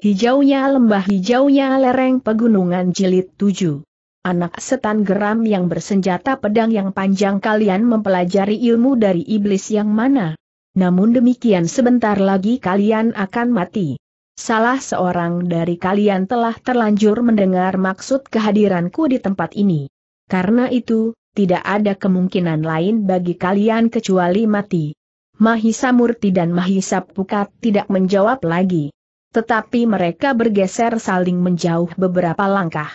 Hijaunya lembah hijaunya lereng pegunungan jilid 7. Anak setan geram yang bersenjata pedang yang panjang kalian mempelajari ilmu dari iblis yang mana. Namun demikian sebentar lagi kalian akan mati. Salah seorang dari kalian telah terlanjur mendengar maksud kehadiranku di tempat ini. Karena itu, tidak ada kemungkinan lain bagi kalian kecuali mati. Mahisa Murti dan Mahisa Pukat tidak menjawab lagi. Tetapi mereka bergeser saling menjauh beberapa langkah.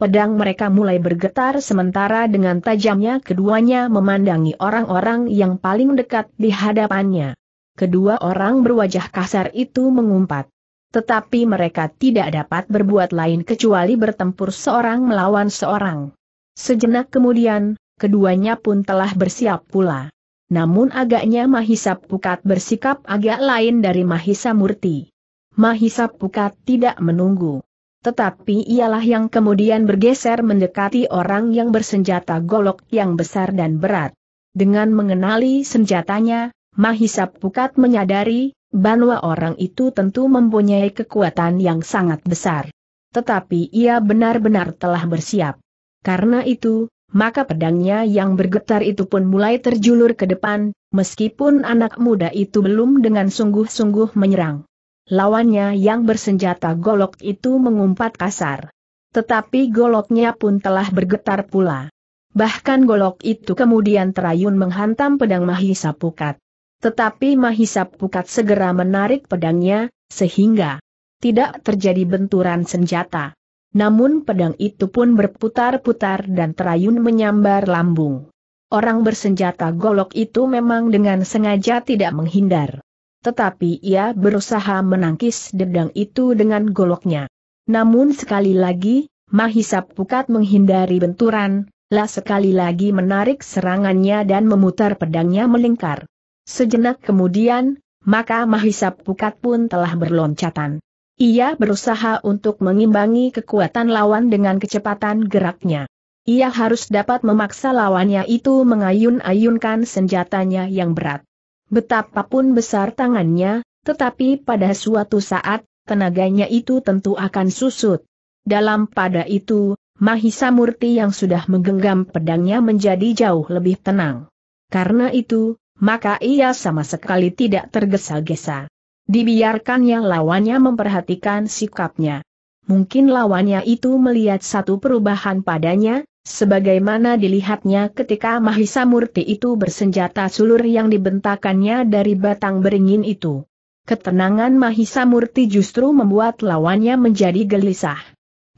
Pedang mereka mulai bergetar sementara dengan tajamnya keduanya memandangi orang-orang yang paling dekat di hadapannya. Kedua orang berwajah kasar itu mengumpat. Tetapi mereka tidak dapat berbuat lain kecuali bertempur seorang melawan seorang. Sejenak kemudian, keduanya pun telah bersiap pula. Namun agaknya Mahisa Pukat bersikap agak lain dari Mahisa Murti. Mahisa Pukat tidak menunggu. Tetapi ialah yang kemudian bergeser mendekati orang yang bersenjata golok yang besar dan berat. Dengan mengenali senjatanya, Mahisa Pukat menyadari, bahwa orang itu tentu mempunyai kekuatan yang sangat besar. Tetapi ia benar-benar telah bersiap. Karena itu, maka pedangnya yang bergetar itu pun mulai terjulur ke depan, meskipun anak muda itu belum dengan sungguh-sungguh menyerang. Lawannya yang bersenjata golok itu mengumpat kasar. Tetapi goloknya pun telah bergetar pula. Bahkan golok itu kemudian terayun menghantam pedang Mahisa Pukat. Tetapi Mahisa Pukat segera menarik pedangnya, sehingga tidak terjadi benturan senjata. Namun pedang itu pun berputar-putar dan terayun menyambar lambung. Orang bersenjata golok itu memang dengan sengaja tidak menghindar tetapi ia berusaha menangkis dedang itu dengan goloknya. Namun sekali lagi, Mahisa Pukat menghindari benturan, lah sekali lagi menarik serangannya dan memutar pedangnya melingkar. Sejenak kemudian, maka Mahisa Pukat pun telah berloncatan. Ia berusaha untuk mengimbangi kekuatan lawan dengan kecepatan geraknya. Ia harus dapat memaksa lawannya itu mengayun-ayunkan senjatanya yang berat. Betapapun besar tangannya, tetapi pada suatu saat, tenaganya itu tentu akan susut. Dalam pada itu, Mahisa Murti yang sudah menggenggam pedangnya menjadi jauh lebih tenang. Karena itu, maka ia sama sekali tidak tergesa-gesa. Dibiarkannya lawannya memperhatikan sikapnya. Mungkin lawannya itu melihat satu perubahan padanya, sebagaimana dilihatnya ketika Mahisa Murti itu bersenjata sulur yang dibentakannya dari batang beringin itu. Ketenangan Mahisa Murti justru membuat lawannya menjadi gelisah.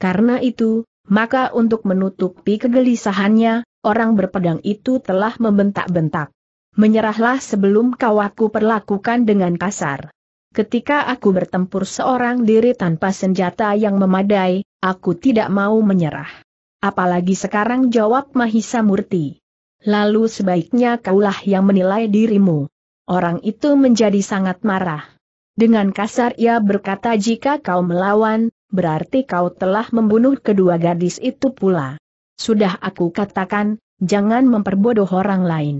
Karena itu, maka untuk menutupi kegelisahannya, orang berpedang itu telah membentak-bentak. Menyerahlah sebelum kau aku perlakukan dengan kasar. Ketika aku bertempur seorang diri tanpa senjata yang memadai, aku tidak mau menyerah. Apalagi sekarang jawab Mahisa Murti. Lalu sebaiknya kaulah yang menilai dirimu. Orang itu menjadi sangat marah. Dengan kasar ia berkata jika kau melawan, berarti kau telah membunuh kedua gadis itu pula. Sudah aku katakan, jangan memperbodoh orang lain.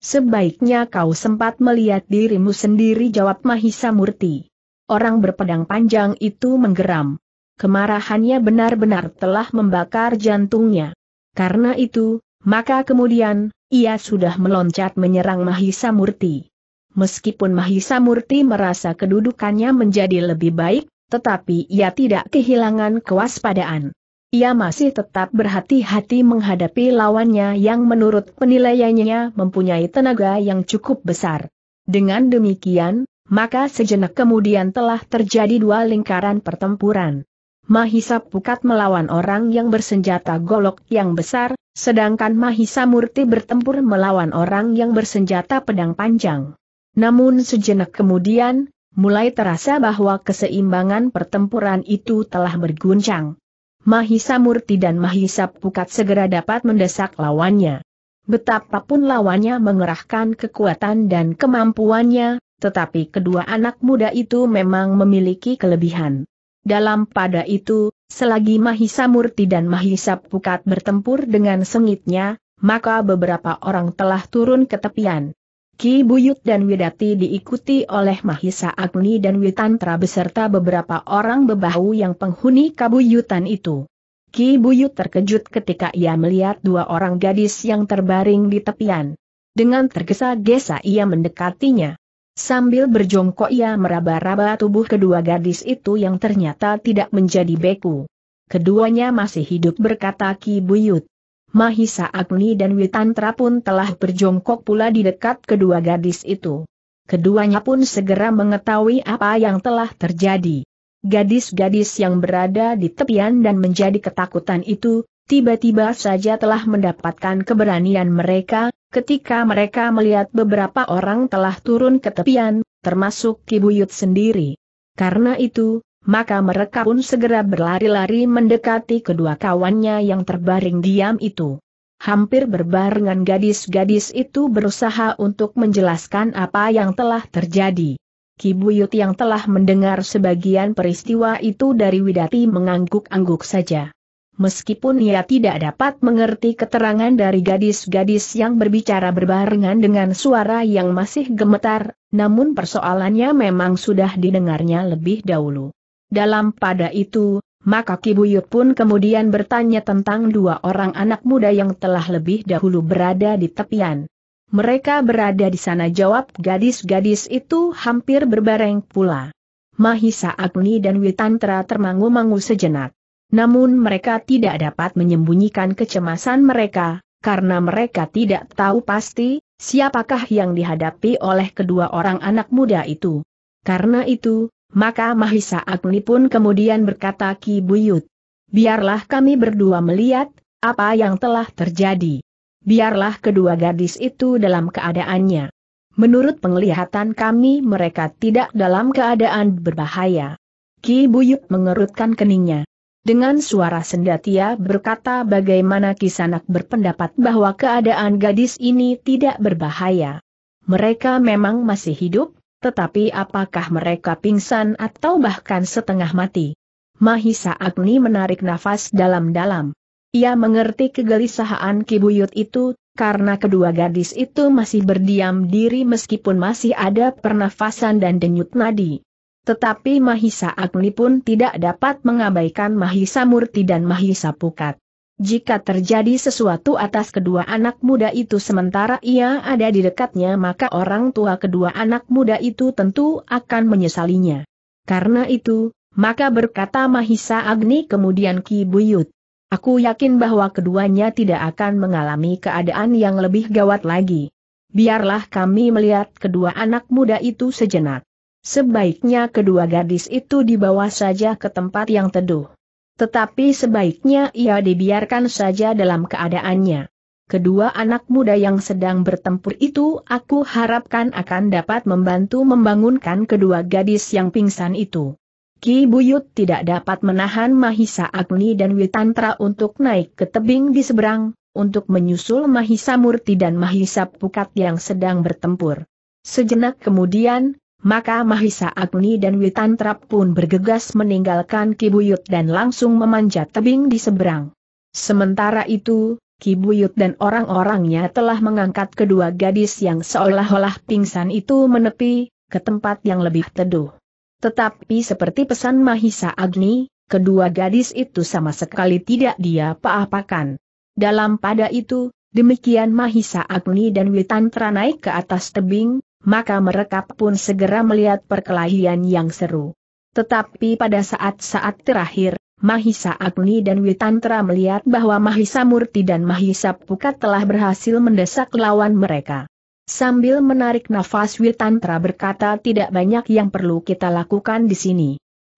Sebaiknya kau sempat melihat dirimu sendiri jawab Mahisa Murti. Orang berpedang panjang itu menggeram kemarahannya benar-benar telah membakar jantungnya. Karena itu, maka kemudian, ia sudah meloncat menyerang Mahisa Murti. Meskipun Mahisa Murti merasa kedudukannya menjadi lebih baik, tetapi ia tidak kehilangan kewaspadaan. Ia masih tetap berhati-hati menghadapi lawannya yang menurut penilaiannya mempunyai tenaga yang cukup besar. Dengan demikian, maka sejenak kemudian telah terjadi dua lingkaran pertempuran. Mahisa Pukat melawan orang yang bersenjata golok yang besar, sedangkan Mahisa Murti bertempur melawan orang yang bersenjata pedang panjang. Namun sejenak kemudian, mulai terasa bahwa keseimbangan pertempuran itu telah berguncang. Mahisa Murti dan Mahisa Pukat segera dapat mendesak lawannya. Betapapun lawannya mengerahkan kekuatan dan kemampuannya, tetapi kedua anak muda itu memang memiliki kelebihan. Dalam pada itu, selagi Mahisa Murti dan Mahisa Pukat bertempur dengan sengitnya, maka beberapa orang telah turun ke tepian. Ki Buyut dan Widati diikuti oleh Mahisa Agni dan Witantra beserta beberapa orang bebahu yang penghuni kabuyutan itu. Ki Buyut terkejut ketika ia melihat dua orang gadis yang terbaring di tepian. Dengan tergesa-gesa ia mendekatinya. Sambil berjongkok ia meraba-raba tubuh kedua gadis itu yang ternyata tidak menjadi beku. Keduanya masih hidup berkata Ki Buyut. Mahisa Agni dan Witantra pun telah berjongkok pula di dekat kedua gadis itu. Keduanya pun segera mengetahui apa yang telah terjadi. Gadis-gadis yang berada di tepian dan menjadi ketakutan itu, tiba-tiba saja telah mendapatkan keberanian mereka, Ketika mereka melihat beberapa orang telah turun ke tepian, termasuk Kibuyut sendiri. Karena itu, maka mereka pun segera berlari-lari mendekati kedua kawannya yang terbaring diam itu. Hampir berbarengan gadis-gadis itu berusaha untuk menjelaskan apa yang telah terjadi. Kibuyut yang telah mendengar sebagian peristiwa itu dari Widati mengangguk-angguk saja. Meskipun ia tidak dapat mengerti keterangan dari gadis-gadis yang berbicara berbarengan dengan suara yang masih gemetar, namun persoalannya memang sudah didengarnya lebih dahulu. Dalam pada itu, maka Kibuyut pun kemudian bertanya tentang dua orang anak muda yang telah lebih dahulu berada di tepian. Mereka berada di sana jawab gadis-gadis itu hampir berbareng pula. Mahisa Agni dan Witantra termangu-mangu sejenak. Namun mereka tidak dapat menyembunyikan kecemasan mereka, karena mereka tidak tahu pasti, siapakah yang dihadapi oleh kedua orang anak muda itu. Karena itu, maka Mahisa Agni pun kemudian berkata Ki Buyut, biarlah kami berdua melihat, apa yang telah terjadi. Biarlah kedua gadis itu dalam keadaannya. Menurut penglihatan kami mereka tidak dalam keadaan berbahaya. Ki Buyut mengerutkan keningnya. Dengan suara sendatia berkata bagaimana Kisanak berpendapat bahwa keadaan gadis ini tidak berbahaya. Mereka memang masih hidup, tetapi apakah mereka pingsan atau bahkan setengah mati? Mahisa Agni menarik nafas dalam-dalam. Ia mengerti kegelisahan Kibuyut itu, karena kedua gadis itu masih berdiam diri meskipun masih ada pernafasan dan denyut nadi. Tetapi Mahisa Agni pun tidak dapat mengabaikan Mahisa Murti dan Mahisa Pukat. Jika terjadi sesuatu atas kedua anak muda itu sementara ia ada di dekatnya maka orang tua kedua anak muda itu tentu akan menyesalinya. Karena itu, maka berkata Mahisa Agni kemudian Ki Buyut. Aku yakin bahwa keduanya tidak akan mengalami keadaan yang lebih gawat lagi. Biarlah kami melihat kedua anak muda itu sejenak. Sebaiknya kedua gadis itu dibawa saja ke tempat yang teduh. Tetapi sebaiknya ia dibiarkan saja dalam keadaannya. Kedua anak muda yang sedang bertempur itu aku harapkan akan dapat membantu membangunkan kedua gadis yang pingsan itu. Ki Buyut tidak dapat menahan Mahisa Agni dan Witantra untuk naik ke tebing di seberang, untuk menyusul Mahisa Murti dan Mahisa Pukat yang sedang bertempur. Sejenak kemudian, maka Mahisa Agni dan Witantrap pun bergegas meninggalkan Kibuyut dan langsung memanjat tebing di seberang. Sementara itu, Kibuyut dan orang-orangnya telah mengangkat kedua gadis yang seolah-olah pingsan itu menepi, ke tempat yang lebih teduh. Tetapi seperti pesan Mahisa Agni, kedua gadis itu sama sekali tidak dia apa-apakan. Dalam pada itu, demikian Mahisa Agni dan Witantra naik ke atas tebing, maka mereka pun segera melihat perkelahian yang seru. Tetapi pada saat-saat terakhir, Mahisa Agni dan Witantra melihat bahwa Mahisa Murti dan Mahisa Pukat telah berhasil mendesak lawan mereka. Sambil menarik nafas Witantra berkata tidak banyak yang perlu kita lakukan di sini.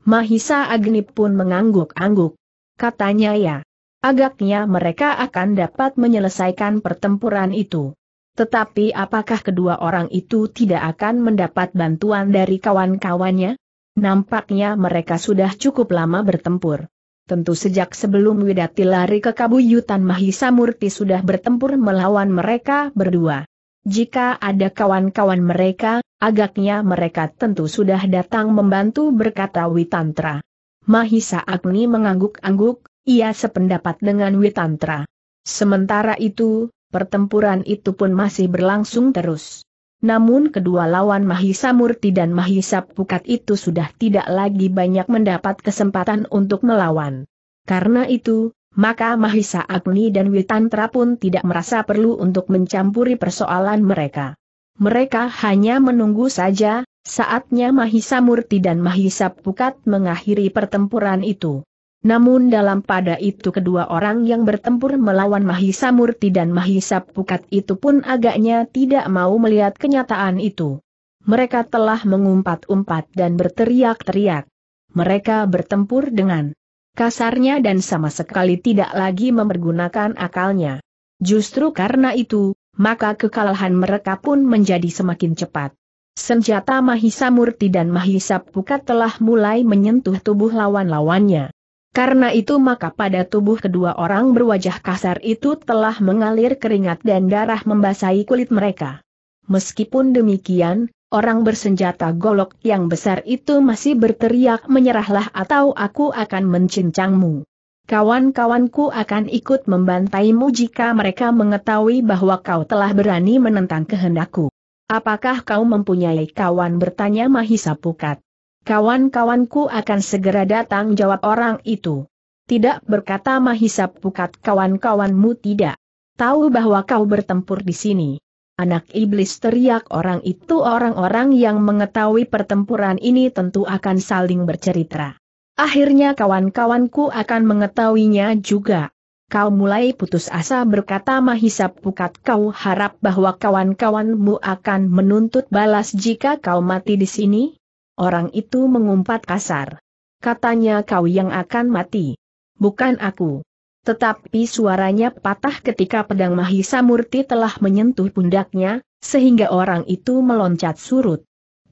Mahisa Agni pun mengangguk-angguk. Katanya ya. Agaknya mereka akan dapat menyelesaikan pertempuran itu. Tetapi apakah kedua orang itu tidak akan mendapat bantuan dari kawan-kawannya? Nampaknya mereka sudah cukup lama bertempur. Tentu sejak sebelum Widati lari ke kabuyutan Mahisa Murti sudah bertempur melawan mereka berdua. Jika ada kawan-kawan mereka, agaknya mereka tentu sudah datang membantu berkata Witantra. Mahisa Agni mengangguk-angguk, ia sependapat dengan Witantra. Sementara itu, pertempuran itu pun masih berlangsung terus. Namun kedua lawan Mahisa Murti dan Mahisa Pukat itu sudah tidak lagi banyak mendapat kesempatan untuk melawan. Karena itu, maka Mahisa Agni dan Witantra pun tidak merasa perlu untuk mencampuri persoalan mereka. Mereka hanya menunggu saja, saatnya Mahisa Murti dan Mahisa Pukat mengakhiri pertempuran itu. Namun dalam pada itu kedua orang yang bertempur melawan Mahisa Murti dan Mahisa Pukat itu pun agaknya tidak mau melihat kenyataan itu. Mereka telah mengumpat-umpat dan berteriak-teriak. Mereka bertempur dengan kasarnya dan sama sekali tidak lagi mempergunakan akalnya. Justru karena itu, maka kekalahan mereka pun menjadi semakin cepat. Senjata Mahisa Murti dan Mahisa Pukat telah mulai menyentuh tubuh lawan-lawannya. Karena itu maka pada tubuh kedua orang berwajah kasar itu telah mengalir keringat dan darah membasahi kulit mereka. Meskipun demikian, orang bersenjata golok yang besar itu masih berteriak menyerahlah atau aku akan mencincangmu. Kawan-kawanku akan ikut membantaimu jika mereka mengetahui bahwa kau telah berani menentang kehendakku. Apakah kau mempunyai kawan bertanya Mahisa Pukat? Kawan-kawanku akan segera datang jawab orang itu. Tidak berkata Mahisa Pukat kawan-kawanmu tidak. Tahu bahwa kau bertempur di sini. Anak iblis teriak orang itu orang-orang yang mengetahui pertempuran ini tentu akan saling bercerita. Akhirnya kawan-kawanku akan mengetahuinya juga. Kau mulai putus asa berkata Mahisa Pukat kau harap bahwa kawan-kawanmu akan menuntut balas jika kau mati di sini? Orang itu mengumpat kasar. Katanya kau yang akan mati. Bukan aku. Tetapi suaranya patah ketika pedang Mahisa Murti telah menyentuh pundaknya, sehingga orang itu meloncat surut.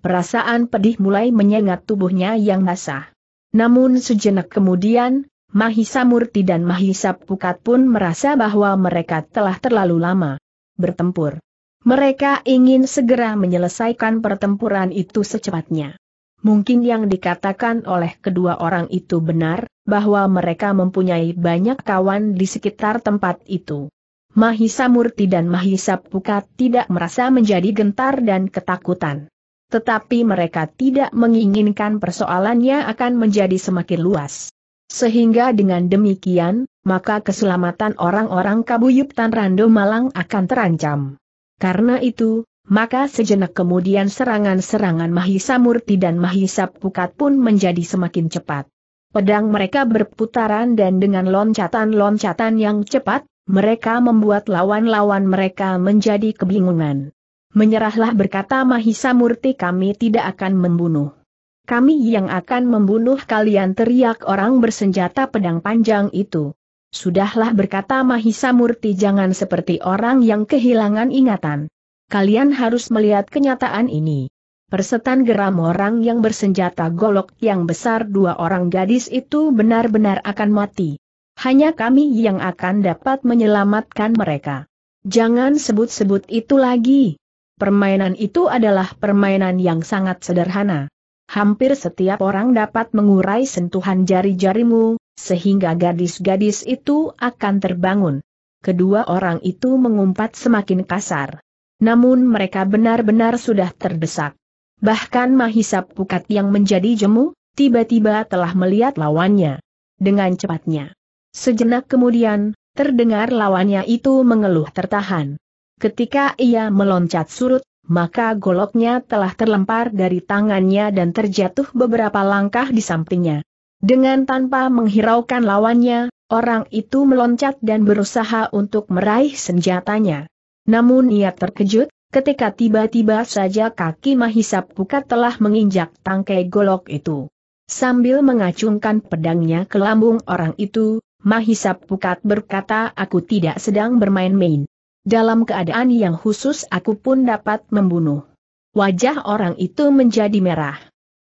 Perasaan pedih mulai menyengat tubuhnya yang basah. Namun sejenak kemudian, Mahisa Murti dan Mahisa Pukat pun merasa bahwa mereka telah terlalu lama bertempur. Mereka ingin segera menyelesaikan pertempuran itu secepatnya. Mungkin yang dikatakan oleh kedua orang itu benar, bahwa mereka mempunyai banyak kawan di sekitar tempat itu. Mahisa Murti dan Mahisa Pukat tidak merasa menjadi gentar dan ketakutan. Tetapi mereka tidak menginginkan persoalannya akan menjadi semakin luas. Sehingga dengan demikian, maka keselamatan orang-orang Kabuyup Tanrando Malang akan terancam. Karena itu, maka sejenak kemudian serangan-serangan Mahisa Murti dan Mahisa Pukat pun menjadi semakin cepat. Pedang mereka berputaran dan dengan loncatan-loncatan yang cepat, mereka membuat lawan-lawan mereka menjadi kebingungan. Menyerahlah berkata Mahisa Murti kami tidak akan membunuh. Kami yang akan membunuh kalian teriak orang bersenjata pedang panjang itu. Sudahlah berkata Mahisa Murti jangan seperti orang yang kehilangan ingatan. Kalian harus melihat kenyataan ini. Persetan geram orang yang bersenjata golok yang besar dua orang gadis itu benar-benar akan mati. Hanya kami yang akan dapat menyelamatkan mereka. Jangan sebut-sebut itu lagi. Permainan itu adalah permainan yang sangat sederhana. Hampir setiap orang dapat mengurai sentuhan jari-jarimu, sehingga gadis-gadis itu akan terbangun. Kedua orang itu mengumpat semakin kasar. Namun mereka benar-benar sudah terdesak. Bahkan mahisap Pukat yang menjadi jemu, tiba-tiba telah melihat lawannya. Dengan cepatnya. Sejenak kemudian, terdengar lawannya itu mengeluh tertahan. Ketika ia meloncat surut, maka goloknya telah terlempar dari tangannya dan terjatuh beberapa langkah di sampingnya. Dengan tanpa menghiraukan lawannya, orang itu meloncat dan berusaha untuk meraih senjatanya. Namun ia terkejut, ketika tiba-tiba saja kaki Mahisap Pukat telah menginjak tangkai golok itu. Sambil mengacungkan pedangnya ke lambung orang itu, Mahisap Pukat berkata aku tidak sedang bermain-main. Dalam keadaan yang khusus aku pun dapat membunuh. Wajah orang itu menjadi merah.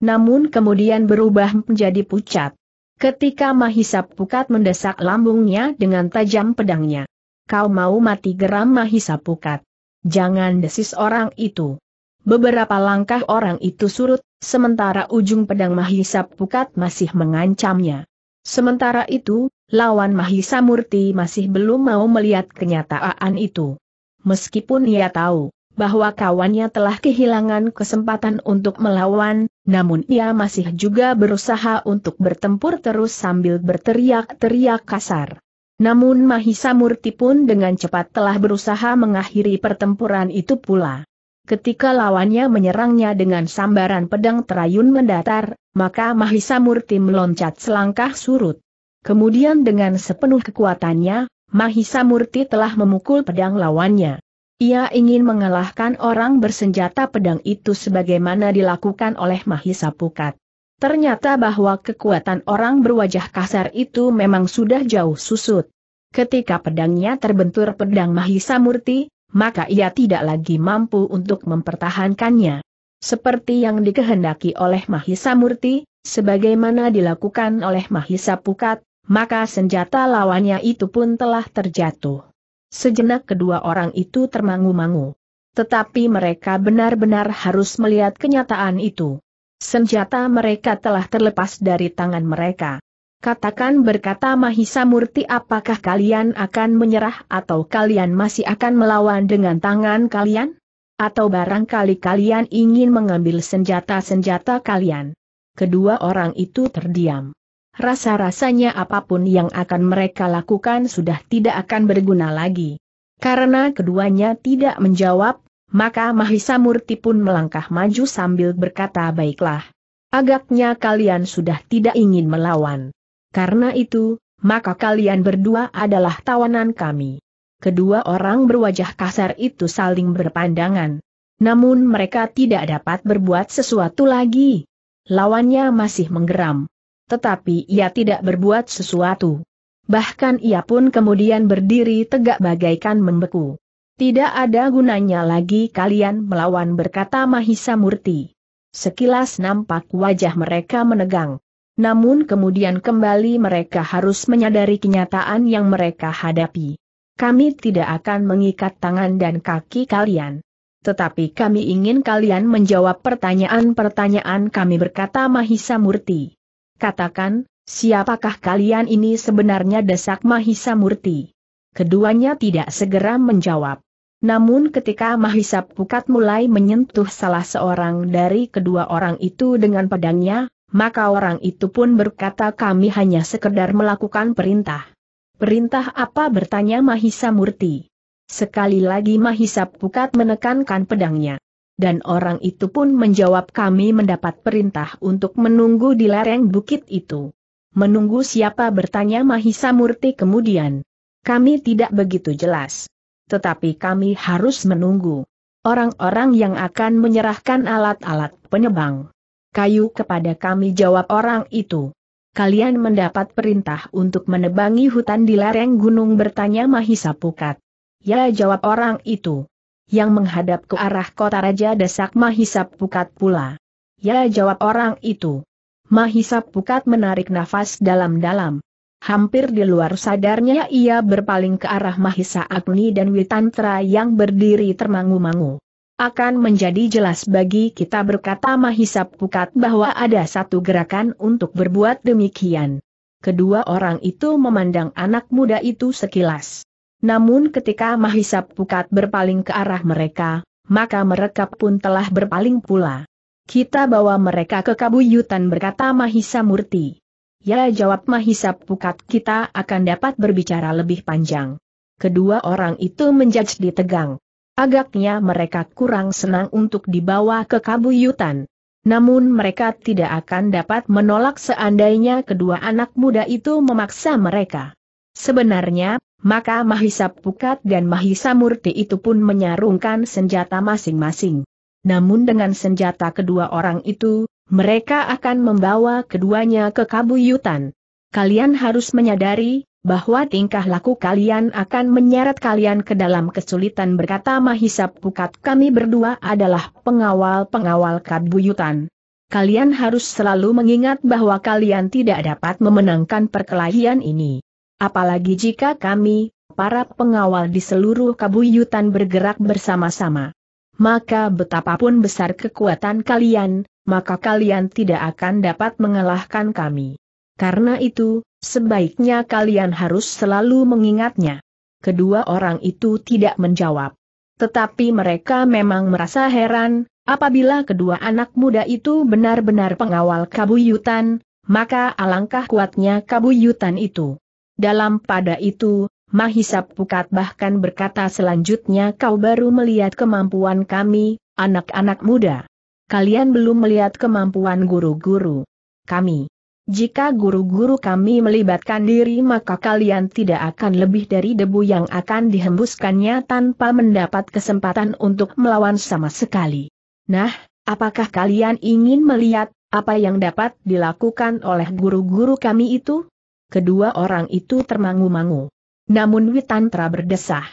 Namun kemudian berubah menjadi pucat. Ketika Mahisap Pukat mendesak lambungnya dengan tajam pedangnya kau mau mati geram Mahisa Pukat. Jangan desis orang itu. Beberapa langkah orang itu surut, sementara ujung pedang Mahisa Pukat masih mengancamnya. Sementara itu, lawan Mahisa Murti masih belum mau melihat kenyataan itu. Meskipun ia tahu bahwa kawannya telah kehilangan kesempatan untuk melawan, namun ia masih juga berusaha untuk bertempur terus sambil berteriak-teriak kasar. Namun Mahisa Murti pun dengan cepat telah berusaha mengakhiri pertempuran itu pula. Ketika lawannya menyerangnya dengan sambaran pedang terayun mendatar, maka Mahisa Murti meloncat selangkah surut. Kemudian dengan sepenuh kekuatannya, Mahisa Murti telah memukul pedang lawannya. Ia ingin mengalahkan orang bersenjata pedang itu sebagaimana dilakukan oleh Mahisa Pukat. Ternyata bahwa kekuatan orang berwajah kasar itu memang sudah jauh susut. Ketika pedangnya terbentur pedang Mahisa Murti, maka ia tidak lagi mampu untuk mempertahankannya. Seperti yang dikehendaki oleh Mahisa Murti, sebagaimana dilakukan oleh Mahisa Pukat, maka senjata lawannya itu pun telah terjatuh. Sejenak kedua orang itu termangu-mangu. Tetapi mereka benar-benar harus melihat kenyataan itu. Senjata mereka telah terlepas dari tangan mereka. Katakan berkata Mahisa Murti apakah kalian akan menyerah atau kalian masih akan melawan dengan tangan kalian? Atau barangkali kalian ingin mengambil senjata-senjata kalian? Kedua orang itu terdiam. Rasa-rasanya apapun yang akan mereka lakukan sudah tidak akan berguna lagi. Karena keduanya tidak menjawab, maka Mahisa Murti pun melangkah maju sambil berkata baiklah. Agaknya kalian sudah tidak ingin melawan. Karena itu, maka kalian berdua adalah tawanan kami. Kedua orang berwajah kasar itu saling berpandangan. Namun mereka tidak dapat berbuat sesuatu lagi. Lawannya masih menggeram. Tetapi ia tidak berbuat sesuatu. Bahkan ia pun kemudian berdiri tegak bagaikan membeku. Tidak ada gunanya lagi kalian melawan berkata Mahisa Murti. Sekilas nampak wajah mereka menegang. Namun kemudian kembali mereka harus menyadari kenyataan yang mereka hadapi. Kami tidak akan mengikat tangan dan kaki kalian. Tetapi kami ingin kalian menjawab pertanyaan-pertanyaan kami berkata Mahisa Murti. Katakan, siapakah kalian ini sebenarnya desak Mahisa Murti? Keduanya tidak segera menjawab. Namun ketika Mahisa Pukat mulai menyentuh salah seorang dari kedua orang itu dengan pedangnya, maka orang itu pun berkata kami hanya sekedar melakukan perintah. Perintah apa bertanya Mahisa Murti. Sekali lagi Mahisa Pukat menekankan pedangnya. Dan orang itu pun menjawab kami mendapat perintah untuk menunggu di lereng bukit itu. Menunggu siapa bertanya Mahisa Murti kemudian. Kami tidak begitu jelas tetapi kami harus menunggu orang-orang yang akan menyerahkan alat-alat penebang kayu kepada kami jawab orang itu. Kalian mendapat perintah untuk menebangi hutan di lereng gunung bertanya Mahisa Pukat. Ya jawab orang itu. Yang menghadap ke arah kota Raja Desak Mahisa Pukat pula. Ya jawab orang itu. Mahisa Pukat menarik nafas dalam-dalam. Hampir di luar sadarnya ia berpaling ke arah Mahisa Agni dan Witantra yang berdiri termangu-mangu. Akan menjadi jelas bagi kita berkata Mahisa Pukat bahwa ada satu gerakan untuk berbuat demikian. Kedua orang itu memandang anak muda itu sekilas. Namun ketika Mahisa Pukat berpaling ke arah mereka, maka mereka pun telah berpaling pula. Kita bawa mereka ke kabuyutan berkata Mahisa Murti. Ya jawab Mahisa Pukat kita akan dapat berbicara lebih panjang. Kedua orang itu menjudge di tegang. Agaknya mereka kurang senang untuk dibawa ke kabuyutan. Namun mereka tidak akan dapat menolak seandainya kedua anak muda itu memaksa mereka. Sebenarnya, maka Mahisa Pukat dan Mahisa Murti itu pun menyarungkan senjata masing-masing. Namun dengan senjata kedua orang itu, mereka akan membawa keduanya ke kabuyutan. Kalian harus menyadari, bahwa tingkah laku kalian akan menyeret kalian ke dalam kesulitan berkata Mahisa Pukat kami berdua adalah pengawal-pengawal kabuyutan. Kalian harus selalu mengingat bahwa kalian tidak dapat memenangkan perkelahian ini. Apalagi jika kami, para pengawal di seluruh kabuyutan bergerak bersama-sama. Maka betapapun besar kekuatan kalian, maka kalian tidak akan dapat mengalahkan kami. Karena itu, sebaiknya kalian harus selalu mengingatnya. Kedua orang itu tidak menjawab. Tetapi mereka memang merasa heran, apabila kedua anak muda itu benar-benar pengawal kabuyutan, maka alangkah kuatnya kabuyutan itu. Dalam pada itu, Mahisap Pukat bahkan berkata selanjutnya kau baru melihat kemampuan kami, anak-anak muda. Kalian belum melihat kemampuan guru-guru kami. Jika guru-guru kami melibatkan diri maka kalian tidak akan lebih dari debu yang akan dihembuskannya tanpa mendapat kesempatan untuk melawan sama sekali. Nah, apakah kalian ingin melihat apa yang dapat dilakukan oleh guru-guru kami itu? Kedua orang itu termangu-mangu. Namun Witantra berdesah.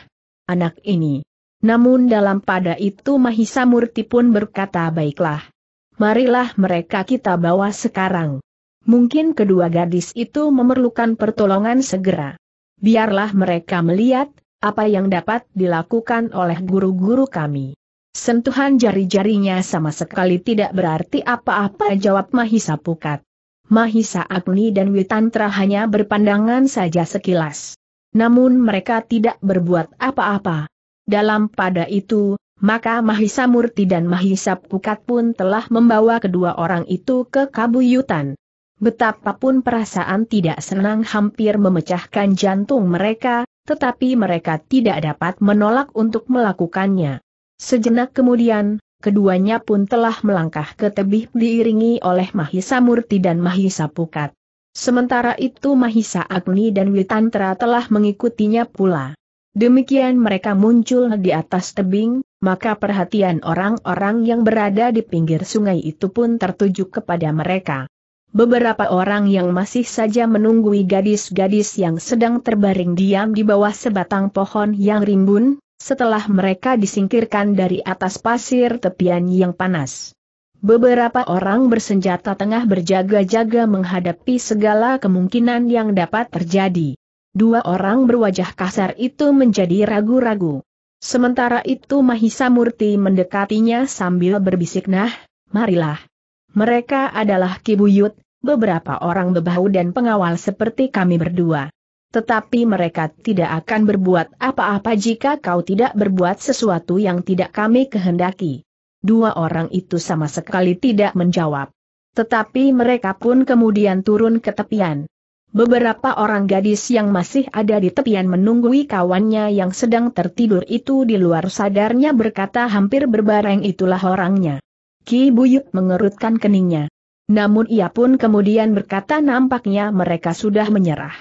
Anak ini, namun dalam pada itu Mahisa Murti pun berkata baiklah. Marilah mereka kita bawa sekarang. Mungkin kedua gadis itu memerlukan pertolongan segera. Biarlah mereka melihat, apa yang dapat dilakukan oleh guru-guru kami. Sentuhan jari-jarinya sama sekali tidak berarti apa-apa jawab Mahisa Pukat. Mahisa Agni dan Witantra hanya berpandangan saja sekilas. Namun mereka tidak berbuat apa-apa. Dalam pada itu, maka Mahisa Murti dan Mahisa Pukat pun telah membawa kedua orang itu ke kabuyutan. Betapapun perasaan tidak senang hampir memecahkan jantung mereka, tetapi mereka tidak dapat menolak untuk melakukannya. Sejenak kemudian, keduanya pun telah melangkah ke tebih diiringi oleh Mahisa Murti dan Mahisa Pukat. Sementara itu Mahisa Agni dan Witantra telah mengikutinya pula. Demikian mereka muncul di atas tebing, maka perhatian orang-orang yang berada di pinggir sungai itu pun tertuju kepada mereka. Beberapa orang yang masih saja menunggui gadis-gadis yang sedang terbaring diam di bawah sebatang pohon yang rimbun, setelah mereka disingkirkan dari atas pasir tepian yang panas. Beberapa orang bersenjata tengah berjaga-jaga menghadapi segala kemungkinan yang dapat terjadi. Dua orang berwajah kasar itu menjadi ragu-ragu. Sementara itu Mahisa Murti mendekatinya sambil berbisik nah, marilah. Mereka adalah Kibuyut, beberapa orang bebahu dan pengawal seperti kami berdua. Tetapi mereka tidak akan berbuat apa-apa jika kau tidak berbuat sesuatu yang tidak kami kehendaki. Dua orang itu sama sekali tidak menjawab. Tetapi mereka pun kemudian turun ke tepian. Beberapa orang gadis yang masih ada di tepian menunggui kawannya yang sedang tertidur itu di luar sadarnya berkata hampir berbareng itulah orangnya. Ki Buyut mengerutkan keningnya. Namun ia pun kemudian berkata nampaknya mereka sudah menyerah.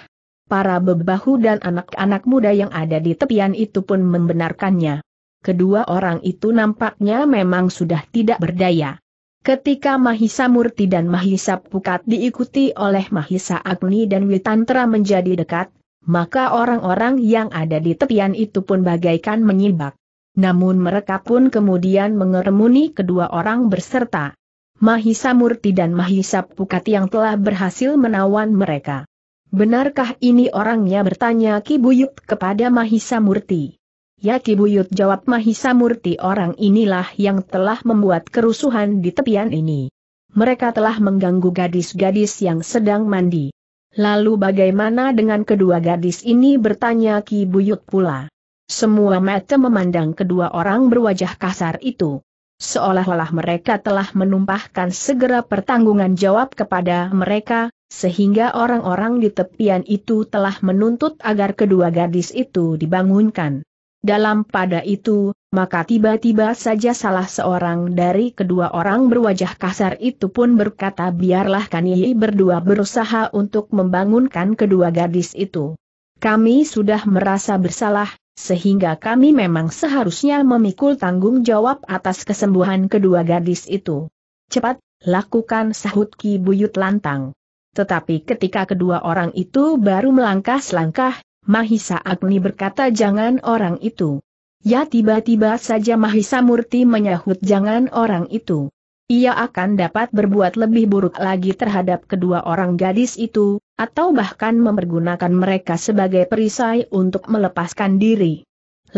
Para bebahu dan anak-anak muda yang ada di tepian itu pun membenarkannya. Kedua orang itu nampaknya memang sudah tidak berdaya. Ketika Mahisa Murti dan Mahisa Pukat diikuti oleh Mahisa Agni dan Witantra menjadi dekat, maka orang-orang yang ada di tepian itu pun bagaikan menyibak. Namun mereka pun kemudian mengeremuni kedua orang berserta. Mahisa Murti dan Mahisa Pukat yang telah berhasil menawan mereka. Benarkah ini orangnya bertanya Ki Buyut kepada Mahisa Murti? Ya Ki jawab Mahisa Murti orang inilah yang telah membuat kerusuhan di tepian ini. Mereka telah mengganggu gadis-gadis yang sedang mandi. Lalu bagaimana dengan kedua gadis ini bertanya Ki Buyut pula. Semua mata memandang kedua orang berwajah kasar itu. Seolah-olah mereka telah menumpahkan segera pertanggungan jawab kepada mereka, sehingga orang-orang di tepian itu telah menuntut agar kedua gadis itu dibangunkan. Dalam pada itu, maka tiba-tiba saja salah seorang dari kedua orang berwajah kasar itu pun berkata biarlah Kanihi berdua berusaha untuk membangunkan kedua gadis itu. Kami sudah merasa bersalah, sehingga kami memang seharusnya memikul tanggung jawab atas kesembuhan kedua gadis itu. Cepat, lakukan sahut Ki Buyut lantang. Tetapi ketika kedua orang itu baru melangkah selangkah, Mahisa Agni berkata jangan orang itu. Ya tiba-tiba saja Mahisa Murti menyahut jangan orang itu. Ia akan dapat berbuat lebih buruk lagi terhadap kedua orang gadis itu, atau bahkan mempergunakan mereka sebagai perisai untuk melepaskan diri.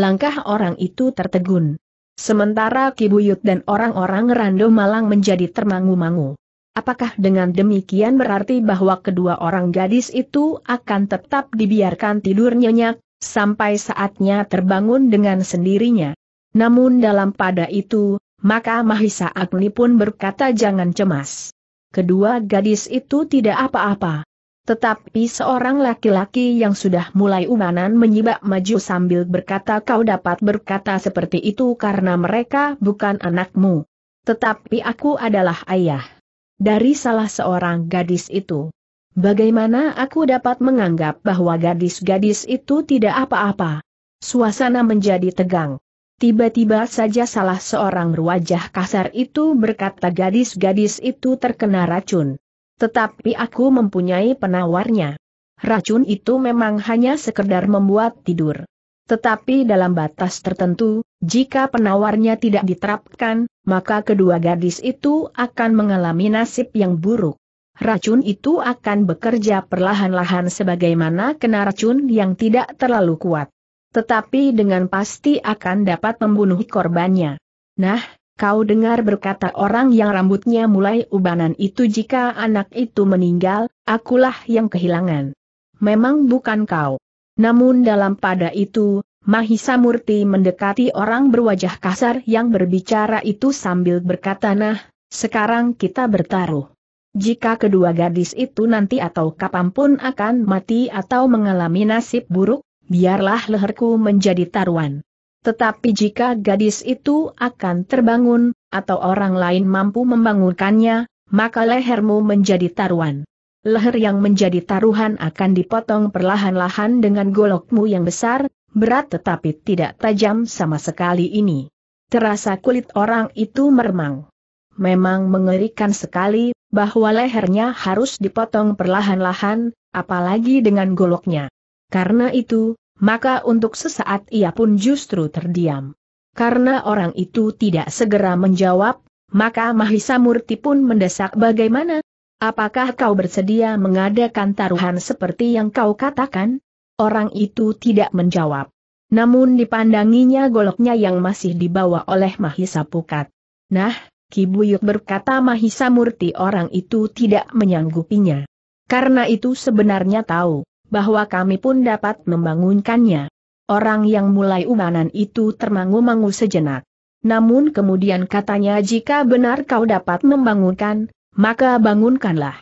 Langkah orang itu tertegun. Sementara Kibuyut dan orang-orang Rando Malang menjadi termangu-mangu. Apakah dengan demikian berarti bahwa kedua orang gadis itu akan tetap dibiarkan tidur nyenyak, sampai saatnya terbangun dengan sendirinya? Namun dalam pada itu, maka Mahisa Agni pun berkata jangan cemas. Kedua gadis itu tidak apa-apa. Tetapi seorang laki-laki yang sudah mulai umanan menyibak maju sambil berkata kau dapat berkata seperti itu karena mereka bukan anakmu. Tetapi aku adalah ayah dari salah seorang gadis itu. Bagaimana aku dapat menganggap bahwa gadis-gadis itu tidak apa-apa? Suasana menjadi tegang. Tiba-tiba saja salah seorang wajah kasar itu berkata gadis-gadis itu terkena racun. Tetapi aku mempunyai penawarnya. Racun itu memang hanya sekedar membuat tidur. Tetapi dalam batas tertentu, jika penawarnya tidak diterapkan, maka kedua gadis itu akan mengalami nasib yang buruk. Racun itu akan bekerja perlahan-lahan sebagaimana kena racun yang tidak terlalu kuat. Tetapi dengan pasti akan dapat membunuh korbannya. Nah, kau dengar berkata orang yang rambutnya mulai ubanan itu jika anak itu meninggal, akulah yang kehilangan. Memang bukan kau. Namun dalam pada itu, Mahisa Murti mendekati orang berwajah kasar yang berbicara itu sambil berkata nah, sekarang kita bertaruh. Jika kedua gadis itu nanti atau kapanpun akan mati atau mengalami nasib buruk, biarlah leherku menjadi taruhan. Tetapi jika gadis itu akan terbangun, atau orang lain mampu membangunkannya, maka lehermu menjadi taruhan leher yang menjadi taruhan akan dipotong perlahan-lahan dengan golokmu yang besar, berat tetapi tidak tajam sama sekali ini. Terasa kulit orang itu meremang. Memang mengerikan sekali, bahwa lehernya harus dipotong perlahan-lahan, apalagi dengan goloknya. Karena itu, maka untuk sesaat ia pun justru terdiam. Karena orang itu tidak segera menjawab, maka Mahisa Murti pun mendesak bagaimana, Apakah kau bersedia mengadakan taruhan seperti yang kau katakan? Orang itu tidak menjawab. Namun dipandanginya goloknya yang masih dibawa oleh Mahisa Pukat. Nah, Kibuyuk berkata Mahisa Murti orang itu tidak menyanggupinya. Karena itu sebenarnya tahu, bahwa kami pun dapat membangunkannya. Orang yang mulai umanan itu termangu-mangu sejenak. Namun kemudian katanya jika benar kau dapat membangunkan, maka bangunkanlah.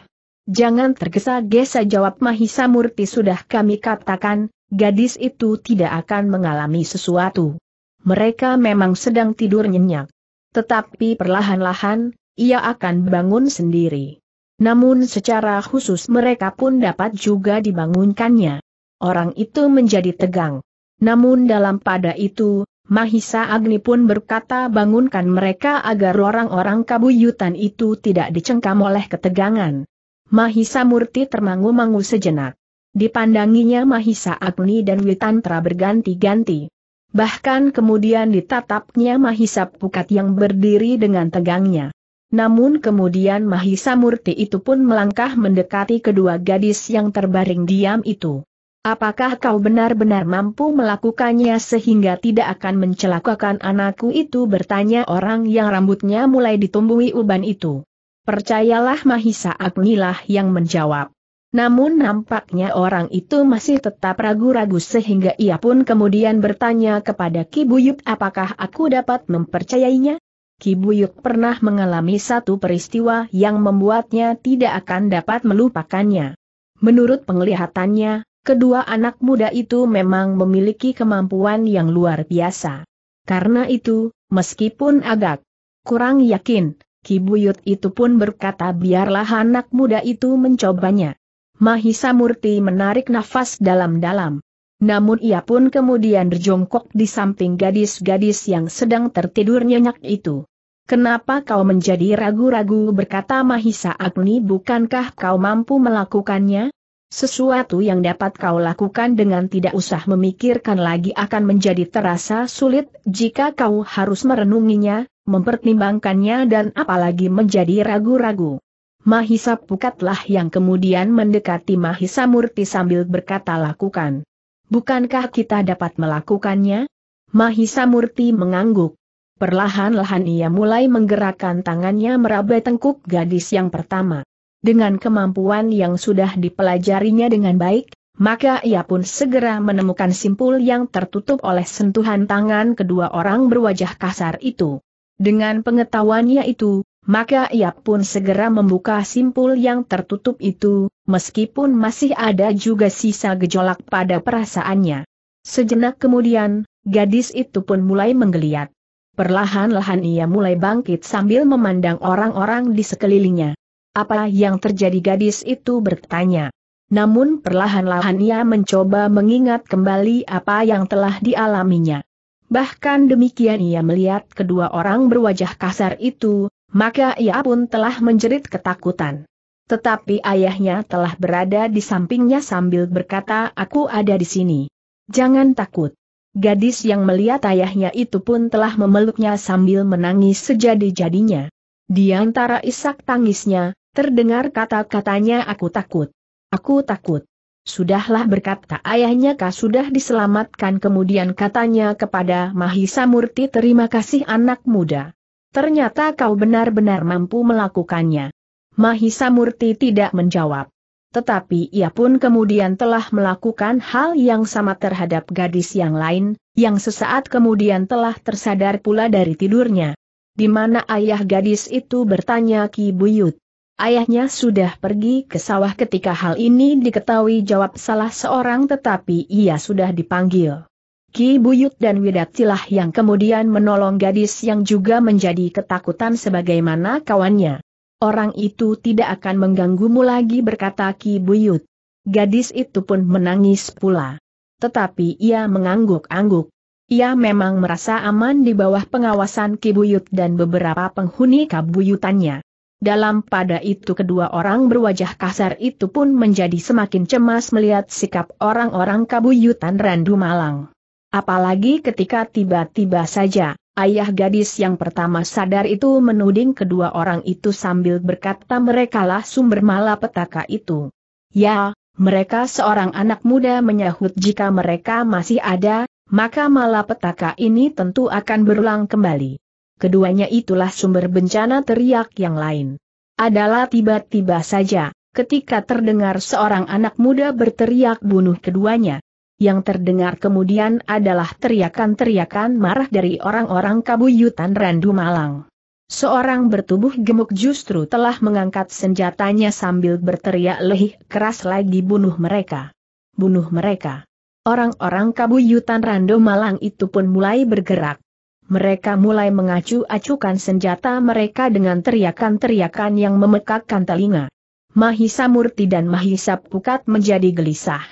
Jangan tergesa-gesa jawab Mahisa Murti sudah kami katakan, gadis itu tidak akan mengalami sesuatu. Mereka memang sedang tidur nyenyak. Tetapi perlahan-lahan, ia akan bangun sendiri. Namun secara khusus mereka pun dapat juga dibangunkannya. Orang itu menjadi tegang. Namun dalam pada itu, Mahisa Agni pun berkata bangunkan mereka agar orang-orang kabuyutan itu tidak dicengkam oleh ketegangan. Mahisa Murti termangu-mangu sejenak. Dipandanginya Mahisa Agni dan Witantra berganti-ganti. Bahkan kemudian ditatapnya Mahisa Pukat yang berdiri dengan tegangnya. Namun kemudian Mahisa Murti itu pun melangkah mendekati kedua gadis yang terbaring diam itu. Apakah kau benar-benar mampu melakukannya sehingga tidak akan mencelakakan anakku itu bertanya orang yang rambutnya mulai ditumbuhi uban itu. Percayalah Mahisa Agnilah yang menjawab. Namun nampaknya orang itu masih tetap ragu-ragu sehingga ia pun kemudian bertanya kepada Kibuyuk apakah aku dapat mempercayainya? Kibuyuk pernah mengalami satu peristiwa yang membuatnya tidak akan dapat melupakannya. Menurut penglihatannya, Kedua anak muda itu memang memiliki kemampuan yang luar biasa. Karena itu, meskipun agak kurang yakin, Kibuyut itu pun berkata biarlah anak muda itu mencobanya. Mahisa Murti menarik nafas dalam-dalam. Namun ia pun kemudian berjongkok di samping gadis-gadis yang sedang tertidur nyenyak itu. Kenapa kau menjadi ragu-ragu berkata Mahisa Agni bukankah kau mampu melakukannya? sesuatu yang dapat kau lakukan dengan tidak usah memikirkan lagi akan menjadi terasa sulit jika kau harus merenunginya, mempertimbangkannya dan apalagi menjadi ragu-ragu. Mahisa Pukatlah yang kemudian mendekati Mahisa Murti sambil berkata lakukan. Bukankah kita dapat melakukannya? Mahisa Murti mengangguk. Perlahan-lahan ia mulai menggerakkan tangannya meraba tengkuk gadis yang pertama. Dengan kemampuan yang sudah dipelajarinya dengan baik, maka ia pun segera menemukan simpul yang tertutup oleh sentuhan tangan kedua orang berwajah kasar itu. Dengan pengetahuannya itu, maka ia pun segera membuka simpul yang tertutup itu, meskipun masih ada juga sisa gejolak pada perasaannya. Sejenak kemudian, gadis itu pun mulai menggeliat. Perlahan-lahan ia mulai bangkit sambil memandang orang-orang di sekelilingnya. Apa yang terjadi gadis itu bertanya. Namun perlahan-lahan ia mencoba mengingat kembali apa yang telah dialaminya. Bahkan demikian ia melihat kedua orang berwajah kasar itu, maka ia pun telah menjerit ketakutan. Tetapi ayahnya telah berada di sampingnya sambil berkata aku ada di sini. Jangan takut. Gadis yang melihat ayahnya itu pun telah memeluknya sambil menangis sejadi-jadinya. Di antara isak tangisnya, Terdengar kata-katanya aku takut. Aku takut. Sudahlah berkata ayahnya kah sudah diselamatkan kemudian katanya kepada Mahisa Murti terima kasih anak muda. Ternyata kau benar-benar mampu melakukannya. Mahisa Murti tidak menjawab. Tetapi ia pun kemudian telah melakukan hal yang sama terhadap gadis yang lain, yang sesaat kemudian telah tersadar pula dari tidurnya. Di mana ayah gadis itu bertanya Ki Buyut. Ayahnya sudah pergi ke sawah ketika hal ini diketahui jawab salah seorang tetapi ia sudah dipanggil. Ki Buyut dan Widatilah yang kemudian menolong gadis yang juga menjadi ketakutan sebagaimana kawannya. Orang itu tidak akan mengganggumu lagi berkata Ki Buyut. Gadis itu pun menangis pula. Tetapi ia mengangguk-angguk. Ia memang merasa aman di bawah pengawasan Ki Buyut dan beberapa penghuni kabuyutannya. Dalam pada itu kedua orang berwajah kasar itu pun menjadi semakin cemas melihat sikap orang-orang kabuyutan Randu Malang. Apalagi ketika tiba-tiba saja, ayah gadis yang pertama sadar itu menuding kedua orang itu sambil berkata merekalah sumber malapetaka itu. Ya, mereka seorang anak muda menyahut jika mereka masih ada, maka malapetaka ini tentu akan berulang kembali keduanya itulah sumber bencana teriak yang lain. Adalah tiba-tiba saja, ketika terdengar seorang anak muda berteriak bunuh keduanya. Yang terdengar kemudian adalah teriakan-teriakan marah dari orang-orang kabuyutan Randu Malang. Seorang bertubuh gemuk justru telah mengangkat senjatanya sambil berteriak lehih keras lagi bunuh mereka. Bunuh mereka. Orang-orang kabuyutan randu Malang itu pun mulai bergerak mereka mulai mengacu-acukan senjata mereka dengan teriakan-teriakan yang memekakkan telinga. Mahisa Murti dan Mahisa Pukat menjadi gelisah.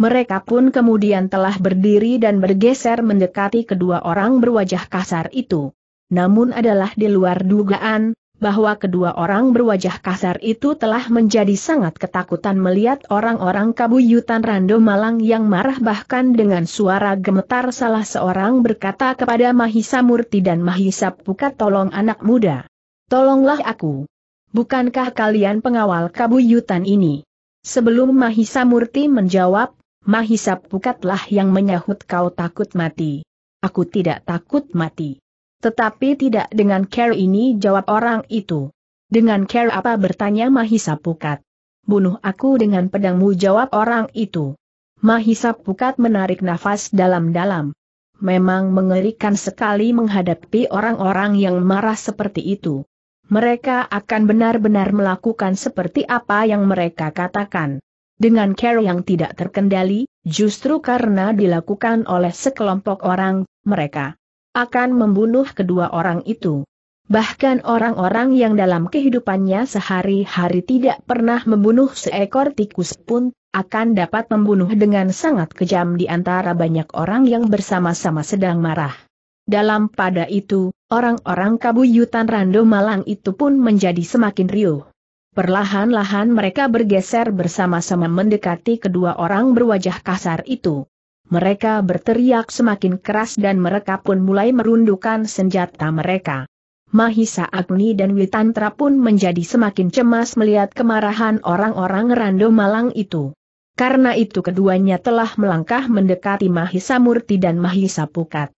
Mereka pun kemudian telah berdiri dan bergeser mendekati kedua orang berwajah kasar itu. Namun adalah di luar dugaan, bahwa kedua orang berwajah kasar itu telah menjadi sangat ketakutan melihat orang-orang kabuyutan Rando Malang yang marah bahkan dengan suara gemetar salah seorang berkata kepada Mahisa Murti dan Mahisa Pukat tolong anak muda. Tolonglah aku. Bukankah kalian pengawal kabuyutan ini? Sebelum Mahisa Murti menjawab, Mahisa Pukatlah yang menyahut kau takut mati. Aku tidak takut mati. Tetapi tidak dengan care ini jawab orang itu. Dengan care apa bertanya Mahisa Pukat. Bunuh aku dengan pedangmu jawab orang itu. Mahisa Pukat menarik nafas dalam-dalam. Memang mengerikan sekali menghadapi orang-orang yang marah seperti itu. Mereka akan benar-benar melakukan seperti apa yang mereka katakan. Dengan care yang tidak terkendali, justru karena dilakukan oleh sekelompok orang, mereka akan membunuh kedua orang itu. Bahkan orang-orang yang dalam kehidupannya sehari-hari tidak pernah membunuh seekor tikus pun, akan dapat membunuh dengan sangat kejam di antara banyak orang yang bersama-sama sedang marah. Dalam pada itu, orang-orang kabuyutan Rando Malang itu pun menjadi semakin riuh. Perlahan-lahan mereka bergeser bersama-sama mendekati kedua orang berwajah kasar itu. Mereka berteriak semakin keras dan mereka pun mulai merundukan senjata mereka. Mahisa Agni dan Witantra pun menjadi semakin cemas melihat kemarahan orang-orang Rando Malang itu. Karena itu keduanya telah melangkah mendekati Mahisa Murti dan Mahisa Pukat.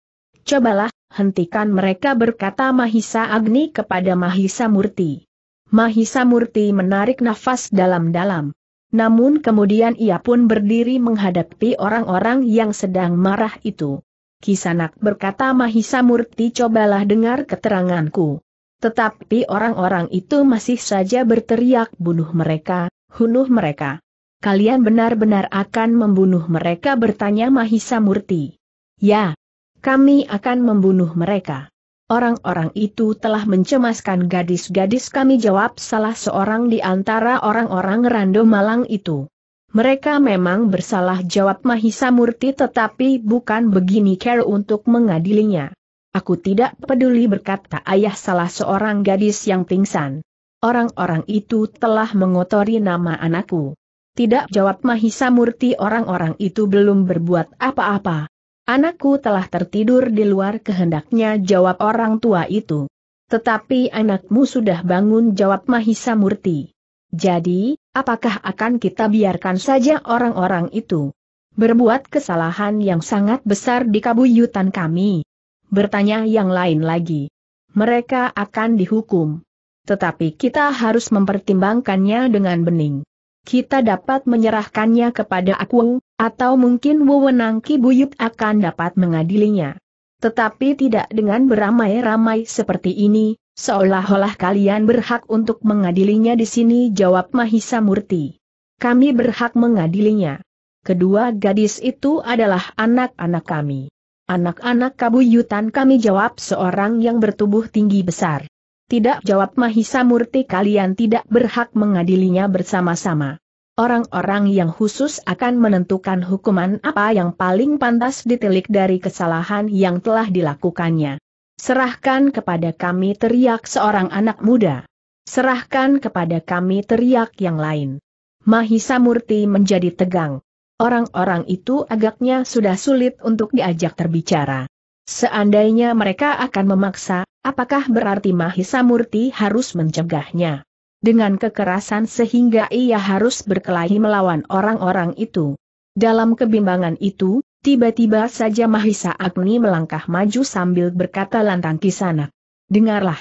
Cobalah, hentikan mereka berkata Mahisa Agni kepada Mahisa Murti. Mahisa Murti menarik nafas dalam-dalam. Namun kemudian ia pun berdiri menghadapi orang-orang yang sedang marah itu. Kisanak berkata Mahisa Murti cobalah dengar keteranganku. Tetapi orang-orang itu masih saja berteriak bunuh mereka, hunuh mereka. Kalian benar-benar akan membunuh mereka bertanya Mahisa Murti. Ya, kami akan membunuh mereka. Orang-orang itu telah mencemaskan gadis-gadis kami jawab salah seorang di antara orang-orang Rando Malang itu. Mereka memang bersalah jawab Mahisa Murti tetapi bukan begini care untuk mengadilinya. Aku tidak peduli berkata ayah salah seorang gadis yang pingsan. Orang-orang itu telah mengotori nama anakku. Tidak jawab Mahisa Murti orang-orang itu belum berbuat apa-apa. Anakku telah tertidur di luar kehendaknya jawab orang tua itu. Tetapi anakmu sudah bangun jawab Mahisa Murti. Jadi, apakah akan kita biarkan saja orang-orang itu berbuat kesalahan yang sangat besar di kabuyutan kami? Bertanya yang lain lagi. Mereka akan dihukum. Tetapi kita harus mempertimbangkannya dengan bening kita dapat menyerahkannya kepada aku, atau mungkin wewenang Ki Buyut akan dapat mengadilinya. Tetapi tidak dengan beramai-ramai seperti ini, seolah-olah kalian berhak untuk mengadilinya di sini jawab Mahisa Murti. Kami berhak mengadilinya. Kedua gadis itu adalah anak-anak kami. Anak-anak kabuyutan kami jawab seorang yang bertubuh tinggi besar. Tidak jawab Mahisa Murti kalian tidak berhak mengadilinya bersama-sama. Orang-orang yang khusus akan menentukan hukuman apa yang paling pantas ditilik dari kesalahan yang telah dilakukannya. Serahkan kepada kami teriak seorang anak muda. Serahkan kepada kami teriak yang lain. Mahisa Murti menjadi tegang. Orang-orang itu agaknya sudah sulit untuk diajak terbicara. Seandainya mereka akan memaksa, Apakah berarti Mahisa Murti harus mencegahnya dengan kekerasan sehingga ia harus berkelahi melawan orang-orang itu? Dalam kebimbangan itu, tiba-tiba saja Mahisa Agni melangkah maju sambil berkata lantang kisana. Dengarlah.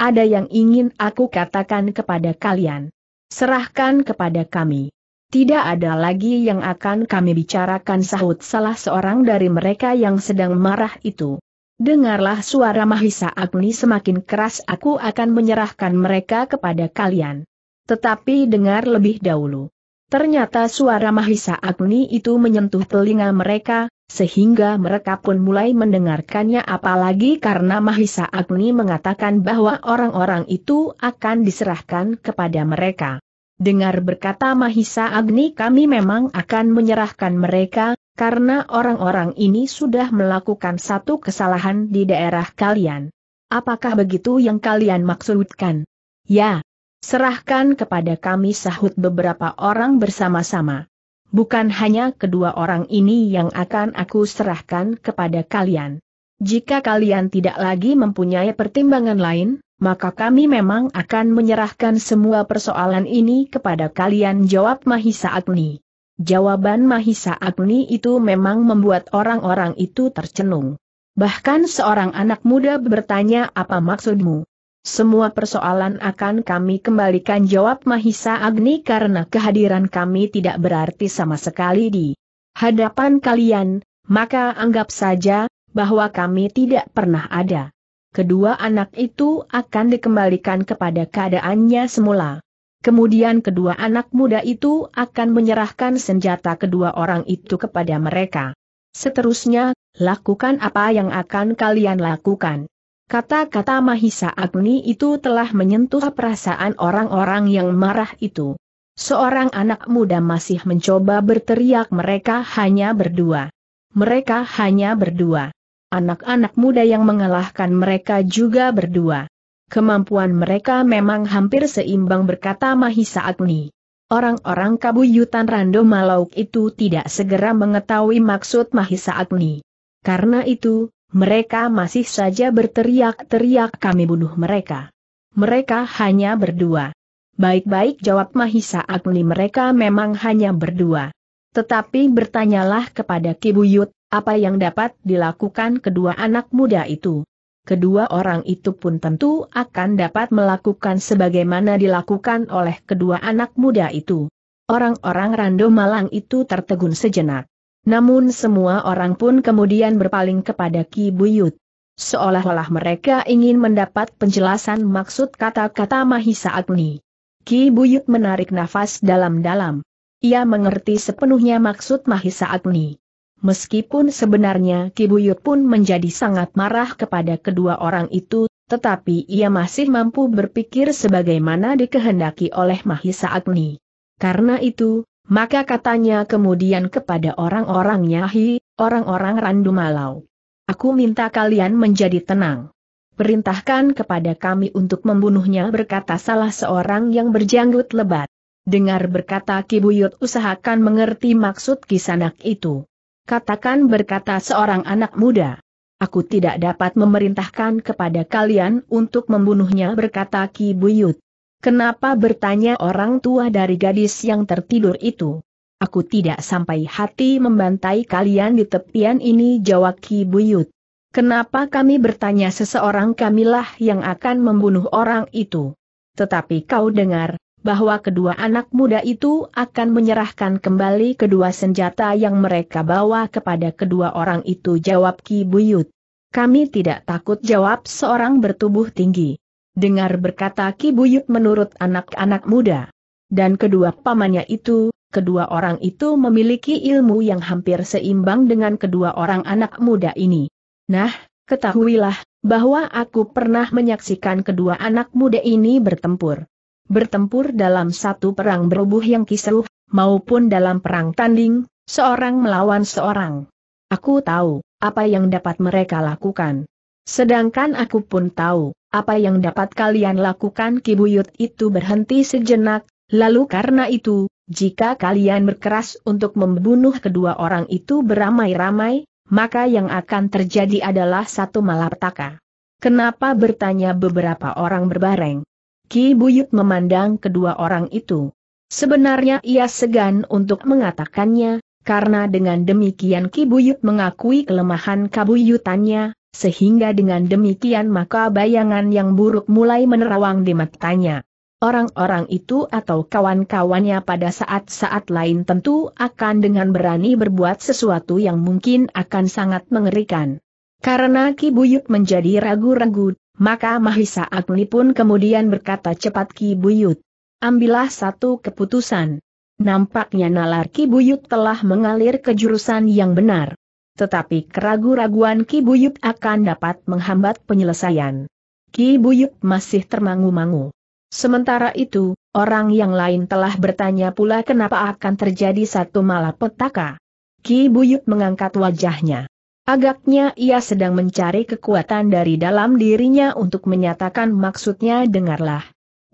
Ada yang ingin aku katakan kepada kalian. Serahkan kepada kami. Tidak ada lagi yang akan kami bicarakan sahut salah seorang dari mereka yang sedang marah itu. Dengarlah suara Mahisa Agni semakin keras aku akan menyerahkan mereka kepada kalian. Tetapi dengar lebih dahulu. Ternyata suara Mahisa Agni itu menyentuh telinga mereka, sehingga mereka pun mulai mendengarkannya apalagi karena Mahisa Agni mengatakan bahwa orang-orang itu akan diserahkan kepada mereka. Dengar berkata Mahisa Agni kami memang akan menyerahkan mereka, karena orang-orang ini sudah melakukan satu kesalahan di daerah kalian. Apakah begitu yang kalian maksudkan? Ya. Serahkan kepada kami sahut beberapa orang bersama-sama. Bukan hanya kedua orang ini yang akan aku serahkan kepada kalian. Jika kalian tidak lagi mempunyai pertimbangan lain, maka kami memang akan menyerahkan semua persoalan ini kepada kalian jawab Mahisa Agni. Jawaban Mahisa Agni itu memang membuat orang-orang itu tercenung. Bahkan seorang anak muda bertanya apa maksudmu? Semua persoalan akan kami kembalikan jawab Mahisa Agni karena kehadiran kami tidak berarti sama sekali di hadapan kalian, maka anggap saja bahwa kami tidak pernah ada. Kedua anak itu akan dikembalikan kepada keadaannya semula. Kemudian kedua anak muda itu akan menyerahkan senjata kedua orang itu kepada mereka. Seterusnya, lakukan apa yang akan kalian lakukan. Kata-kata Mahisa Agni itu telah menyentuh perasaan orang-orang yang marah itu. Seorang anak muda masih mencoba berteriak mereka hanya berdua. Mereka hanya berdua. Anak-anak muda yang mengalahkan mereka juga berdua. Kemampuan mereka memang hampir seimbang berkata Mahisa Agni. Orang-orang kabuyutan Rando Malauk itu tidak segera mengetahui maksud Mahisa Agni. Karena itu, mereka masih saja berteriak-teriak kami bunuh mereka. Mereka hanya berdua. Baik-baik jawab Mahisa Agni mereka memang hanya berdua. Tetapi bertanyalah kepada Kibuyut, apa yang dapat dilakukan kedua anak muda itu kedua orang itu pun tentu akan dapat melakukan sebagaimana dilakukan oleh kedua anak muda itu. Orang-orang Rando Malang itu tertegun sejenak. Namun semua orang pun kemudian berpaling kepada Ki Buyut. Seolah-olah mereka ingin mendapat penjelasan maksud kata-kata Mahisa Agni. Ki Buyut menarik nafas dalam-dalam. Ia mengerti sepenuhnya maksud Mahisa Agni. Meskipun sebenarnya Kibuyut pun menjadi sangat marah kepada kedua orang itu, tetapi ia masih mampu berpikir sebagaimana dikehendaki oleh Mahisa Agni. Karena itu, maka katanya kemudian kepada orang-orang Nyahi, orang-orang Randu Malau. Aku minta kalian menjadi tenang. Perintahkan kepada kami untuk membunuhnya berkata salah seorang yang berjanggut lebat. Dengar berkata Kibuyut usahakan mengerti maksud kisanak itu katakan berkata seorang anak muda. Aku tidak dapat memerintahkan kepada kalian untuk membunuhnya berkata Ki Buyut. Kenapa bertanya orang tua dari gadis yang tertidur itu? Aku tidak sampai hati membantai kalian di tepian ini jawab Ki Buyut. Kenapa kami bertanya seseorang kamilah yang akan membunuh orang itu? Tetapi kau dengar, bahwa kedua anak muda itu akan menyerahkan kembali kedua senjata yang mereka bawa kepada kedua orang itu jawab Ki Buyut. Kami tidak takut jawab seorang bertubuh tinggi. Dengar berkata Ki Buyut menurut anak-anak muda. Dan kedua pamannya itu, kedua orang itu memiliki ilmu yang hampir seimbang dengan kedua orang anak muda ini. Nah, ketahuilah, bahwa aku pernah menyaksikan kedua anak muda ini bertempur bertempur dalam satu perang berubuh yang kisruh, maupun dalam perang tanding, seorang melawan seorang. Aku tahu, apa yang dapat mereka lakukan. Sedangkan aku pun tahu, apa yang dapat kalian lakukan Kibuyut itu berhenti sejenak, lalu karena itu, jika kalian berkeras untuk membunuh kedua orang itu beramai-ramai, maka yang akan terjadi adalah satu malapetaka. Kenapa bertanya beberapa orang berbareng? Ki Buyut memandang kedua orang itu. Sebenarnya ia segan untuk mengatakannya, karena dengan demikian Ki Buyut mengakui kelemahan kabuyutannya, sehingga dengan demikian maka bayangan yang buruk mulai menerawang di matanya. Orang-orang itu atau kawan-kawannya pada saat-saat lain tentu akan dengan berani berbuat sesuatu yang mungkin akan sangat mengerikan. Karena Ki Buyut menjadi ragu-ragu maka Mahisa Agni pun kemudian berkata cepat Ki Buyut. Ambillah satu keputusan. Nampaknya nalar Ki Buyut telah mengalir ke jurusan yang benar. Tetapi keraguan-raguan Ki Buyut akan dapat menghambat penyelesaian. Ki Buyut masih termangu-mangu. Sementara itu, orang yang lain telah bertanya pula kenapa akan terjadi satu malapetaka. Ki Buyut mengangkat wajahnya. Agaknya ia sedang mencari kekuatan dari dalam dirinya untuk menyatakan maksudnya dengarlah.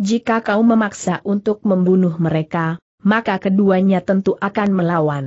Jika kau memaksa untuk membunuh mereka, maka keduanya tentu akan melawan.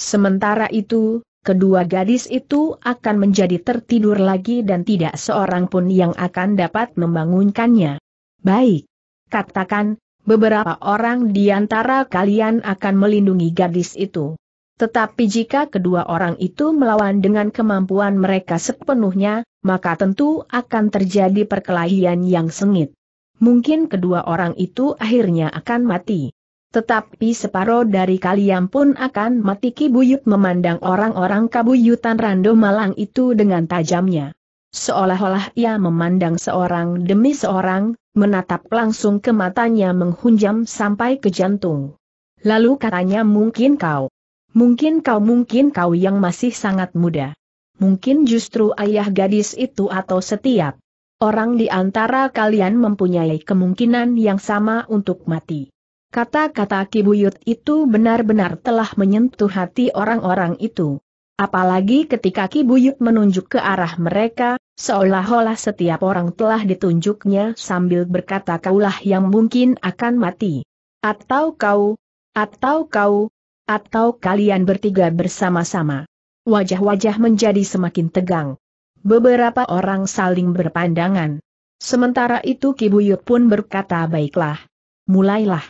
Sementara itu, kedua gadis itu akan menjadi tertidur lagi dan tidak seorang pun yang akan dapat membangunkannya. Baik. Katakan, beberapa orang di antara kalian akan melindungi gadis itu. Tetapi jika kedua orang itu melawan dengan kemampuan mereka sepenuhnya, maka tentu akan terjadi perkelahian yang sengit. Mungkin kedua orang itu akhirnya akan mati. Tetapi separuh dari kalian pun akan mati Kibuyut memandang orang-orang kabuyutan Rando Malang itu dengan tajamnya. Seolah-olah ia memandang seorang demi seorang, menatap langsung ke matanya menghunjam sampai ke jantung. Lalu katanya mungkin kau Mungkin kau mungkin kau yang masih sangat muda. Mungkin justru ayah gadis itu atau setiap orang di antara kalian mempunyai kemungkinan yang sama untuk mati. Kata-kata Kibuyut itu benar-benar telah menyentuh hati orang-orang itu. Apalagi ketika Kibuyut menunjuk ke arah mereka, seolah-olah setiap orang telah ditunjuknya sambil berkata kaulah yang mungkin akan mati. Atau kau, atau kau, atau kalian bertiga bersama-sama. Wajah-wajah menjadi semakin tegang. Beberapa orang saling berpandangan. Sementara itu Kibuyut pun berkata baiklah. Mulailah.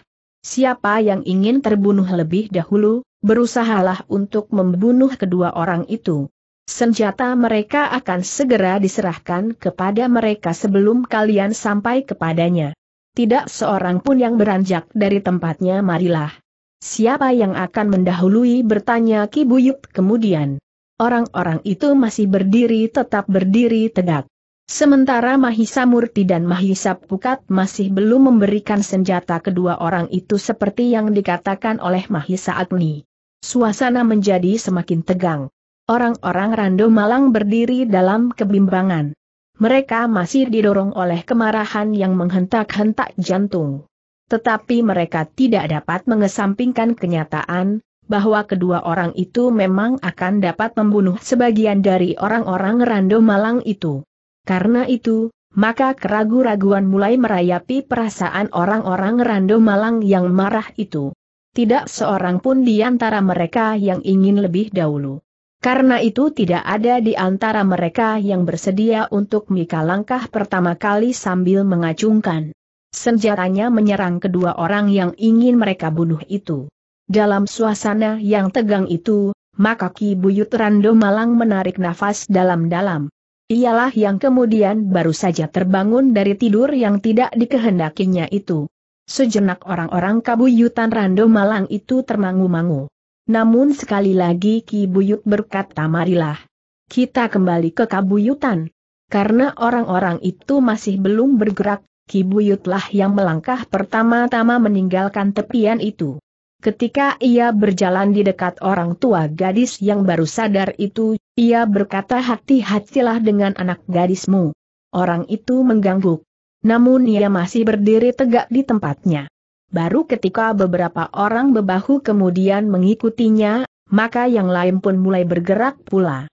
Siapa yang ingin terbunuh lebih dahulu, berusahalah untuk membunuh kedua orang itu. Senjata mereka akan segera diserahkan kepada mereka sebelum kalian sampai kepadanya. Tidak seorang pun yang beranjak dari tempatnya marilah. Siapa yang akan mendahului bertanya Ki Buyut kemudian. Orang-orang itu masih berdiri tetap berdiri tegak. Sementara Mahisa Murti dan Mahisa Pukat masih belum memberikan senjata kedua orang itu seperti yang dikatakan oleh Mahisa Agni. Suasana menjadi semakin tegang. Orang-orang Rando Malang berdiri dalam kebimbangan. Mereka masih didorong oleh kemarahan yang menghentak-hentak jantung. Tetapi mereka tidak dapat mengesampingkan kenyataan, bahwa kedua orang itu memang akan dapat membunuh sebagian dari orang-orang rando malang itu. Karena itu, maka keragu-raguan mulai merayapi perasaan orang-orang rando malang yang marah itu. Tidak seorang pun di antara mereka yang ingin lebih dahulu. Karena itu tidak ada di antara mereka yang bersedia untuk mika langkah pertama kali sambil mengacungkan Senjatanya menyerang kedua orang yang ingin mereka bunuh itu. Dalam suasana yang tegang itu, maka Ki Buyut Rando Malang menarik nafas dalam-dalam. Ialah yang kemudian baru saja terbangun dari tidur yang tidak dikehendakinya itu. Sejenak orang-orang kabuyutan Rando Malang itu termangu-mangu. Namun sekali lagi Ki Buyut berkata marilah. Kita kembali ke kabuyutan. Karena orang-orang itu masih belum bergerak Kibuyutlah yang melangkah pertama-tama meninggalkan tepian itu. Ketika ia berjalan di dekat orang tua gadis yang baru sadar itu, ia berkata hati-hatilah dengan anak gadismu. Orang itu mengganggu. Namun ia masih berdiri tegak di tempatnya. Baru ketika beberapa orang bebahu kemudian mengikutinya, maka yang lain pun mulai bergerak pula.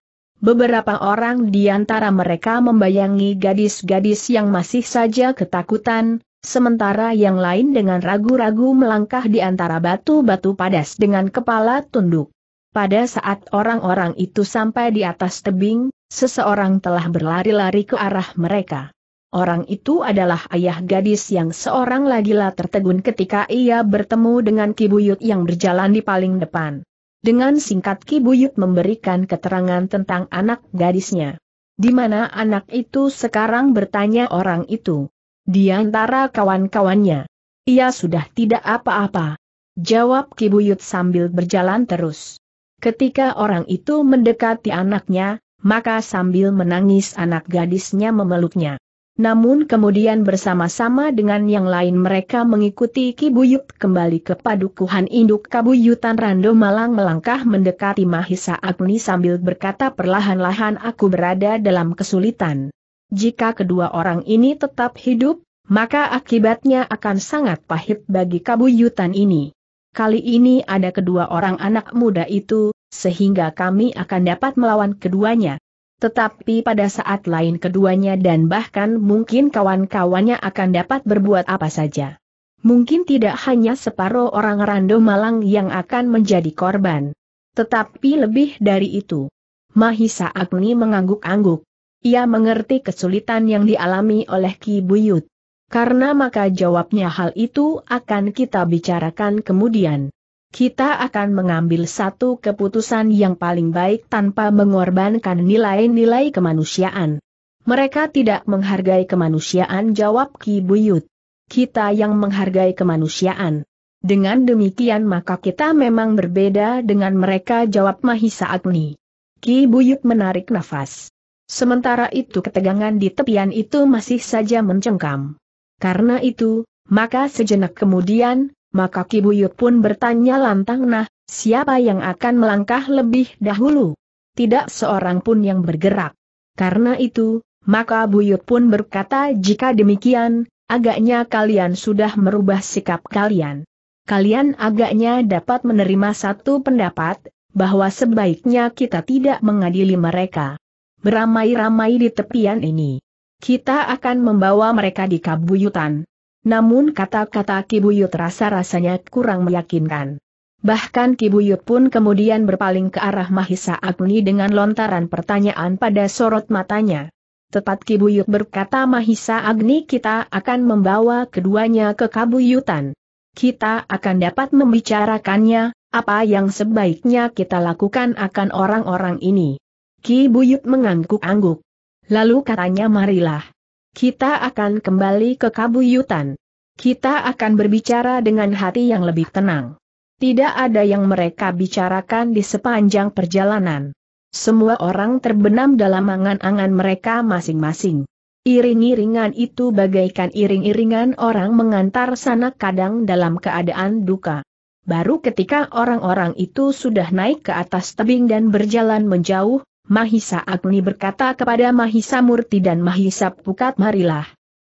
Beberapa orang di antara mereka membayangi gadis-gadis yang masih saja ketakutan, sementara yang lain dengan ragu-ragu melangkah di antara batu-batu padas dengan kepala tunduk. Pada saat orang-orang itu sampai di atas tebing, seseorang telah berlari-lari ke arah mereka. Orang itu adalah ayah gadis yang seorang lagilah tertegun ketika ia bertemu dengan kibuyut yang berjalan di paling depan. Dengan singkat Ki Buyut memberikan keterangan tentang anak gadisnya. Di mana anak itu sekarang bertanya orang itu. Di antara kawan-kawannya. Ia sudah tidak apa-apa. Jawab Ki Buyut sambil berjalan terus. Ketika orang itu mendekati anaknya, maka sambil menangis anak gadisnya memeluknya. Namun kemudian bersama-sama dengan yang lain mereka mengikuti Kibuyut kembali ke padukuhan induk Kabuyutan Rando Malang melangkah mendekati Mahisa Agni sambil berkata perlahan-lahan aku berada dalam kesulitan. Jika kedua orang ini tetap hidup, maka akibatnya akan sangat pahit bagi Kabuyutan ini. Kali ini ada kedua orang anak muda itu, sehingga kami akan dapat melawan keduanya. Tetapi pada saat lain keduanya dan bahkan mungkin kawan-kawannya akan dapat berbuat apa saja. Mungkin tidak hanya separuh orang rando malang yang akan menjadi korban. Tetapi lebih dari itu. Mahisa Agni mengangguk-angguk. Ia mengerti kesulitan yang dialami oleh Ki Buyut. Karena maka jawabnya hal itu akan kita bicarakan kemudian kita akan mengambil satu keputusan yang paling baik tanpa mengorbankan nilai-nilai kemanusiaan. Mereka tidak menghargai kemanusiaan jawab Ki Buyut. Kita yang menghargai kemanusiaan. Dengan demikian maka kita memang berbeda dengan mereka jawab Mahisa Agni. Ki Buyut menarik nafas. Sementara itu ketegangan di tepian itu masih saja mencengkam. Karena itu, maka sejenak kemudian, maka Ki pun bertanya lantang nah, siapa yang akan melangkah lebih dahulu? Tidak seorang pun yang bergerak. Karena itu, maka Buyut pun berkata jika demikian, agaknya kalian sudah merubah sikap kalian. Kalian agaknya dapat menerima satu pendapat, bahwa sebaiknya kita tidak mengadili mereka. Beramai-ramai di tepian ini. Kita akan membawa mereka di kabuyutan, namun kata-kata Kibuyut rasa-rasanya kurang meyakinkan. Bahkan Kibuyut pun kemudian berpaling ke arah Mahisa Agni dengan lontaran pertanyaan pada sorot matanya. Tepat Kibuyut berkata Mahisa Agni kita akan membawa keduanya ke Kabuyutan. Kita akan dapat membicarakannya, apa yang sebaiknya kita lakukan akan orang-orang ini. Kibuyut mengangguk-angguk. Lalu katanya marilah. Kita akan kembali ke kabuyutan. Kita akan berbicara dengan hati yang lebih tenang. Tidak ada yang mereka bicarakan di sepanjang perjalanan. Semua orang terbenam dalam angan-angan mereka masing-masing. Iring-iringan itu bagaikan iring-iringan orang mengantar sana kadang dalam keadaan duka. Baru ketika orang-orang itu sudah naik ke atas tebing dan berjalan menjauh, Mahisa Agni berkata kepada Mahisa Murti dan Mahisa Pukat marilah.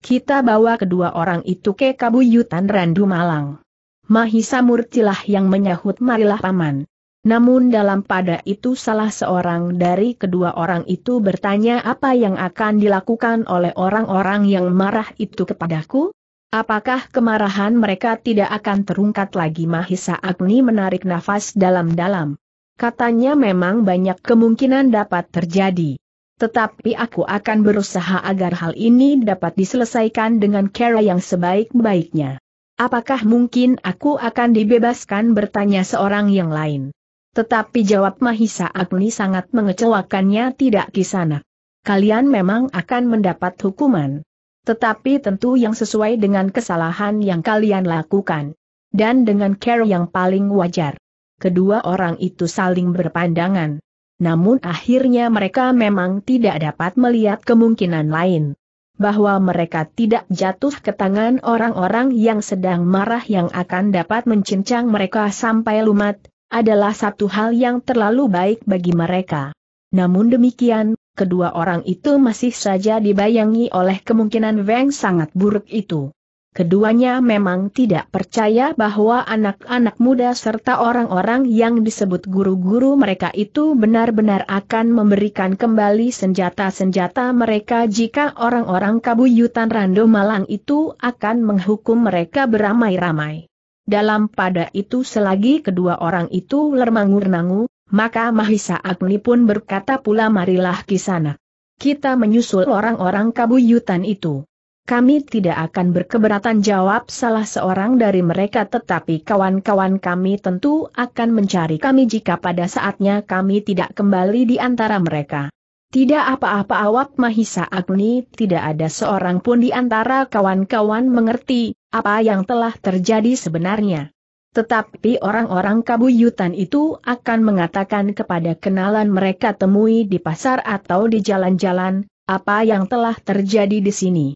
Kita bawa kedua orang itu ke kabuyutan Randu Malang. Mahisa Murtilah yang menyahut marilah paman. Namun dalam pada itu salah seorang dari kedua orang itu bertanya apa yang akan dilakukan oleh orang-orang yang marah itu kepadaku? Apakah kemarahan mereka tidak akan terungkat lagi Mahisa Agni menarik nafas dalam-dalam? Katanya memang banyak kemungkinan dapat terjadi. Tetapi aku akan berusaha agar hal ini dapat diselesaikan dengan cara yang sebaik-baiknya. Apakah mungkin aku akan dibebaskan bertanya seorang yang lain? Tetapi jawab Mahisa Agni sangat mengecewakannya tidak sana. Kalian memang akan mendapat hukuman. Tetapi tentu yang sesuai dengan kesalahan yang kalian lakukan. Dan dengan care yang paling wajar. Kedua orang itu saling berpandangan. Namun akhirnya mereka memang tidak dapat melihat kemungkinan lain. Bahwa mereka tidak jatuh ke tangan orang-orang yang sedang marah yang akan dapat mencincang mereka sampai lumat, adalah satu hal yang terlalu baik bagi mereka. Namun demikian, kedua orang itu masih saja dibayangi oleh kemungkinan Weng sangat buruk itu. Keduanya memang tidak percaya bahwa anak-anak muda serta orang-orang yang disebut guru-guru mereka itu benar-benar akan memberikan kembali senjata-senjata mereka jika orang-orang kabuyutan Rando Malang itu akan menghukum mereka beramai-ramai. Dalam pada itu selagi kedua orang itu lermangur-nangu, maka Mahisa Agni pun berkata pula marilah kisana. Kita menyusul orang-orang kabuyutan itu kami tidak akan berkeberatan jawab salah seorang dari mereka tetapi kawan-kawan kami tentu akan mencari kami jika pada saatnya kami tidak kembali di antara mereka. Tidak apa-apa awak Mahisa Agni tidak ada seorang pun di antara kawan-kawan mengerti apa yang telah terjadi sebenarnya. Tetapi orang-orang kabuyutan itu akan mengatakan kepada kenalan mereka temui di pasar atau di jalan-jalan, apa yang telah terjadi di sini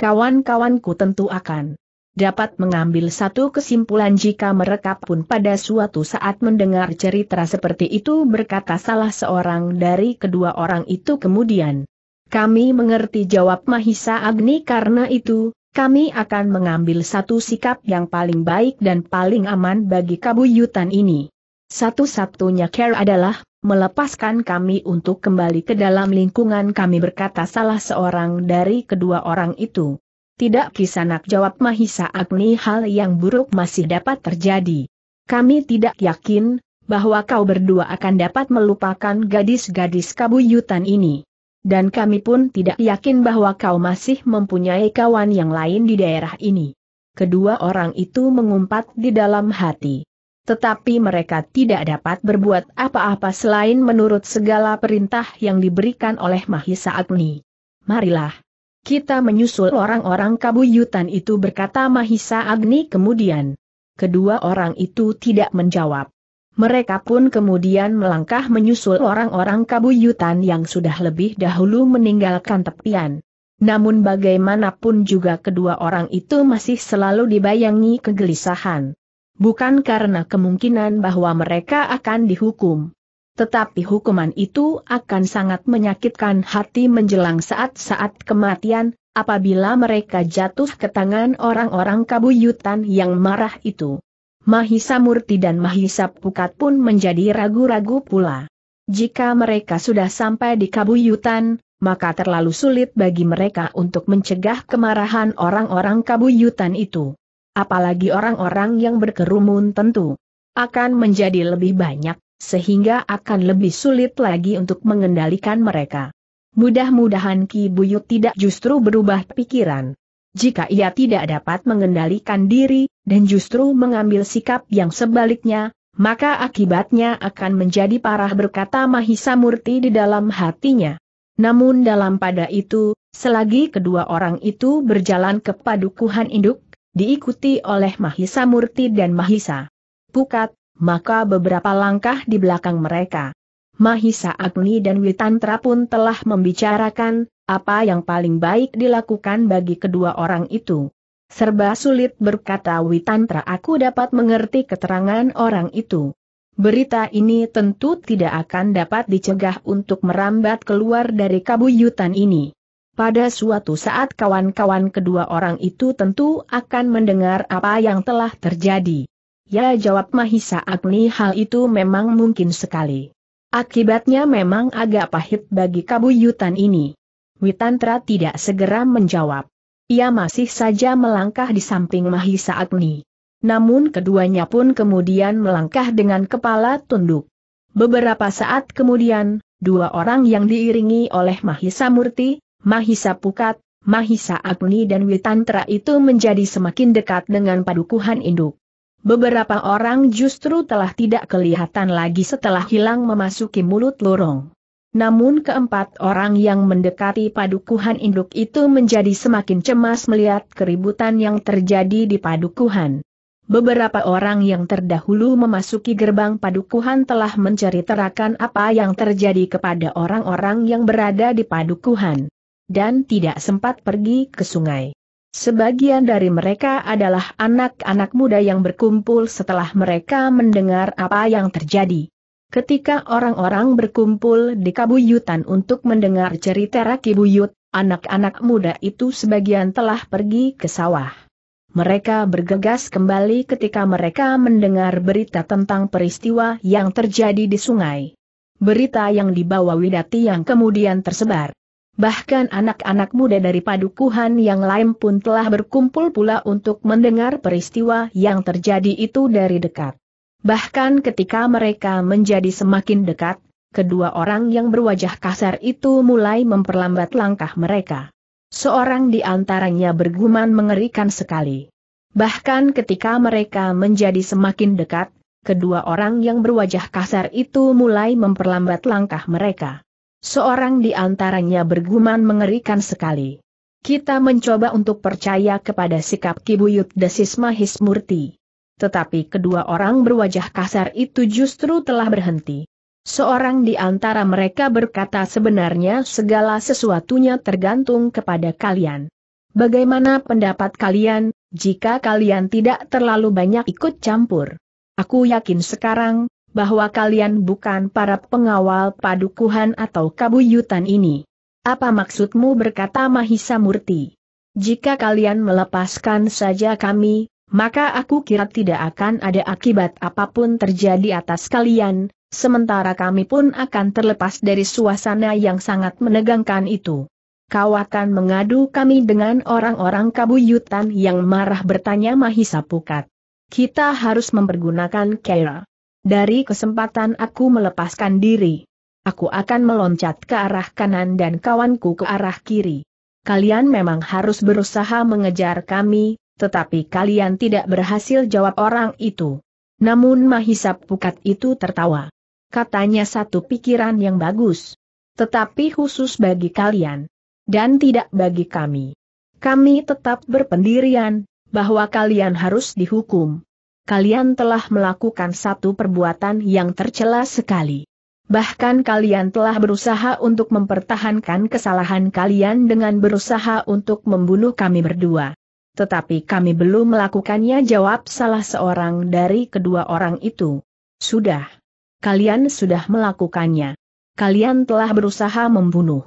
kawan-kawanku tentu akan dapat mengambil satu kesimpulan jika mereka pun pada suatu saat mendengar cerita seperti itu berkata salah seorang dari kedua orang itu kemudian. Kami mengerti jawab Mahisa Agni karena itu, kami akan mengambil satu sikap yang paling baik dan paling aman bagi kabuyutan ini. Satu-satunya care adalah melepaskan kami untuk kembali ke dalam lingkungan kami berkata salah seorang dari kedua orang itu. Tidak kisanak jawab Mahisa Agni hal yang buruk masih dapat terjadi. Kami tidak yakin, bahwa kau berdua akan dapat melupakan gadis-gadis kabuyutan ini. Dan kami pun tidak yakin bahwa kau masih mempunyai kawan yang lain di daerah ini. Kedua orang itu mengumpat di dalam hati tetapi mereka tidak dapat berbuat apa-apa selain menurut segala perintah yang diberikan oleh Mahisa Agni. Marilah. Kita menyusul orang-orang kabuyutan itu berkata Mahisa Agni kemudian. Kedua orang itu tidak menjawab. Mereka pun kemudian melangkah menyusul orang-orang kabuyutan yang sudah lebih dahulu meninggalkan tepian. Namun bagaimanapun juga kedua orang itu masih selalu dibayangi kegelisahan bukan karena kemungkinan bahwa mereka akan dihukum. Tetapi hukuman itu akan sangat menyakitkan hati menjelang saat-saat kematian, apabila mereka jatuh ke tangan orang-orang kabuyutan yang marah itu. Mahisa Murti dan Mahisa Pukat pun menjadi ragu-ragu pula. Jika mereka sudah sampai di kabuyutan, maka terlalu sulit bagi mereka untuk mencegah kemarahan orang-orang kabuyutan itu apalagi orang-orang yang berkerumun tentu akan menjadi lebih banyak, sehingga akan lebih sulit lagi untuk mengendalikan mereka. Mudah-mudahan Ki Buyut tidak justru berubah pikiran. Jika ia tidak dapat mengendalikan diri, dan justru mengambil sikap yang sebaliknya, maka akibatnya akan menjadi parah berkata Mahisa Murti di dalam hatinya. Namun dalam pada itu, selagi kedua orang itu berjalan ke padukuhan induk, diikuti oleh Mahisa Murti dan Mahisa Pukat, maka beberapa langkah di belakang mereka. Mahisa Agni dan Witantra pun telah membicarakan apa yang paling baik dilakukan bagi kedua orang itu. Serba sulit berkata Witantra aku dapat mengerti keterangan orang itu. Berita ini tentu tidak akan dapat dicegah untuk merambat keluar dari kabuyutan ini. Pada suatu saat kawan-kawan kedua orang itu tentu akan mendengar apa yang telah terjadi. Ya jawab Mahisa Agni hal itu memang mungkin sekali. Akibatnya memang agak pahit bagi kabuyutan ini. Witantra tidak segera menjawab. Ia masih saja melangkah di samping Mahisa Agni. Namun keduanya pun kemudian melangkah dengan kepala tunduk. Beberapa saat kemudian, dua orang yang diiringi oleh Mahisa Murti, Mahisa Pukat, Mahisa Agni dan Witantra itu menjadi semakin dekat dengan padukuhan induk. Beberapa orang justru telah tidak kelihatan lagi setelah hilang memasuki mulut lorong. Namun keempat orang yang mendekati padukuhan induk itu menjadi semakin cemas melihat keributan yang terjadi di padukuhan. Beberapa orang yang terdahulu memasuki gerbang padukuhan telah menceritakan apa yang terjadi kepada orang-orang yang berada di padukuhan dan tidak sempat pergi ke sungai. Sebagian dari mereka adalah anak-anak muda yang berkumpul setelah mereka mendengar apa yang terjadi. Ketika orang-orang berkumpul di kabuyutan untuk mendengar cerita Raki Buyut, anak-anak muda itu sebagian telah pergi ke sawah. Mereka bergegas kembali ketika mereka mendengar berita tentang peristiwa yang terjadi di sungai. Berita yang dibawa Widati yang kemudian tersebar bahkan anak-anak muda dari padukuhan yang lain pun telah berkumpul pula untuk mendengar peristiwa yang terjadi itu dari dekat. Bahkan ketika mereka menjadi semakin dekat, kedua orang yang berwajah kasar itu mulai memperlambat langkah mereka. Seorang di antaranya bergumam mengerikan sekali. Bahkan ketika mereka menjadi semakin dekat, kedua orang yang berwajah kasar itu mulai memperlambat langkah mereka. Seorang di antaranya bergumam mengerikan sekali. Kita mencoba untuk percaya kepada sikap Kibuyut Desis Mahis Murti. Tetapi kedua orang berwajah kasar itu justru telah berhenti. Seorang di antara mereka berkata sebenarnya segala sesuatunya tergantung kepada kalian. Bagaimana pendapat kalian, jika kalian tidak terlalu banyak ikut campur? Aku yakin sekarang, bahwa kalian bukan para pengawal padukuhan atau kabuyutan ini. Apa maksudmu berkata Mahisa Murti? Jika kalian melepaskan saja kami, maka aku kira tidak akan ada akibat apapun terjadi atas kalian, sementara kami pun akan terlepas dari suasana yang sangat menegangkan itu. Kau akan mengadu kami dengan orang-orang kabuyutan yang marah bertanya Mahisa Pukat. Kita harus mempergunakan Kera. Dari kesempatan aku melepaskan diri. Aku akan meloncat ke arah kanan dan kawanku ke arah kiri. Kalian memang harus berusaha mengejar kami, tetapi kalian tidak berhasil jawab orang itu. Namun Mahisap Pukat itu tertawa. Katanya satu pikiran yang bagus. Tetapi khusus bagi kalian. Dan tidak bagi kami. Kami tetap berpendirian, bahwa kalian harus dihukum kalian telah melakukan satu perbuatan yang tercela sekali. Bahkan kalian telah berusaha untuk mempertahankan kesalahan kalian dengan berusaha untuk membunuh kami berdua. Tetapi kami belum melakukannya jawab salah seorang dari kedua orang itu. Sudah. Kalian sudah melakukannya. Kalian telah berusaha membunuh.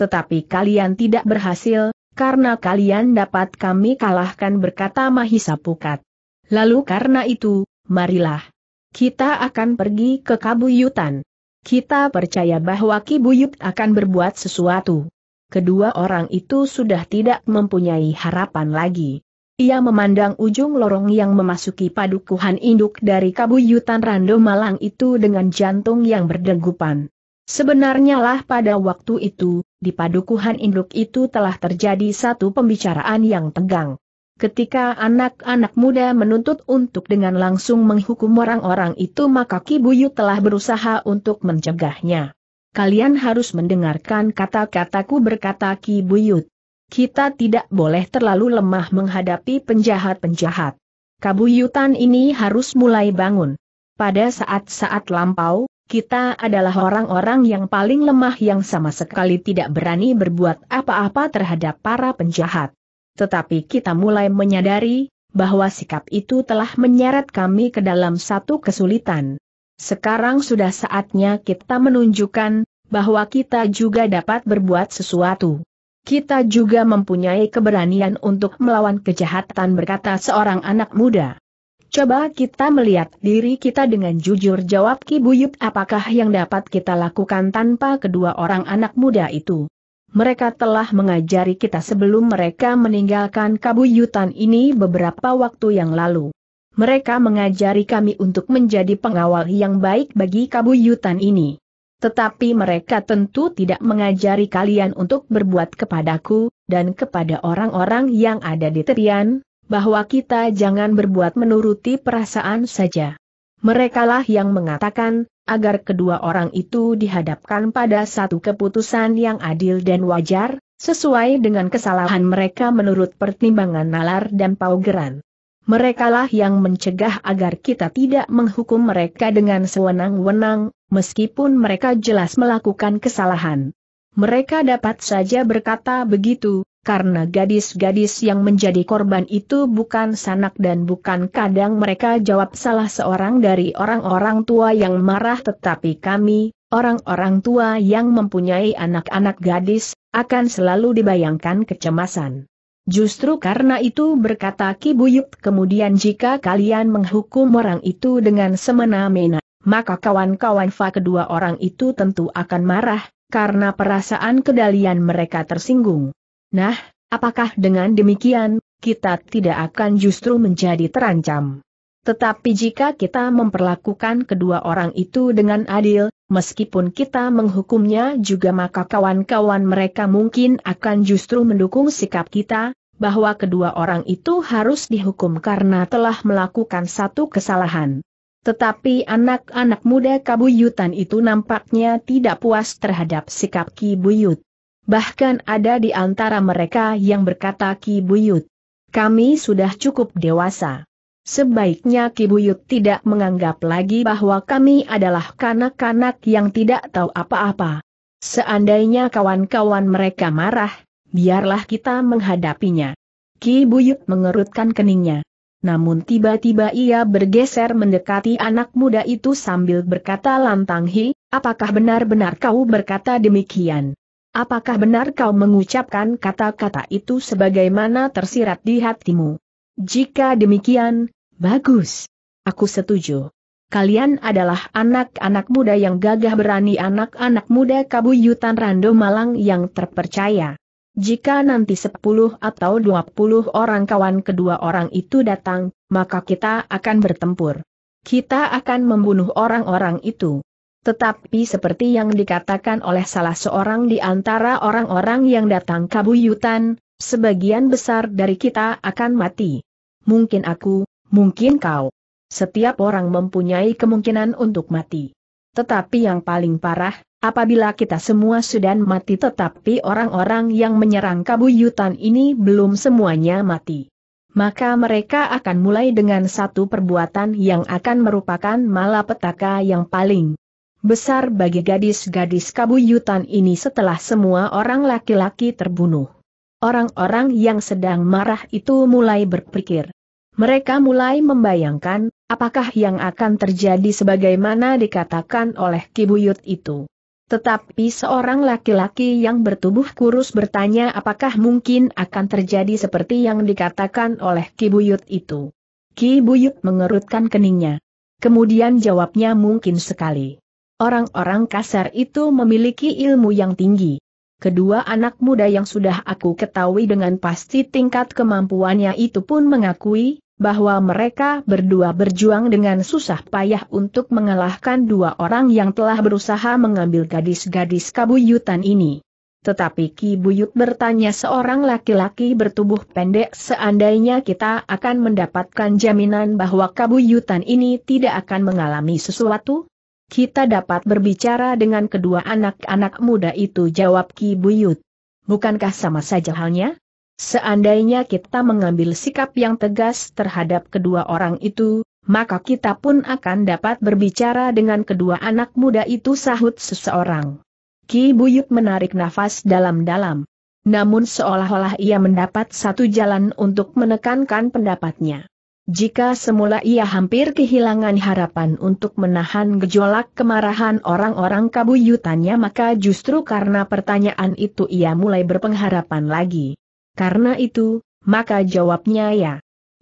Tetapi kalian tidak berhasil, karena kalian dapat kami kalahkan berkata Mahisa Pukat. Lalu karena itu, marilah. Kita akan pergi ke Kabuyutan. Kita percaya bahwa Kibuyut akan berbuat sesuatu. Kedua orang itu sudah tidak mempunyai harapan lagi. Ia memandang ujung lorong yang memasuki padukuhan induk dari Kabuyutan Rando Malang itu dengan jantung yang berdegupan. Sebenarnya lah pada waktu itu, di padukuhan induk itu telah terjadi satu pembicaraan yang tegang. Ketika anak-anak muda menuntut untuk dengan langsung menghukum orang-orang itu maka Kibuyut telah berusaha untuk mencegahnya. Kalian harus mendengarkan kata-kataku berkata Ki Kita tidak boleh terlalu lemah menghadapi penjahat-penjahat. Kabuyutan ini harus mulai bangun. Pada saat-saat lampau, kita adalah orang-orang yang paling lemah yang sama sekali tidak berani berbuat apa-apa terhadap para penjahat. Tetapi kita mulai menyadari, bahwa sikap itu telah menyeret kami ke dalam satu kesulitan. Sekarang sudah saatnya kita menunjukkan, bahwa kita juga dapat berbuat sesuatu. Kita juga mempunyai keberanian untuk melawan kejahatan berkata seorang anak muda. Coba kita melihat diri kita dengan jujur jawab Ki Buyut apakah yang dapat kita lakukan tanpa kedua orang anak muda itu mereka telah mengajari kita sebelum mereka meninggalkan kabuyutan ini beberapa waktu yang lalu. Mereka mengajari kami untuk menjadi pengawal yang baik bagi kabuyutan ini. Tetapi mereka tentu tidak mengajari kalian untuk berbuat kepadaku, dan kepada orang-orang yang ada di tepian, bahwa kita jangan berbuat menuruti perasaan saja. Merekalah yang mengatakan, agar kedua orang itu dihadapkan pada satu keputusan yang adil dan wajar, sesuai dengan kesalahan mereka menurut pertimbangan nalar dan paugeran. Merekalah yang mencegah agar kita tidak menghukum mereka dengan sewenang-wenang, meskipun mereka jelas melakukan kesalahan. Mereka dapat saja berkata begitu, karena gadis-gadis yang menjadi korban itu bukan sanak dan bukan kadang mereka jawab salah seorang dari orang-orang tua yang marah tetapi kami, orang-orang tua yang mempunyai anak-anak gadis, akan selalu dibayangkan kecemasan. Justru karena itu berkata Ki Buyuk kemudian jika kalian menghukum orang itu dengan semena-mena, maka kawan-kawan Fa kedua orang itu tentu akan marah, karena perasaan kedalian mereka tersinggung. Nah, apakah dengan demikian, kita tidak akan justru menjadi terancam? Tetapi jika kita memperlakukan kedua orang itu dengan adil, meskipun kita menghukumnya juga maka kawan-kawan mereka mungkin akan justru mendukung sikap kita, bahwa kedua orang itu harus dihukum karena telah melakukan satu kesalahan. Tetapi anak-anak muda kabuyutan itu nampaknya tidak puas terhadap sikap kibuyut. Bahkan ada di antara mereka yang berkata Ki Buyut. Kami sudah cukup dewasa. Sebaiknya Ki Buyut tidak menganggap lagi bahwa kami adalah kanak-kanak yang tidak tahu apa-apa. Seandainya kawan-kawan mereka marah, biarlah kita menghadapinya. Ki Buyut mengerutkan keningnya. Namun tiba-tiba ia bergeser mendekati anak muda itu sambil berkata lantang hi, apakah benar-benar kau berkata demikian? Apakah benar kau mengucapkan kata-kata itu sebagaimana tersirat di hatimu? Jika demikian, bagus. Aku setuju. Kalian adalah anak-anak muda yang gagah berani anak-anak muda kabuyutan Rando Malang yang terpercaya. Jika nanti 10 atau 20 orang kawan kedua orang itu datang, maka kita akan bertempur. Kita akan membunuh orang-orang itu. Tetapi seperti yang dikatakan oleh salah seorang di antara orang-orang yang datang kabuyutan, sebagian besar dari kita akan mati. Mungkin aku, mungkin kau. Setiap orang mempunyai kemungkinan untuk mati. Tetapi yang paling parah, apabila kita semua sudah mati tetapi orang-orang yang menyerang kabuyutan ini belum semuanya mati maka mereka akan mulai dengan satu perbuatan yang akan merupakan malapetaka yang paling besar bagi gadis-gadis kabuyutan ini setelah semua orang laki-laki terbunuh. Orang-orang yang sedang marah itu mulai berpikir. Mereka mulai membayangkan, apakah yang akan terjadi sebagaimana dikatakan oleh kibuyut itu. Tetapi seorang laki-laki yang bertubuh kurus bertanya apakah mungkin akan terjadi seperti yang dikatakan oleh Kibuyut itu. Kibuyut mengerutkan keningnya. Kemudian jawabnya mungkin sekali. Orang-orang kasar itu memiliki ilmu yang tinggi. Kedua anak muda yang sudah aku ketahui dengan pasti tingkat kemampuannya itu pun mengakui, bahwa mereka berdua berjuang dengan susah payah untuk mengalahkan dua orang yang telah berusaha mengambil gadis-gadis kabuyutan ini. Tetapi Ki Buyut bertanya seorang laki-laki bertubuh pendek seandainya kita akan mendapatkan jaminan bahwa kabuyutan ini tidak akan mengalami sesuatu, kita dapat berbicara dengan kedua anak-anak muda itu jawab Ki Buyut. Bukankah sama saja halnya? Seandainya kita mengambil sikap yang tegas terhadap kedua orang itu, maka kita pun akan dapat berbicara dengan kedua anak muda itu sahut seseorang. Ki Buyut menarik nafas dalam-dalam. Namun seolah-olah ia mendapat satu jalan untuk menekankan pendapatnya. Jika semula ia hampir kehilangan harapan untuk menahan gejolak kemarahan orang-orang kabuyutannya maka justru karena pertanyaan itu ia mulai berpengharapan lagi. Karena itu, maka jawabnya ya.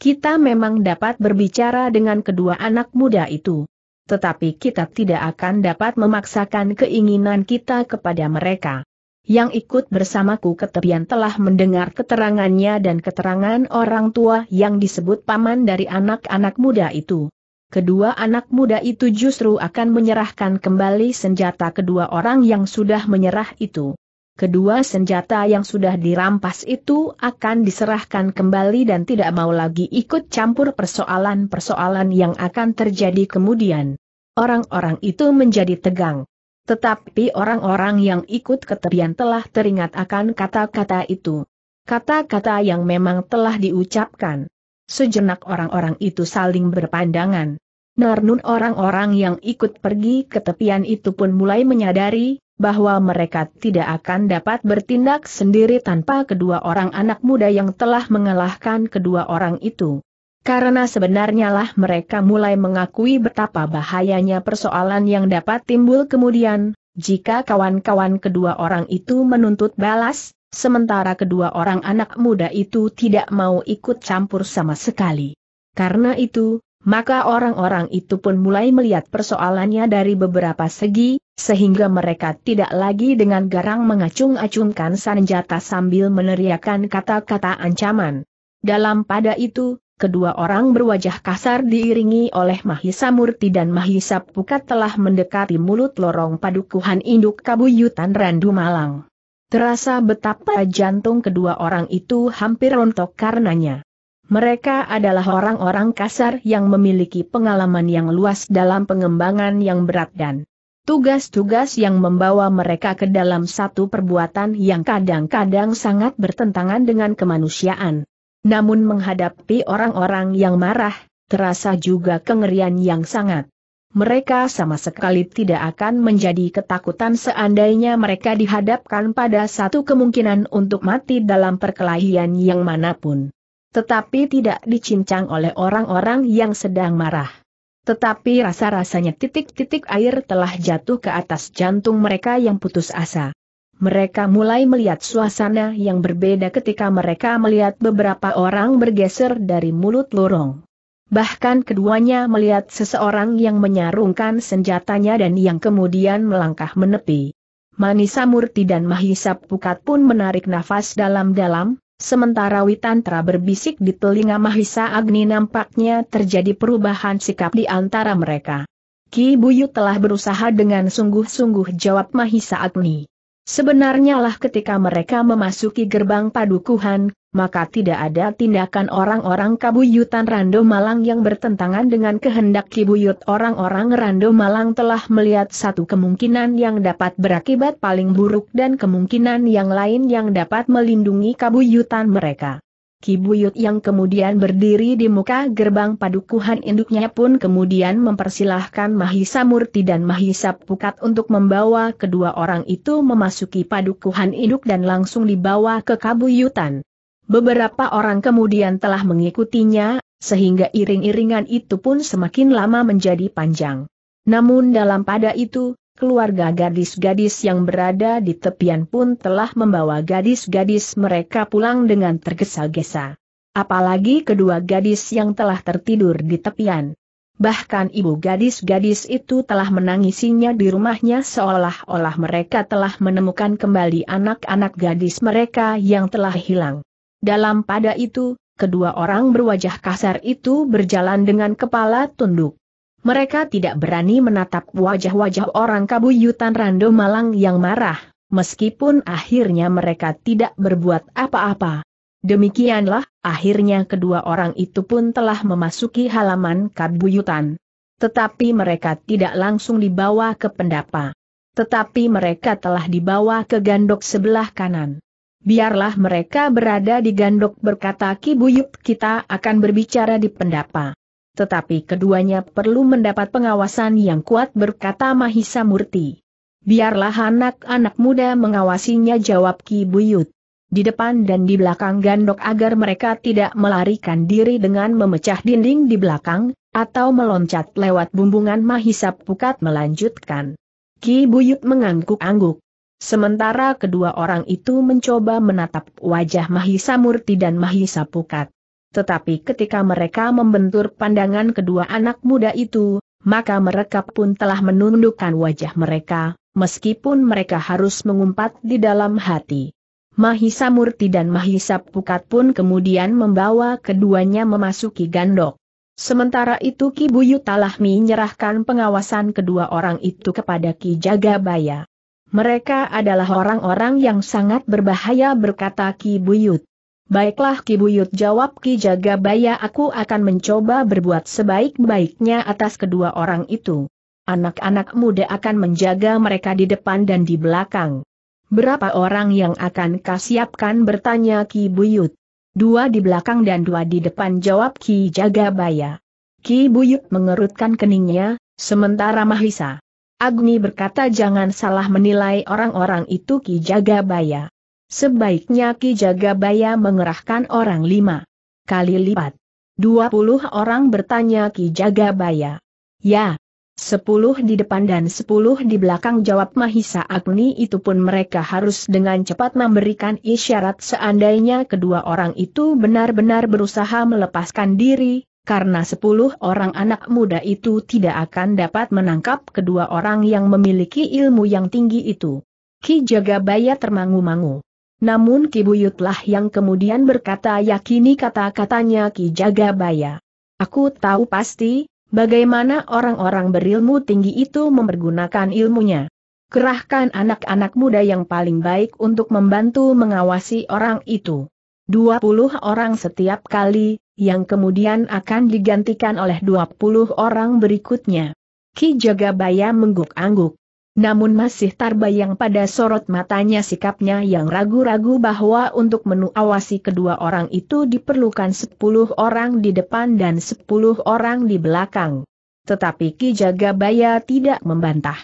Kita memang dapat berbicara dengan kedua anak muda itu. Tetapi kita tidak akan dapat memaksakan keinginan kita kepada mereka yang ikut bersamaku ke tepian telah mendengar keterangannya dan keterangan orang tua yang disebut paman dari anak-anak muda itu. Kedua anak muda itu justru akan menyerahkan kembali senjata kedua orang yang sudah menyerah itu. Kedua senjata yang sudah dirampas itu akan diserahkan kembali dan tidak mau lagi ikut campur persoalan-persoalan yang akan terjadi kemudian. Orang-orang itu menjadi tegang. Tetapi orang-orang yang ikut ke tepian telah teringat akan kata-kata itu. Kata-kata yang memang telah diucapkan. Sejenak orang-orang itu saling berpandangan. Narnun orang-orang yang ikut pergi ke tepian itu pun mulai menyadari bahwa mereka tidak akan dapat bertindak sendiri tanpa kedua orang anak muda yang telah mengalahkan kedua orang itu. Karena sebenarnya lah mereka mulai mengakui betapa bahayanya persoalan yang dapat timbul kemudian, jika kawan-kawan kedua orang itu menuntut balas, sementara kedua orang anak muda itu tidak mau ikut campur sama sekali. Karena itu, maka orang-orang itu pun mulai melihat persoalannya dari beberapa segi, sehingga mereka tidak lagi dengan garang mengacung-acungkan senjata sambil meneriakan kata-kata ancaman. Dalam pada itu, Kedua orang berwajah kasar diiringi oleh Mahisa Murti dan Mahisa Pukat telah mendekati mulut lorong padukuhan induk kabuyutan Randu Malang. Terasa betapa jantung kedua orang itu hampir rontok karenanya. Mereka adalah orang-orang kasar yang memiliki pengalaman yang luas dalam pengembangan yang berat dan tugas-tugas yang membawa mereka ke dalam satu perbuatan yang kadang-kadang sangat bertentangan dengan kemanusiaan. Namun menghadapi orang-orang yang marah, terasa juga kengerian yang sangat. Mereka sama sekali tidak akan menjadi ketakutan seandainya mereka dihadapkan pada satu kemungkinan untuk mati dalam perkelahian yang manapun. Tetapi tidak dicincang oleh orang-orang yang sedang marah. Tetapi rasa-rasanya titik-titik air telah jatuh ke atas jantung mereka yang putus asa mereka mulai melihat suasana yang berbeda ketika mereka melihat beberapa orang bergeser dari mulut lorong. Bahkan keduanya melihat seseorang yang menyarungkan senjatanya dan yang kemudian melangkah menepi. Manisa Murti dan Mahisa Pukat pun menarik nafas dalam-dalam, Sementara Witantra berbisik di telinga Mahisa Agni nampaknya terjadi perubahan sikap di antara mereka. Ki Buyu telah berusaha dengan sungguh-sungguh jawab Mahisa Agni. Sebenarnya lah ketika mereka memasuki gerbang padukuhan, maka tidak ada tindakan orang-orang kabuyutan Rando Malang yang bertentangan dengan kehendak kibuyut orang-orang Rando Malang telah melihat satu kemungkinan yang dapat berakibat paling buruk dan kemungkinan yang lain yang dapat melindungi kabuyutan mereka. Ki Buyut yang kemudian berdiri di muka gerbang padukuhan induknya pun kemudian mempersilahkan Mahisa Murti dan Mahisa Pukat untuk membawa kedua orang itu memasuki padukuhan induk dan langsung dibawa ke Kabuyutan. Beberapa orang kemudian telah mengikutinya, sehingga iring-iringan itu pun semakin lama menjadi panjang. Namun dalam pada itu, keluarga gadis-gadis yang berada di tepian pun telah membawa gadis-gadis mereka pulang dengan tergesa-gesa. Apalagi kedua gadis yang telah tertidur di tepian. Bahkan ibu gadis-gadis itu telah menangisinya di rumahnya seolah-olah mereka telah menemukan kembali anak-anak gadis mereka yang telah hilang. Dalam pada itu, kedua orang berwajah kasar itu berjalan dengan kepala tunduk. Mereka tidak berani menatap wajah-wajah orang kabuyutan Rando Malang yang marah, meskipun akhirnya mereka tidak berbuat apa-apa. Demikianlah, akhirnya kedua orang itu pun telah memasuki halaman kabuyutan. Tetapi mereka tidak langsung dibawa ke pendapa. Tetapi mereka telah dibawa ke gandok sebelah kanan. Biarlah mereka berada di gandok berkata kibuyut kita akan berbicara di pendapa tetapi keduanya perlu mendapat pengawasan yang kuat berkata Mahisa Murti. Biarlah anak-anak muda mengawasinya jawab Ki Buyut. Di depan dan di belakang gandok agar mereka tidak melarikan diri dengan memecah dinding di belakang, atau meloncat lewat bumbungan Mahisa Pukat melanjutkan. Ki Buyut mengangguk-angguk. Sementara kedua orang itu mencoba menatap wajah Mahisa Murti dan Mahisa Pukat. Tetapi ketika mereka membentur pandangan kedua anak muda itu, maka mereka pun telah menundukkan wajah mereka, meskipun mereka harus mengumpat di dalam hati. Mahisa Murti dan Mahisa Pukat pun kemudian membawa keduanya memasuki gandok. Sementara itu Ki Buyu telah menyerahkan pengawasan kedua orang itu kepada Ki Jagabaya. Mereka adalah orang-orang yang sangat berbahaya berkata Ki Buyut. Baiklah Ki Buyut jawab Ki Jagabaya aku akan mencoba berbuat sebaik-baiknya atas kedua orang itu. Anak-anak muda akan menjaga mereka di depan dan di belakang. Berapa orang yang akan kasiapkan bertanya Ki Buyut. Dua di belakang dan dua di depan jawab Ki Jagabaya. Ki Buyut mengerutkan keningnya, sementara Mahisa. Agni berkata jangan salah menilai orang-orang itu Ki Jagabaya. Sebaiknya Ki Jagabaya mengerahkan orang lima kali lipat. Dua puluh orang bertanya Ki Jagabaya. Ya, sepuluh di depan dan sepuluh di belakang jawab Mahisa Agni itu pun mereka harus dengan cepat memberikan isyarat seandainya kedua orang itu benar-benar berusaha melepaskan diri, karena sepuluh orang anak muda itu tidak akan dapat menangkap kedua orang yang memiliki ilmu yang tinggi itu. Ki Jagabaya termangu-mangu. Namun Kibuyutlah yang kemudian berkata yakini kata-katanya Ki Jagabaya. Aku tahu pasti, bagaimana orang-orang berilmu tinggi itu mempergunakan ilmunya. Kerahkan anak-anak muda yang paling baik untuk membantu mengawasi orang itu. 20 orang setiap kali, yang kemudian akan digantikan oleh 20 orang berikutnya. Ki Jagabaya mengguk-angguk. Namun masih terbayang pada sorot matanya sikapnya yang ragu-ragu bahwa untuk menuawasi kedua orang itu diperlukan sepuluh orang di depan dan sepuluh orang di belakang. Tetapi Ki Jagabaya tidak membantah.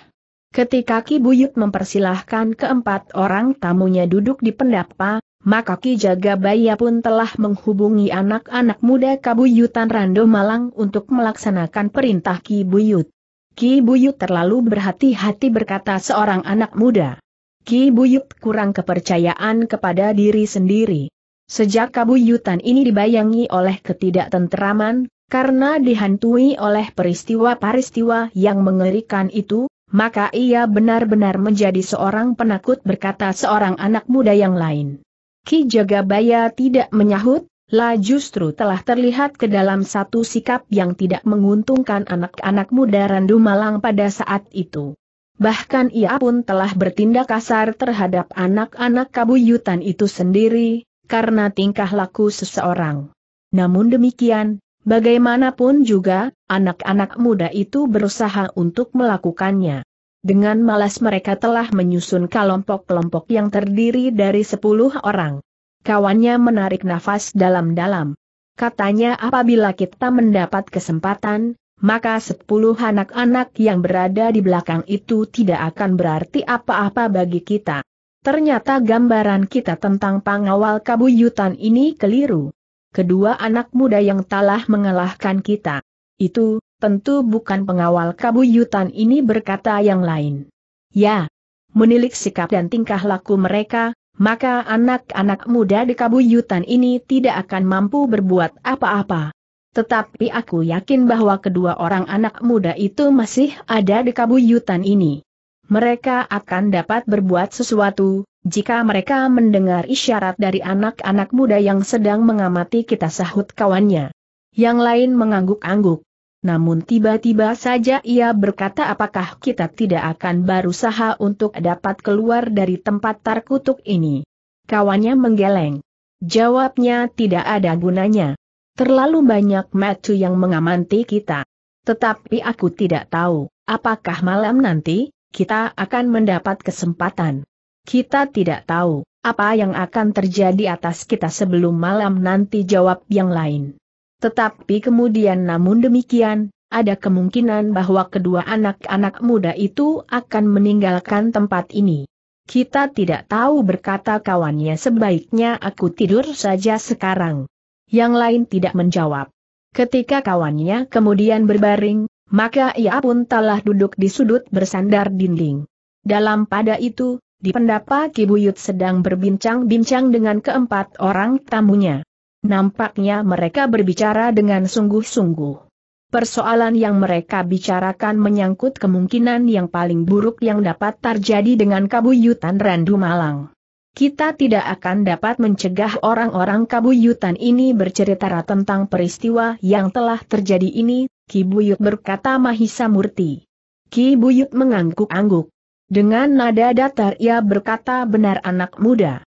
Ketika Ki Buyut mempersilahkan keempat orang tamunya duduk di pendapa, maka Ki Jagabaya pun telah menghubungi anak-anak muda Kabuyutan Rando Malang untuk melaksanakan perintah Ki Buyut. Ki Buyut terlalu berhati-hati berkata seorang anak muda. Ki Buyut kurang kepercayaan kepada diri sendiri. Sejak kabuyutan ini dibayangi oleh ketidaktentraman, karena dihantui oleh peristiwa-peristiwa yang mengerikan itu, maka ia benar-benar menjadi seorang penakut berkata seorang anak muda yang lain. Ki Jagabaya tidak menyahut, La justru telah terlihat ke dalam satu sikap yang tidak menguntungkan anak-anak muda Randu Malang pada saat itu. Bahkan ia pun telah bertindak kasar terhadap anak-anak kabuyutan itu sendiri, karena tingkah laku seseorang. Namun demikian, bagaimanapun juga, anak-anak muda itu berusaha untuk melakukannya. Dengan malas mereka telah menyusun kelompok-kelompok yang terdiri dari 10 orang kawannya menarik nafas dalam-dalam. Katanya apabila kita mendapat kesempatan, maka sepuluh anak-anak yang berada di belakang itu tidak akan berarti apa-apa bagi kita. Ternyata gambaran kita tentang pengawal kabuyutan ini keliru. Kedua anak muda yang telah mengalahkan kita. Itu, tentu bukan pengawal kabuyutan ini berkata yang lain. Ya, menilik sikap dan tingkah laku mereka, maka anak-anak muda di kabuyutan ini tidak akan mampu berbuat apa-apa. Tetapi aku yakin bahwa kedua orang anak muda itu masih ada di kabuyutan ini. Mereka akan dapat berbuat sesuatu, jika mereka mendengar isyarat dari anak-anak muda yang sedang mengamati kita sahut kawannya. Yang lain mengangguk-angguk. Namun tiba-tiba saja ia berkata apakah kita tidak akan berusaha untuk dapat keluar dari tempat terkutuk ini. Kawannya menggeleng. Jawabnya tidak ada gunanya. Terlalu banyak matu yang mengamati kita. Tetapi aku tidak tahu, apakah malam nanti, kita akan mendapat kesempatan. Kita tidak tahu, apa yang akan terjadi atas kita sebelum malam nanti jawab yang lain. Tetapi kemudian namun demikian, ada kemungkinan bahwa kedua anak-anak muda itu akan meninggalkan tempat ini. Kita tidak tahu berkata kawannya sebaiknya aku tidur saja sekarang. Yang lain tidak menjawab. Ketika kawannya kemudian berbaring, maka ia pun telah duduk di sudut bersandar dinding. Dalam pada itu, di pendapa Kibuyut sedang berbincang-bincang dengan keempat orang tamunya. Nampaknya mereka berbicara dengan sungguh-sungguh. Persoalan yang mereka bicarakan menyangkut kemungkinan yang paling buruk yang dapat terjadi dengan kabuyutan Randu Malang. Kita tidak akan dapat mencegah orang-orang kabuyutan ini bercerita tentang peristiwa yang telah terjadi ini, Ki Buyut berkata Mahisa Murti. Ki Buyut mengangguk-angguk. Dengan nada datar ia berkata benar anak muda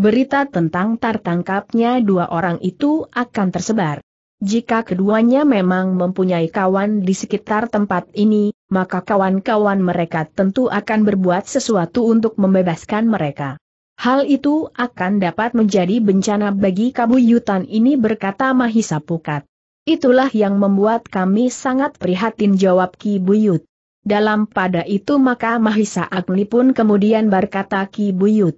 berita tentang tertangkapnya dua orang itu akan tersebar. Jika keduanya memang mempunyai kawan di sekitar tempat ini, maka kawan-kawan mereka tentu akan berbuat sesuatu untuk membebaskan mereka. Hal itu akan dapat menjadi bencana bagi kabuyutan ini berkata Mahisa Pukat. Itulah yang membuat kami sangat prihatin jawab Ki Buyut. Dalam pada itu maka Mahisa Agni pun kemudian berkata Ki Buyut.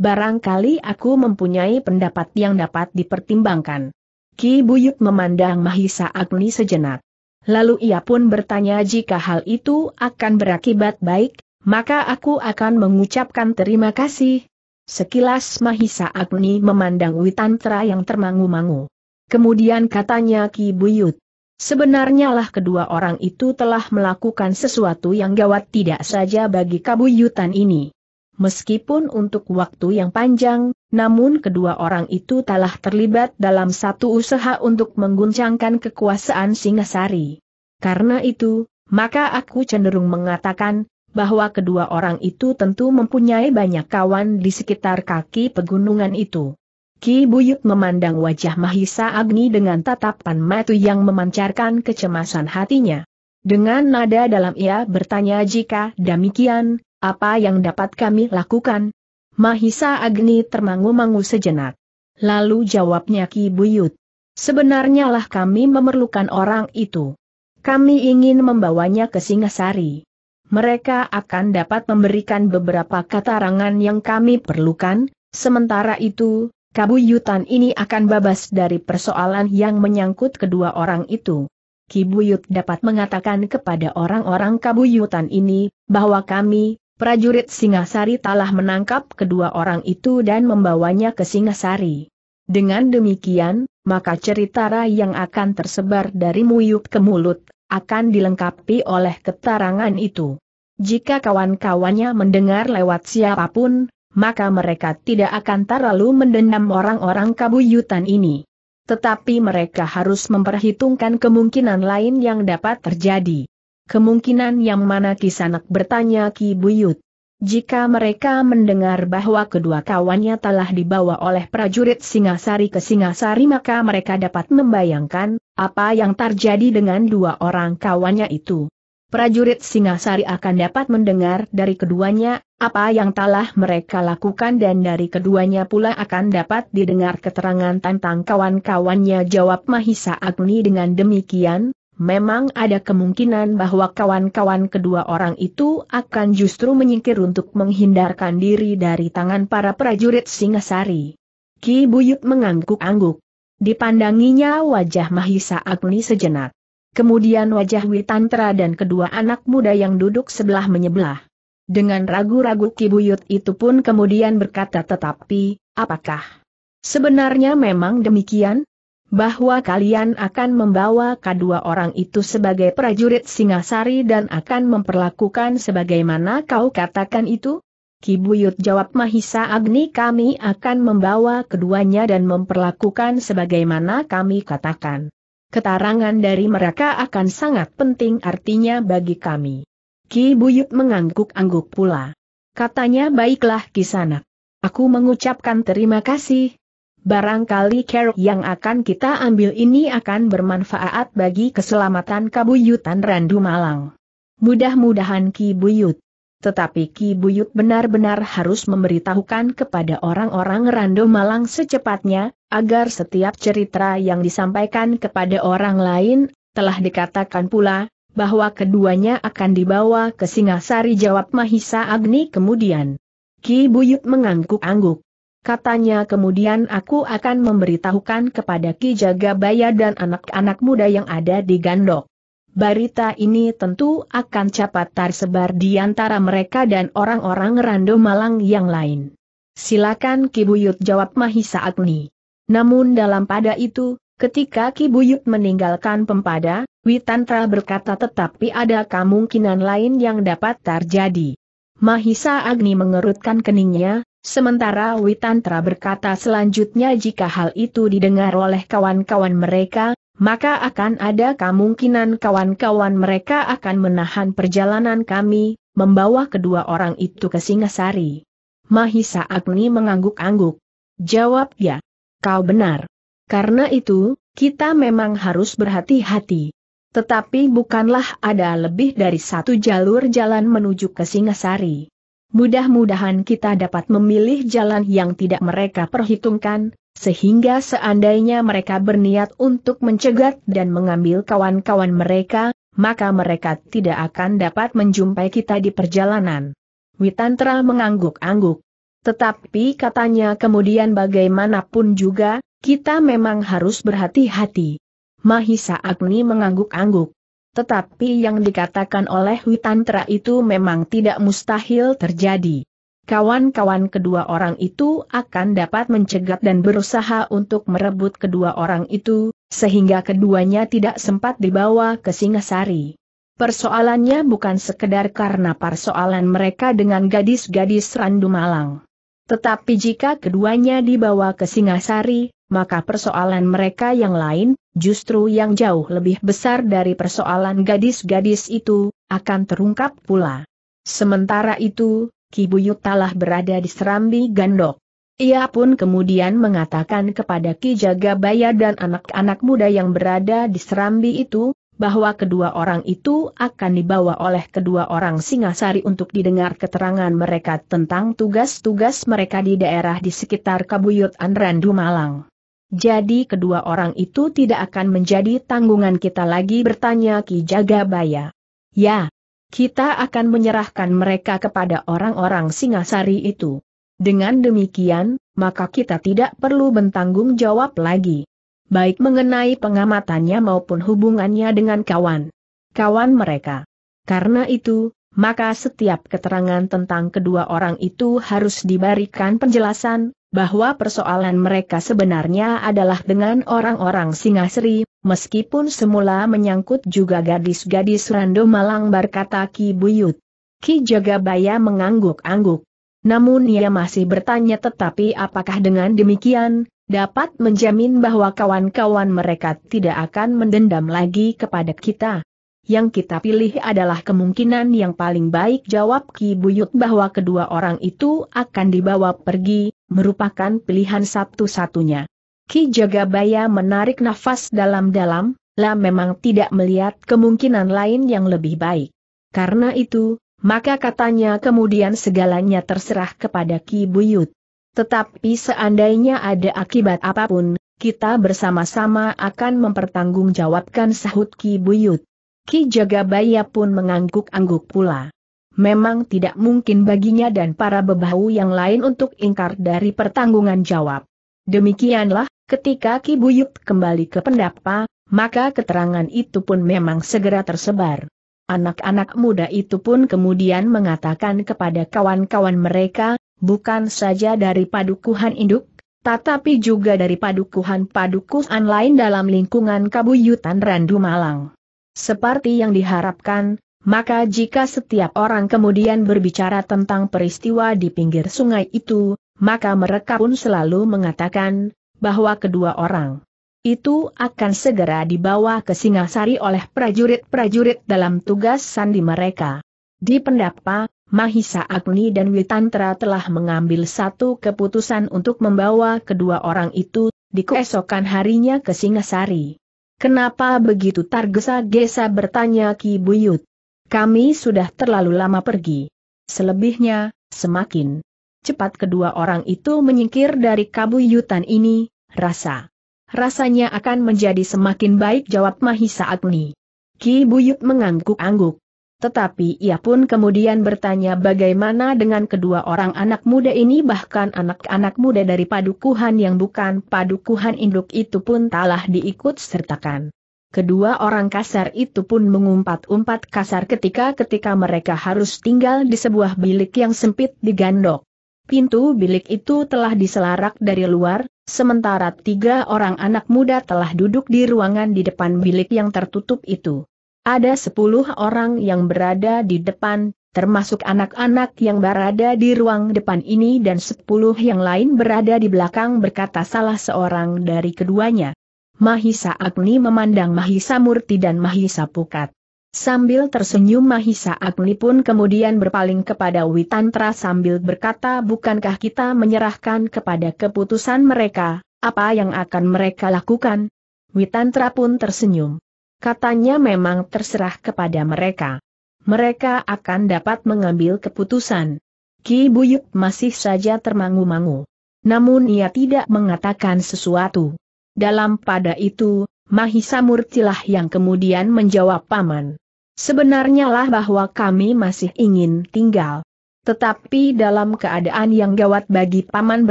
Barangkali aku mempunyai pendapat yang dapat dipertimbangkan. Ki Buyut memandang Mahisa Agni sejenak. Lalu ia pun bertanya jika hal itu akan berakibat baik, maka aku akan mengucapkan terima kasih. Sekilas Mahisa Agni memandang Witantra yang termangu-mangu. Kemudian katanya Ki Buyut. Sebenarnya lah kedua orang itu telah melakukan sesuatu yang gawat tidak saja bagi kabuyutan ini. Meskipun untuk waktu yang panjang, namun kedua orang itu telah terlibat dalam satu usaha untuk mengguncangkan kekuasaan Singasari. Karena itu, maka aku cenderung mengatakan, bahwa kedua orang itu tentu mempunyai banyak kawan di sekitar kaki pegunungan itu. Ki Buyut memandang wajah Mahisa Agni dengan tatapan mata yang memancarkan kecemasan hatinya. Dengan nada dalam ia bertanya jika demikian, apa yang dapat kami lakukan? Mahisa Agni termangu-mangu sejenak. Lalu jawabnya Ki Buyut. Sebenarnya lah kami memerlukan orang itu. Kami ingin membawanya ke Singasari. Mereka akan dapat memberikan beberapa katarangan yang kami perlukan, sementara itu, kabuyutan ini akan babas dari persoalan yang menyangkut kedua orang itu. Kibuyut dapat mengatakan kepada orang-orang kabuyutan ini, bahwa kami, prajurit Singasari telah menangkap kedua orang itu dan membawanya ke Singasari. Dengan demikian, maka cerita yang akan tersebar dari muyuk ke mulut, akan dilengkapi oleh keterangan itu. Jika kawan-kawannya mendengar lewat siapapun, maka mereka tidak akan terlalu mendendam orang-orang kabuyutan ini. Tetapi mereka harus memperhitungkan kemungkinan lain yang dapat terjadi kemungkinan yang mana Kisanak bertanya Ki Buyut. Jika mereka mendengar bahwa kedua kawannya telah dibawa oleh prajurit Singasari ke Singasari maka mereka dapat membayangkan, apa yang terjadi dengan dua orang kawannya itu. Prajurit Singasari akan dapat mendengar dari keduanya, apa yang telah mereka lakukan dan dari keduanya pula akan dapat didengar keterangan tentang kawan-kawannya jawab Mahisa Agni dengan demikian, memang ada kemungkinan bahwa kawan-kawan kedua orang itu akan justru menyingkir untuk menghindarkan diri dari tangan para prajurit Singasari. Ki Buyut mengangguk-angguk. Dipandanginya wajah Mahisa Agni sejenak. Kemudian wajah Witantra dan kedua anak muda yang duduk sebelah menyebelah. Dengan ragu-ragu Ki Buyut itu pun kemudian berkata tetapi, apakah sebenarnya memang demikian? bahwa kalian akan membawa kedua orang itu sebagai prajurit Singasari dan akan memperlakukan sebagaimana kau katakan itu? Ki Buyut jawab Mahisa Agni kami akan membawa keduanya dan memperlakukan sebagaimana kami katakan. Keterangan dari mereka akan sangat penting artinya bagi kami. Ki Buyut mengangguk-angguk pula. Katanya baiklah kisanak. Aku mengucapkan terima kasih, Barangkali kerok yang akan kita ambil ini akan bermanfaat bagi keselamatan kabuyutan Randu Malang. Mudah-mudahan Ki Buyut. Tetapi Ki Buyut benar-benar harus memberitahukan kepada orang-orang Randu Malang secepatnya, agar setiap cerita yang disampaikan kepada orang lain, telah dikatakan pula, bahwa keduanya akan dibawa ke Singasari jawab Mahisa Agni kemudian. Ki Buyut mengangguk-angguk. Katanya kemudian aku akan memberitahukan kepada Ki Jagabaya dan anak-anak muda yang ada di Gandok. Barita ini tentu akan cepat tersebar di antara mereka dan orang-orang rando malang yang lain. Silakan Ki Buyut jawab Mahisa Agni. Namun dalam pada itu, ketika Ki Buyut meninggalkan pempada, Witantra berkata tetapi ada kemungkinan lain yang dapat terjadi. Mahisa Agni mengerutkan keningnya, Sementara Witantra berkata selanjutnya jika hal itu didengar oleh kawan-kawan mereka, maka akan ada kemungkinan kawan-kawan mereka akan menahan perjalanan kami, membawa kedua orang itu ke Singasari. Mahisa Agni mengangguk-angguk. Jawab ya. Kau benar. Karena itu, kita memang harus berhati-hati. Tetapi bukanlah ada lebih dari satu jalur jalan menuju ke Singasari. Mudah-mudahan kita dapat memilih jalan yang tidak mereka perhitungkan, sehingga seandainya mereka berniat untuk mencegat dan mengambil kawan-kawan mereka, maka mereka tidak akan dapat menjumpai kita di perjalanan. Witantra mengangguk-angguk. Tetapi katanya kemudian bagaimanapun juga, kita memang harus berhati-hati. Mahisa Agni mengangguk-angguk. Tetapi yang dikatakan oleh Witantra itu memang tidak mustahil terjadi. Kawan-kawan kedua orang itu akan dapat mencegat dan berusaha untuk merebut kedua orang itu, sehingga keduanya tidak sempat dibawa ke Singasari. Persoalannya bukan sekedar karena persoalan mereka dengan gadis-gadis Randu Malang. Tetapi jika keduanya dibawa ke Singasari, maka persoalan mereka yang lain, justru yang jauh lebih besar dari persoalan gadis-gadis itu, akan terungkap pula. Sementara itu, Kibuyut telah berada di Serambi Gandok. Ia pun kemudian mengatakan kepada Ki Jagabaya dan anak-anak muda yang berada di Serambi itu, bahwa kedua orang itu akan dibawa oleh kedua orang Singasari untuk didengar keterangan mereka tentang tugas-tugas mereka di daerah di sekitar Kabuyut andrandu Malang. Jadi kedua orang itu tidak akan menjadi tanggungan kita lagi bertanya Ki Jagabaya. Ya, kita akan menyerahkan mereka kepada orang-orang Singasari itu. Dengan demikian, maka kita tidak perlu bertanggung jawab lagi. Baik mengenai pengamatannya maupun hubungannya dengan kawan. Kawan mereka. Karena itu, maka setiap keterangan tentang kedua orang itu harus diberikan penjelasan, bahwa persoalan mereka sebenarnya adalah dengan orang-orang Singasri, meskipun semula menyangkut juga gadis-gadis Rando Malang berkata Ki Buyut. Ki Jagabaya mengangguk-angguk. Namun ia masih bertanya tetapi apakah dengan demikian, dapat menjamin bahwa kawan-kawan mereka tidak akan mendendam lagi kepada kita. Yang kita pilih adalah kemungkinan yang paling baik jawab Ki Buyut bahwa kedua orang itu akan dibawa pergi, merupakan pilihan satu-satunya. Ki Jagabaya menarik nafas dalam-dalam, lah memang tidak melihat kemungkinan lain yang lebih baik. Karena itu, maka katanya kemudian segalanya terserah kepada Ki Buyut. Tetapi seandainya ada akibat apapun, kita bersama-sama akan mempertanggungjawabkan sahut Ki Buyut. Ki Jagabaya pun mengangguk-angguk pula. Memang tidak mungkin baginya dan para bebahu yang lain untuk ingkar dari pertanggungan jawab. Demikianlah, ketika Ki Buyut kembali ke pendapa, maka keterangan itu pun memang segera tersebar. Anak-anak muda itu pun kemudian mengatakan kepada kawan-kawan mereka, bukan saja dari padukuhan induk, tetapi juga dari padukuhan-padukuhan lain dalam lingkungan kabuyutan Randu Malang. Seperti yang diharapkan, maka jika setiap orang kemudian berbicara tentang peristiwa di pinggir sungai itu, maka mereka pun selalu mengatakan bahwa kedua orang itu akan segera dibawa ke Singasari oleh prajurit-prajurit dalam tugas sandi mereka. Di pendapa, Mahisa Agni dan Witantra telah mengambil satu keputusan untuk membawa kedua orang itu di keesokan harinya ke Singasari. Kenapa begitu tergesa-gesa bertanya Ki Buyut? Kami sudah terlalu lama pergi. Selebihnya, semakin cepat kedua orang itu menyingkir dari kabuyutan ini, rasa. Rasanya akan menjadi semakin baik jawab Mahisa Agni. Ki Buyut mengangguk-angguk. Tetapi ia pun kemudian bertanya bagaimana dengan kedua orang anak muda ini bahkan anak-anak muda dari padukuhan yang bukan padukuhan induk itu pun telah diikut sertakan. Kedua orang kasar itu pun mengumpat-umpat kasar ketika-ketika mereka harus tinggal di sebuah bilik yang sempit di Gandok. Pintu bilik itu telah diselarak dari luar, sementara tiga orang anak muda telah duduk di ruangan di depan bilik yang tertutup itu. Ada sepuluh orang yang berada di depan, termasuk anak-anak yang berada di ruang depan ini dan sepuluh yang lain berada di belakang berkata salah seorang dari keduanya. Mahisa Agni memandang Mahisa Murti dan Mahisa Pukat. Sambil tersenyum Mahisa Agni pun kemudian berpaling kepada Witantra sambil berkata bukankah kita menyerahkan kepada keputusan mereka, apa yang akan mereka lakukan? Witantra pun tersenyum. Katanya memang terserah kepada mereka. Mereka akan dapat mengambil keputusan. Ki Buyuk masih saja termangu-mangu. Namun ia tidak mengatakan sesuatu. Dalam pada itu, Mahisa Murtilah yang kemudian menjawab paman. Sebenarnya lah bahwa kami masih ingin tinggal. Tetapi dalam keadaan yang gawat bagi paman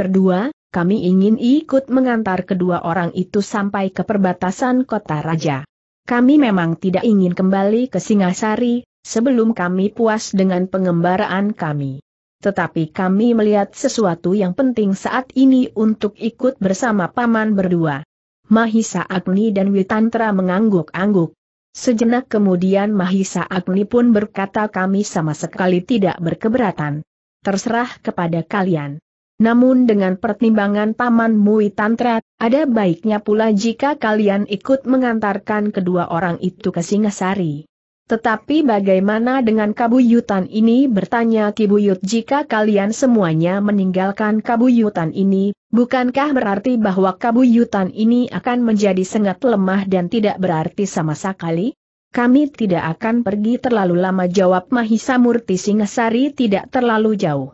berdua, kami ingin ikut mengantar kedua orang itu sampai ke perbatasan kota raja kami memang tidak ingin kembali ke Singasari, sebelum kami puas dengan pengembaraan kami. Tetapi kami melihat sesuatu yang penting saat ini untuk ikut bersama paman berdua. Mahisa Agni dan Witantra mengangguk-angguk. Sejenak kemudian Mahisa Agni pun berkata kami sama sekali tidak berkeberatan. Terserah kepada kalian. Namun dengan pertimbangan Paman Mui Tantra, ada baiknya pula jika kalian ikut mengantarkan kedua orang itu ke Singasari. Tetapi bagaimana dengan kabuyutan ini bertanya Kibuyut jika kalian semuanya meninggalkan kabuyutan ini, bukankah berarti bahwa kabuyutan ini akan menjadi sengat lemah dan tidak berarti sama sekali? Kami tidak akan pergi terlalu lama jawab Mahisa Murti Singasari tidak terlalu jauh.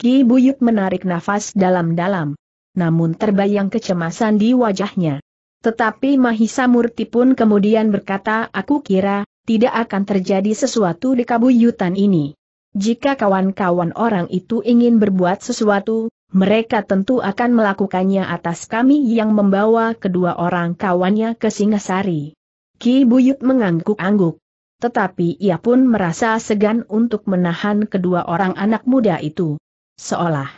Ki Buyut menarik nafas dalam-dalam. Namun terbayang kecemasan di wajahnya. Tetapi Mahisa Murti pun kemudian berkata aku kira, tidak akan terjadi sesuatu di kabuyutan ini. Jika kawan-kawan orang itu ingin berbuat sesuatu, mereka tentu akan melakukannya atas kami yang membawa kedua orang kawannya ke Singasari. Ki Buyut mengangguk-angguk. Tetapi ia pun merasa segan untuk menahan kedua orang anak muda itu. Seolah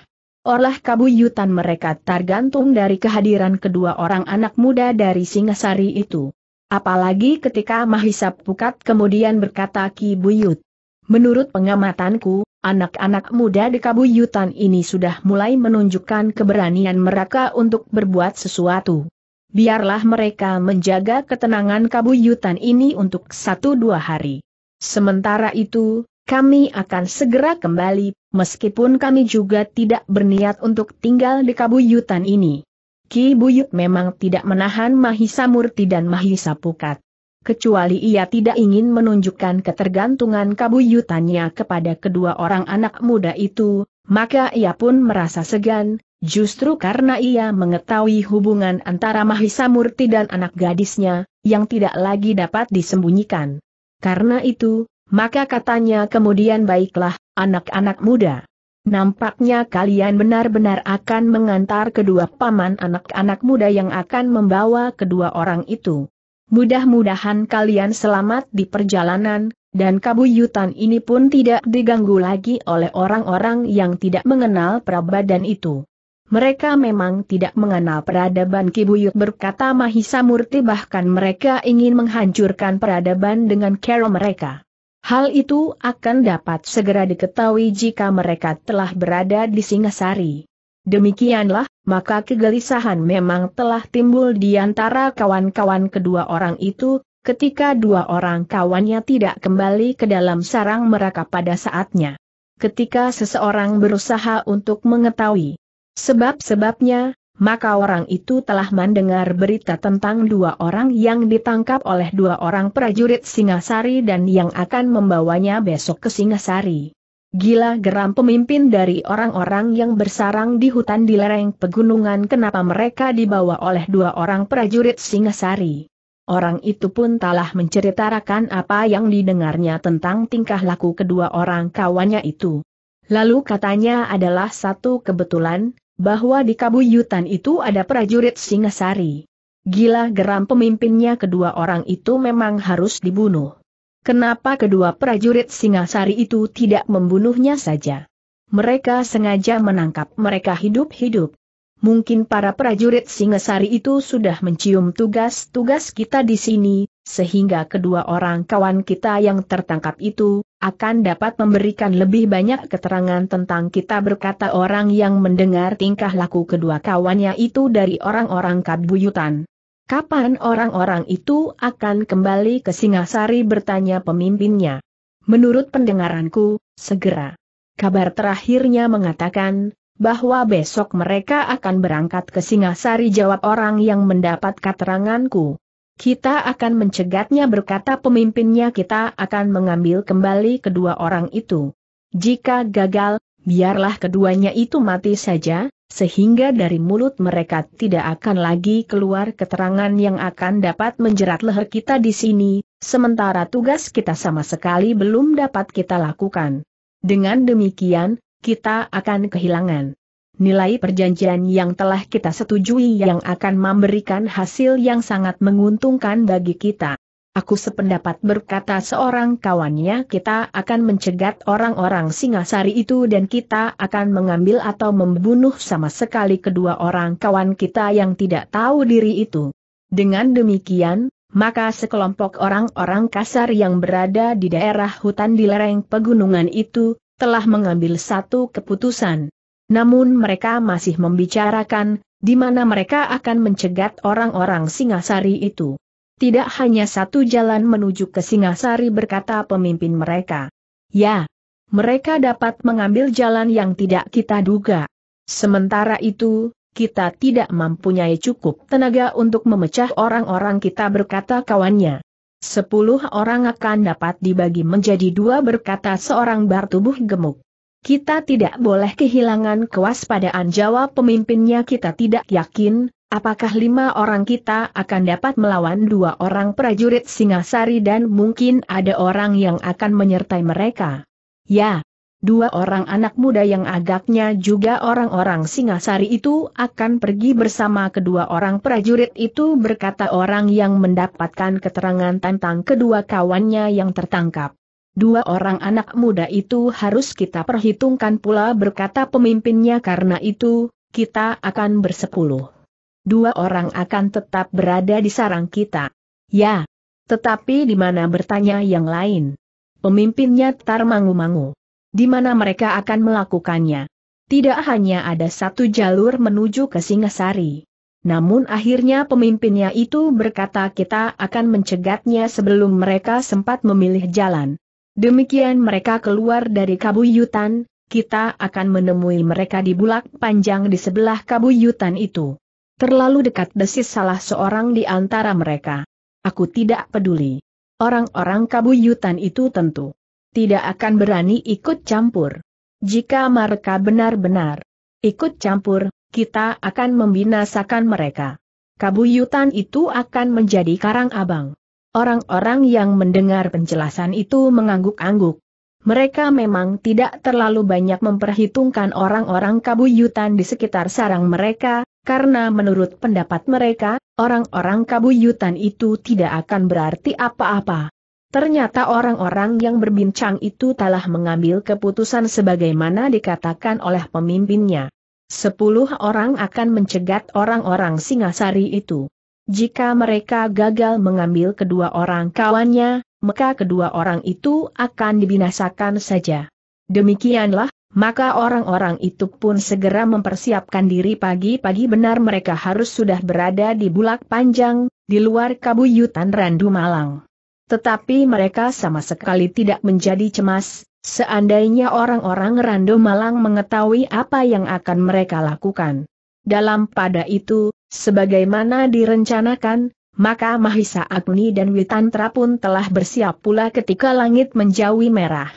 olah kabuyutan mereka tergantung dari kehadiran kedua orang anak muda dari Singasari itu. Apalagi ketika Mahisa Pukat kemudian berkata Ki Buyut. Menurut pengamatanku, anak-anak muda di kabuyutan ini sudah mulai menunjukkan keberanian mereka untuk berbuat sesuatu. Biarlah mereka menjaga ketenangan kabuyutan ini untuk satu dua hari. Sementara itu, kami akan segera kembali, meskipun kami juga tidak berniat untuk tinggal di kabuyutan ini. Ki Buyut memang tidak menahan Mahisa Murti dan Mahisa Pukat. Kecuali ia tidak ingin menunjukkan ketergantungan kabuyutannya kepada kedua orang anak muda itu, maka ia pun merasa segan, justru karena ia mengetahui hubungan antara Mahisa Murti dan anak gadisnya, yang tidak lagi dapat disembunyikan. Karena itu, maka katanya kemudian baiklah, anak-anak muda. Nampaknya kalian benar-benar akan mengantar kedua paman anak-anak muda yang akan membawa kedua orang itu. Mudah-mudahan kalian selamat di perjalanan, dan kabuyutan ini pun tidak diganggu lagi oleh orang-orang yang tidak mengenal peradaban itu. Mereka memang tidak mengenal peradaban Kibuyut berkata Mahisa Murti bahkan mereka ingin menghancurkan peradaban dengan kero mereka. Hal itu akan dapat segera diketahui jika mereka telah berada di Singasari. Demikianlah, maka kegelisahan memang telah timbul di antara kawan-kawan kedua orang itu, ketika dua orang kawannya tidak kembali ke dalam sarang mereka pada saatnya. Ketika seseorang berusaha untuk mengetahui sebab-sebabnya, maka orang itu telah mendengar berita tentang dua orang yang ditangkap oleh dua orang prajurit Singasari dan yang akan membawanya besok ke Singasari. Gila geram pemimpin dari orang-orang yang bersarang di hutan di lereng pegunungan kenapa mereka dibawa oleh dua orang prajurit Singasari. Orang itu pun telah menceritakan apa yang didengarnya tentang tingkah laku kedua orang kawannya itu. Lalu katanya adalah satu kebetulan, bahwa di Kabuyutan itu ada prajurit Singasari. Gila geram pemimpinnya kedua orang itu memang harus dibunuh. Kenapa kedua prajurit Singasari itu tidak membunuhnya saja? Mereka sengaja menangkap mereka hidup-hidup. Mungkin para prajurit Singasari itu sudah mencium tugas-tugas kita di sini, sehingga kedua orang kawan kita yang tertangkap itu akan dapat memberikan lebih banyak keterangan tentang kita berkata orang yang mendengar tingkah laku kedua kawannya itu dari orang-orang kabuyutan. Kapan orang-orang itu akan kembali ke Singasari bertanya pemimpinnya. Menurut pendengaranku, segera. Kabar terakhirnya mengatakan, bahwa besok mereka akan berangkat ke Singasari jawab orang yang mendapat keteranganku. Kita akan mencegatnya berkata pemimpinnya kita akan mengambil kembali kedua orang itu. Jika gagal, biarlah keduanya itu mati saja, sehingga dari mulut mereka tidak akan lagi keluar keterangan yang akan dapat menjerat leher kita di sini, sementara tugas kita sama sekali belum dapat kita lakukan. Dengan demikian, kita akan kehilangan nilai perjanjian yang telah kita setujui yang akan memberikan hasil yang sangat menguntungkan bagi kita. Aku sependapat berkata seorang kawannya kita akan mencegat orang-orang Singasari itu dan kita akan mengambil atau membunuh sama sekali kedua orang kawan kita yang tidak tahu diri itu. Dengan demikian, maka sekelompok orang-orang kasar yang berada di daerah hutan di lereng pegunungan itu, telah mengambil satu keputusan namun mereka masih membicarakan, di mana mereka akan mencegat orang-orang Singasari itu. Tidak hanya satu jalan menuju ke Singasari berkata pemimpin mereka. Ya, mereka dapat mengambil jalan yang tidak kita duga. Sementara itu, kita tidak mempunyai cukup tenaga untuk memecah orang-orang kita berkata kawannya. Sepuluh orang akan dapat dibagi menjadi dua berkata seorang bertubuh gemuk. Kita tidak boleh kehilangan kewaspadaan jawab pemimpinnya kita tidak yakin, apakah lima orang kita akan dapat melawan dua orang prajurit Singasari dan mungkin ada orang yang akan menyertai mereka. Ya, dua orang anak muda yang agaknya juga orang-orang Singasari itu akan pergi bersama kedua orang prajurit itu berkata orang yang mendapatkan keterangan tentang kedua kawannya yang tertangkap. Dua orang anak muda itu harus kita perhitungkan pula berkata pemimpinnya karena itu, kita akan bersepuluh. Dua orang akan tetap berada di sarang kita. Ya. Tetapi di mana bertanya yang lain? Pemimpinnya tar mangu-mangu. Di mana mereka akan melakukannya? Tidak hanya ada satu jalur menuju ke Singasari. Namun akhirnya pemimpinnya itu berkata kita akan mencegatnya sebelum mereka sempat memilih jalan. Demikian mereka keluar dari kabuyutan, kita akan menemui mereka di bulak panjang di sebelah kabuyutan itu. Terlalu dekat desis salah seorang di antara mereka. Aku tidak peduli. Orang-orang kabuyutan itu tentu tidak akan berani ikut campur. Jika mereka benar-benar ikut campur, kita akan membinasakan mereka. Kabuyutan itu akan menjadi karang abang. Orang-orang yang mendengar penjelasan itu mengangguk-angguk. Mereka memang tidak terlalu banyak memperhitungkan orang-orang kabuyutan di sekitar sarang mereka, karena menurut pendapat mereka, orang-orang kabuyutan itu tidak akan berarti apa-apa. Ternyata orang-orang yang berbincang itu telah mengambil keputusan sebagaimana dikatakan oleh pemimpinnya. Sepuluh orang akan mencegat orang-orang Singasari itu. Jika mereka gagal mengambil kedua orang kawannya, maka kedua orang itu akan dibinasakan saja. Demikianlah, maka orang-orang itu pun segera mempersiapkan diri pagi-pagi benar mereka harus sudah berada di bulak panjang, di luar kabuyutan Randu Malang. Tetapi mereka sama sekali tidak menjadi cemas, seandainya orang-orang Randu Malang mengetahui apa yang akan mereka lakukan. Dalam pada itu, sebagaimana direncanakan, maka Mahisa Agni dan Witantra pun telah bersiap pula ketika langit menjauhi merah.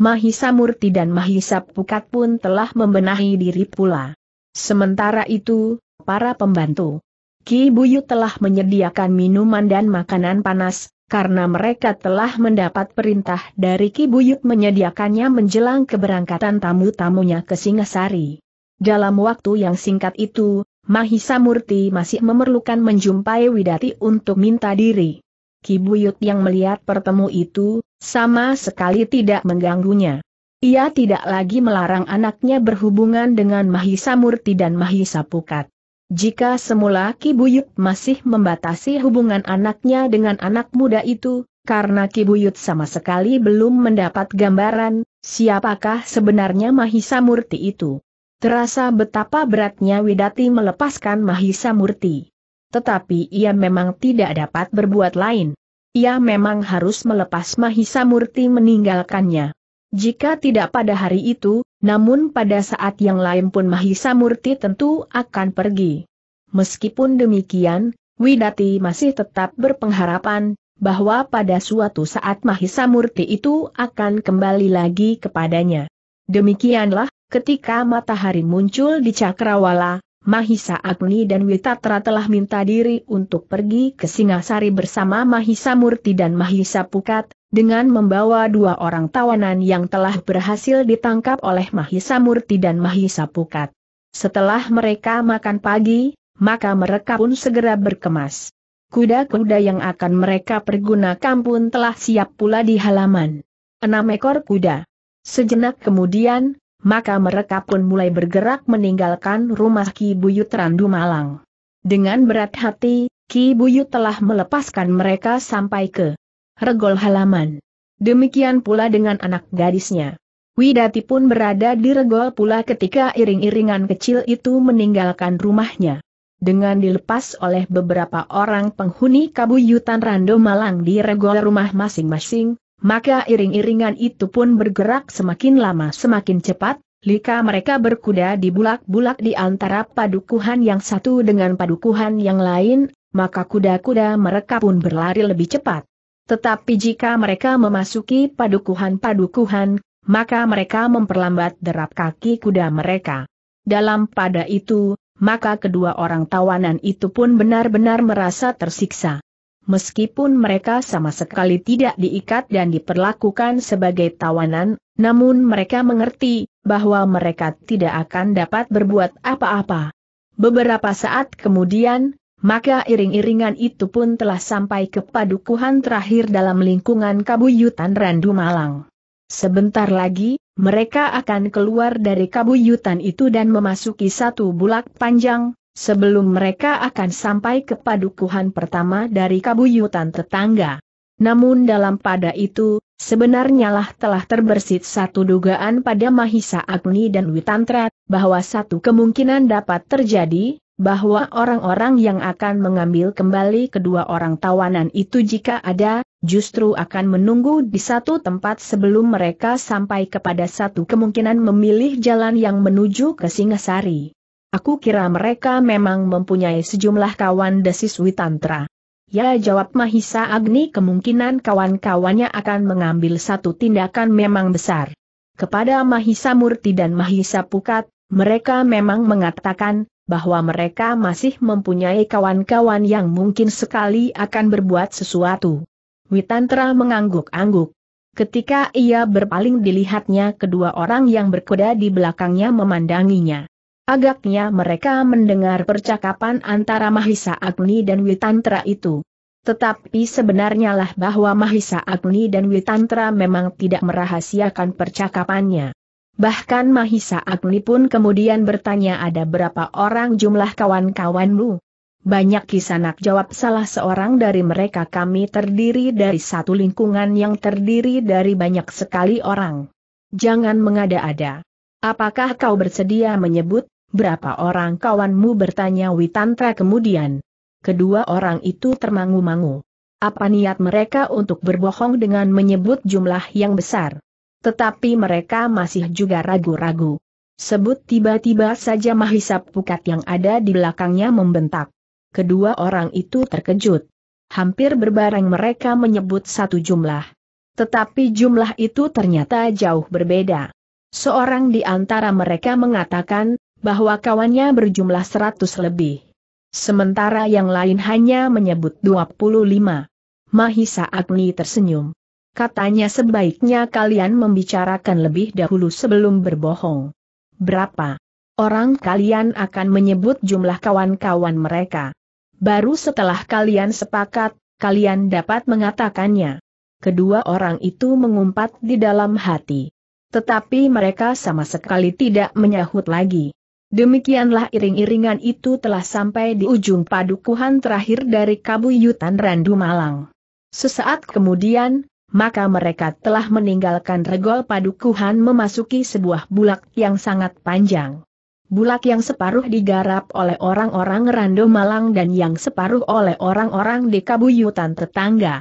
Mahisa Murti dan Mahisa Pukat pun telah membenahi diri pula. Sementara itu, para pembantu Ki Buyu telah menyediakan minuman dan makanan panas, karena mereka telah mendapat perintah dari Ki Buyut menyediakannya menjelang keberangkatan tamu-tamunya ke Singasari. Dalam waktu yang singkat itu, Mahisa Murti masih memerlukan menjumpai Widati untuk minta diri. Kibuyut yang melihat pertemu itu, sama sekali tidak mengganggunya. Ia tidak lagi melarang anaknya berhubungan dengan Mahisa Murti dan Mahisa Pukat. Jika semula Kibuyut masih membatasi hubungan anaknya dengan anak muda itu, karena Kibuyut sama sekali belum mendapat gambaran, siapakah sebenarnya Mahisa Murti itu. Terasa betapa beratnya Widati melepaskan Mahisa Murti. Tetapi ia memang tidak dapat berbuat lain. Ia memang harus melepas Mahisa Murti meninggalkannya. Jika tidak pada hari itu, namun pada saat yang lain pun Mahisa Murti tentu akan pergi. Meskipun demikian, Widati masih tetap berpengharapan bahwa pada suatu saat Mahisa Murti itu akan kembali lagi kepadanya. Demikianlah Ketika matahari muncul di Cakrawala, Mahisa Agni dan Witatra telah minta diri untuk pergi ke Singasari bersama Mahisa Murti dan Mahisa Pukat, dengan membawa dua orang tawanan yang telah berhasil ditangkap oleh Mahisa Murti dan Mahisa Pukat. Setelah mereka makan pagi, maka mereka pun segera berkemas. Kuda-kuda yang akan mereka pergunakan pun telah siap pula di halaman. Enam ekor kuda. Sejenak kemudian, maka mereka pun mulai bergerak meninggalkan rumah Ki Buyut Randu Malang. Dengan berat hati, Ki Buyut telah melepaskan mereka sampai ke regol halaman. Demikian pula dengan anak gadisnya. Widati pun berada di regol pula ketika iring-iringan kecil itu meninggalkan rumahnya. Dengan dilepas oleh beberapa orang penghuni kabuyutan Rando Malang di regol rumah masing-masing, maka iring-iringan itu pun bergerak semakin lama semakin cepat, lika mereka berkuda di bulak-bulak di antara padukuhan yang satu dengan padukuhan yang lain, maka kuda-kuda mereka pun berlari lebih cepat. Tetapi jika mereka memasuki padukuhan-padukuhan, maka mereka memperlambat derap kaki kuda mereka. Dalam pada itu, maka kedua orang tawanan itu pun benar-benar merasa tersiksa. Meskipun mereka sama sekali tidak diikat dan diperlakukan sebagai tawanan, namun mereka mengerti bahwa mereka tidak akan dapat berbuat apa-apa. Beberapa saat kemudian, maka iring-iringan itu pun telah sampai ke padukuhan terakhir dalam lingkungan Kabuyutan Randu Malang. Sebentar lagi, mereka akan keluar dari Kabuyutan itu dan memasuki satu bulak panjang, sebelum mereka akan sampai ke padukuhan pertama dari kabuyutan tetangga. Namun dalam pada itu, sebenarnya lah telah terbersit satu dugaan pada Mahisa Agni dan Witantra, bahwa satu kemungkinan dapat terjadi, bahwa orang-orang yang akan mengambil kembali kedua orang tawanan itu jika ada, justru akan menunggu di satu tempat sebelum mereka sampai kepada satu kemungkinan memilih jalan yang menuju ke Singasari. Aku kira mereka memang mempunyai sejumlah kawan desis Witantra. Ya jawab Mahisa Agni kemungkinan kawan-kawannya akan mengambil satu tindakan memang besar. Kepada Mahisa Murti dan Mahisa Pukat, mereka memang mengatakan, bahwa mereka masih mempunyai kawan-kawan yang mungkin sekali akan berbuat sesuatu. Witantra mengangguk-angguk. Ketika ia berpaling dilihatnya kedua orang yang berkuda di belakangnya memandanginya. Agaknya mereka mendengar percakapan antara Mahisa Agni dan Witantra itu. Tetapi sebenarnya lah bahwa Mahisa Agni dan Witantra memang tidak merahasiakan percakapannya. Bahkan Mahisa Agni pun kemudian bertanya ada berapa orang jumlah kawan-kawanmu. Banyak kisanak jawab salah seorang dari mereka kami terdiri dari satu lingkungan yang terdiri dari banyak sekali orang. Jangan mengada-ada. Apakah kau bersedia menyebut, berapa orang kawanmu bertanya Witantra kemudian? Kedua orang itu termangu-mangu. Apa niat mereka untuk berbohong dengan menyebut jumlah yang besar? Tetapi mereka masih juga ragu-ragu. Sebut tiba-tiba saja mahisap Pukat yang ada di belakangnya membentak. Kedua orang itu terkejut. Hampir berbareng mereka menyebut satu jumlah. Tetapi jumlah itu ternyata jauh berbeda. Seorang di antara mereka mengatakan, bahwa kawannya berjumlah 100 lebih. Sementara yang lain hanya menyebut 25. Mahisa Agni tersenyum. Katanya sebaiknya kalian membicarakan lebih dahulu sebelum berbohong. Berapa orang kalian akan menyebut jumlah kawan-kawan mereka? Baru setelah kalian sepakat, kalian dapat mengatakannya. Kedua orang itu mengumpat di dalam hati. Tetapi mereka sama sekali tidak menyahut lagi. Demikianlah iring-iringan itu telah sampai di ujung padukuhan terakhir dari Kabuyutan Randu Malang. Sesaat kemudian, maka mereka telah meninggalkan regol padukuhan memasuki sebuah bulak yang sangat panjang. Bulak yang separuh digarap oleh orang-orang Rando Malang dan yang separuh oleh orang-orang di Kabuyutan tetangga.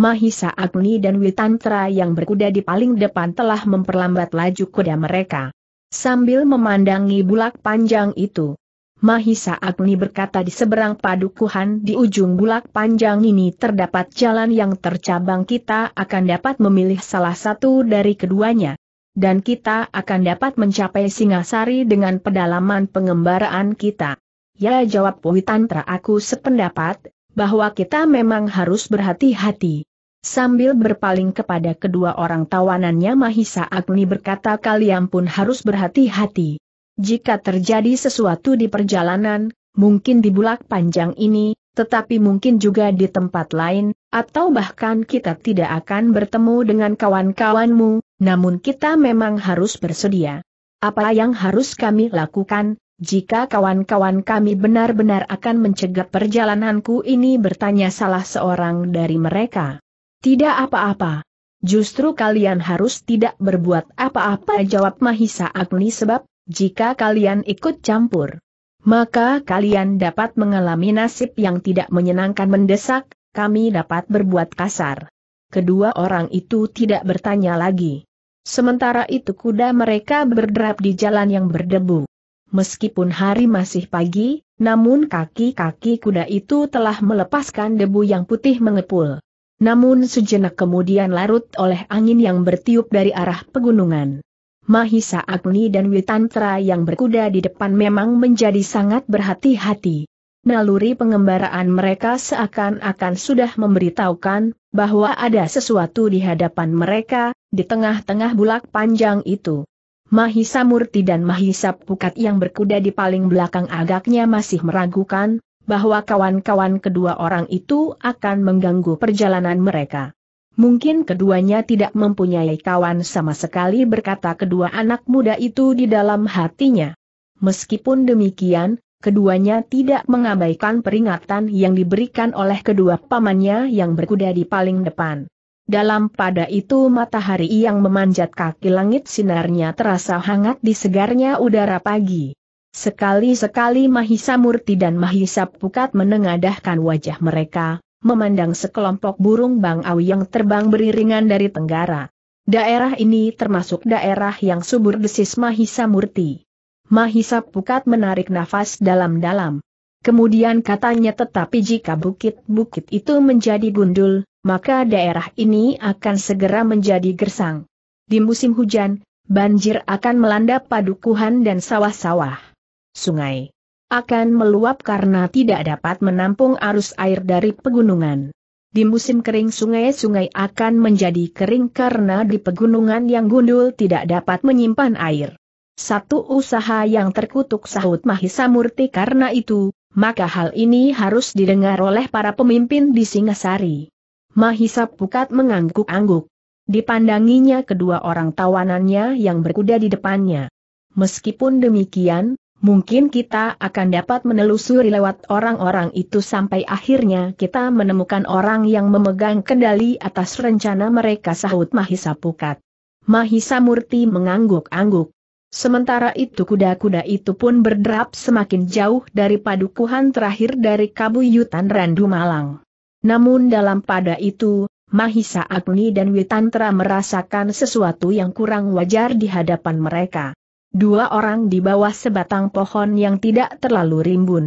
Mahisa Agni dan Witantra yang berkuda di paling depan telah memperlambat laju kuda mereka. Sambil memandangi bulak panjang itu, Mahisa Agni berkata di seberang padukuhan di ujung bulak panjang ini terdapat jalan yang tercabang kita akan dapat memilih salah satu dari keduanya. Dan kita akan dapat mencapai Singasari dengan pedalaman pengembaraan kita. Ya jawab Witantra aku sependapat, bahwa kita memang harus berhati-hati. Sambil berpaling kepada kedua orang tawanannya Mahisa Agni berkata kalian pun harus berhati-hati. Jika terjadi sesuatu di perjalanan, mungkin di bulak panjang ini, tetapi mungkin juga di tempat lain, atau bahkan kita tidak akan bertemu dengan kawan-kawanmu, namun kita memang harus bersedia. Apa yang harus kami lakukan, jika kawan-kawan kami benar-benar akan mencegah perjalananku ini bertanya salah seorang dari mereka. Tidak apa-apa. Justru kalian harus tidak berbuat apa-apa jawab Mahisa Agni sebab, jika kalian ikut campur, maka kalian dapat mengalami nasib yang tidak menyenangkan mendesak, kami dapat berbuat kasar. Kedua orang itu tidak bertanya lagi. Sementara itu kuda mereka berderap di jalan yang berdebu. Meskipun hari masih pagi, namun kaki-kaki kuda itu telah melepaskan debu yang putih mengepul. Namun sejenak kemudian larut oleh angin yang bertiup dari arah pegunungan. Mahisa Agni dan Witantra yang berkuda di depan memang menjadi sangat berhati-hati. Naluri pengembaraan mereka seakan-akan sudah memberitahukan bahwa ada sesuatu di hadapan mereka, di tengah-tengah bulak panjang itu. Mahisa Murti dan Mahisa Pukat yang berkuda di paling belakang agaknya masih meragukan, bahwa kawan-kawan kedua orang itu akan mengganggu perjalanan mereka. Mungkin keduanya tidak mempunyai kawan sama sekali berkata kedua anak muda itu di dalam hatinya. Meskipun demikian, keduanya tidak mengabaikan peringatan yang diberikan oleh kedua pamannya yang berkuda di paling depan. Dalam pada itu matahari yang memanjat kaki langit sinarnya terasa hangat di segarnya udara pagi. Sekali-sekali Mahisa Murti dan Mahisa Pukat menengadahkan wajah mereka, memandang sekelompok burung bangau yang terbang beriringan dari tenggara. Daerah ini termasuk daerah yang subur desis Mahisa Murti. Mahisa Pukat menarik nafas dalam-dalam. Kemudian katanya tetapi jika bukit-bukit itu menjadi gundul, maka daerah ini akan segera menjadi gersang. Di musim hujan, banjir akan melanda padukuhan dan sawah-sawah sungai akan meluap karena tidak dapat menampung arus air dari pegunungan. Di musim kering sungai-sungai akan menjadi kering karena di pegunungan yang gundul tidak dapat menyimpan air. Satu usaha yang terkutuk sahut Mahisa Murti karena itu, maka hal ini harus didengar oleh para pemimpin di Singasari. Mahisa Pukat mengangguk-angguk. Dipandanginya kedua orang tawanannya yang berkuda di depannya. Meskipun demikian, Mungkin kita akan dapat menelusuri lewat orang-orang itu sampai akhirnya kita menemukan orang yang memegang kendali atas rencana mereka sahut Mahisa Pukat. Mahisa Murti mengangguk-angguk. Sementara itu kuda-kuda itu pun berderap semakin jauh dari padukuhan terakhir dari Kabuyutan Randu Malang. Namun dalam pada itu, Mahisa Agni dan Witantra merasakan sesuatu yang kurang wajar di hadapan mereka. Dua orang di bawah sebatang pohon yang tidak terlalu rimbun.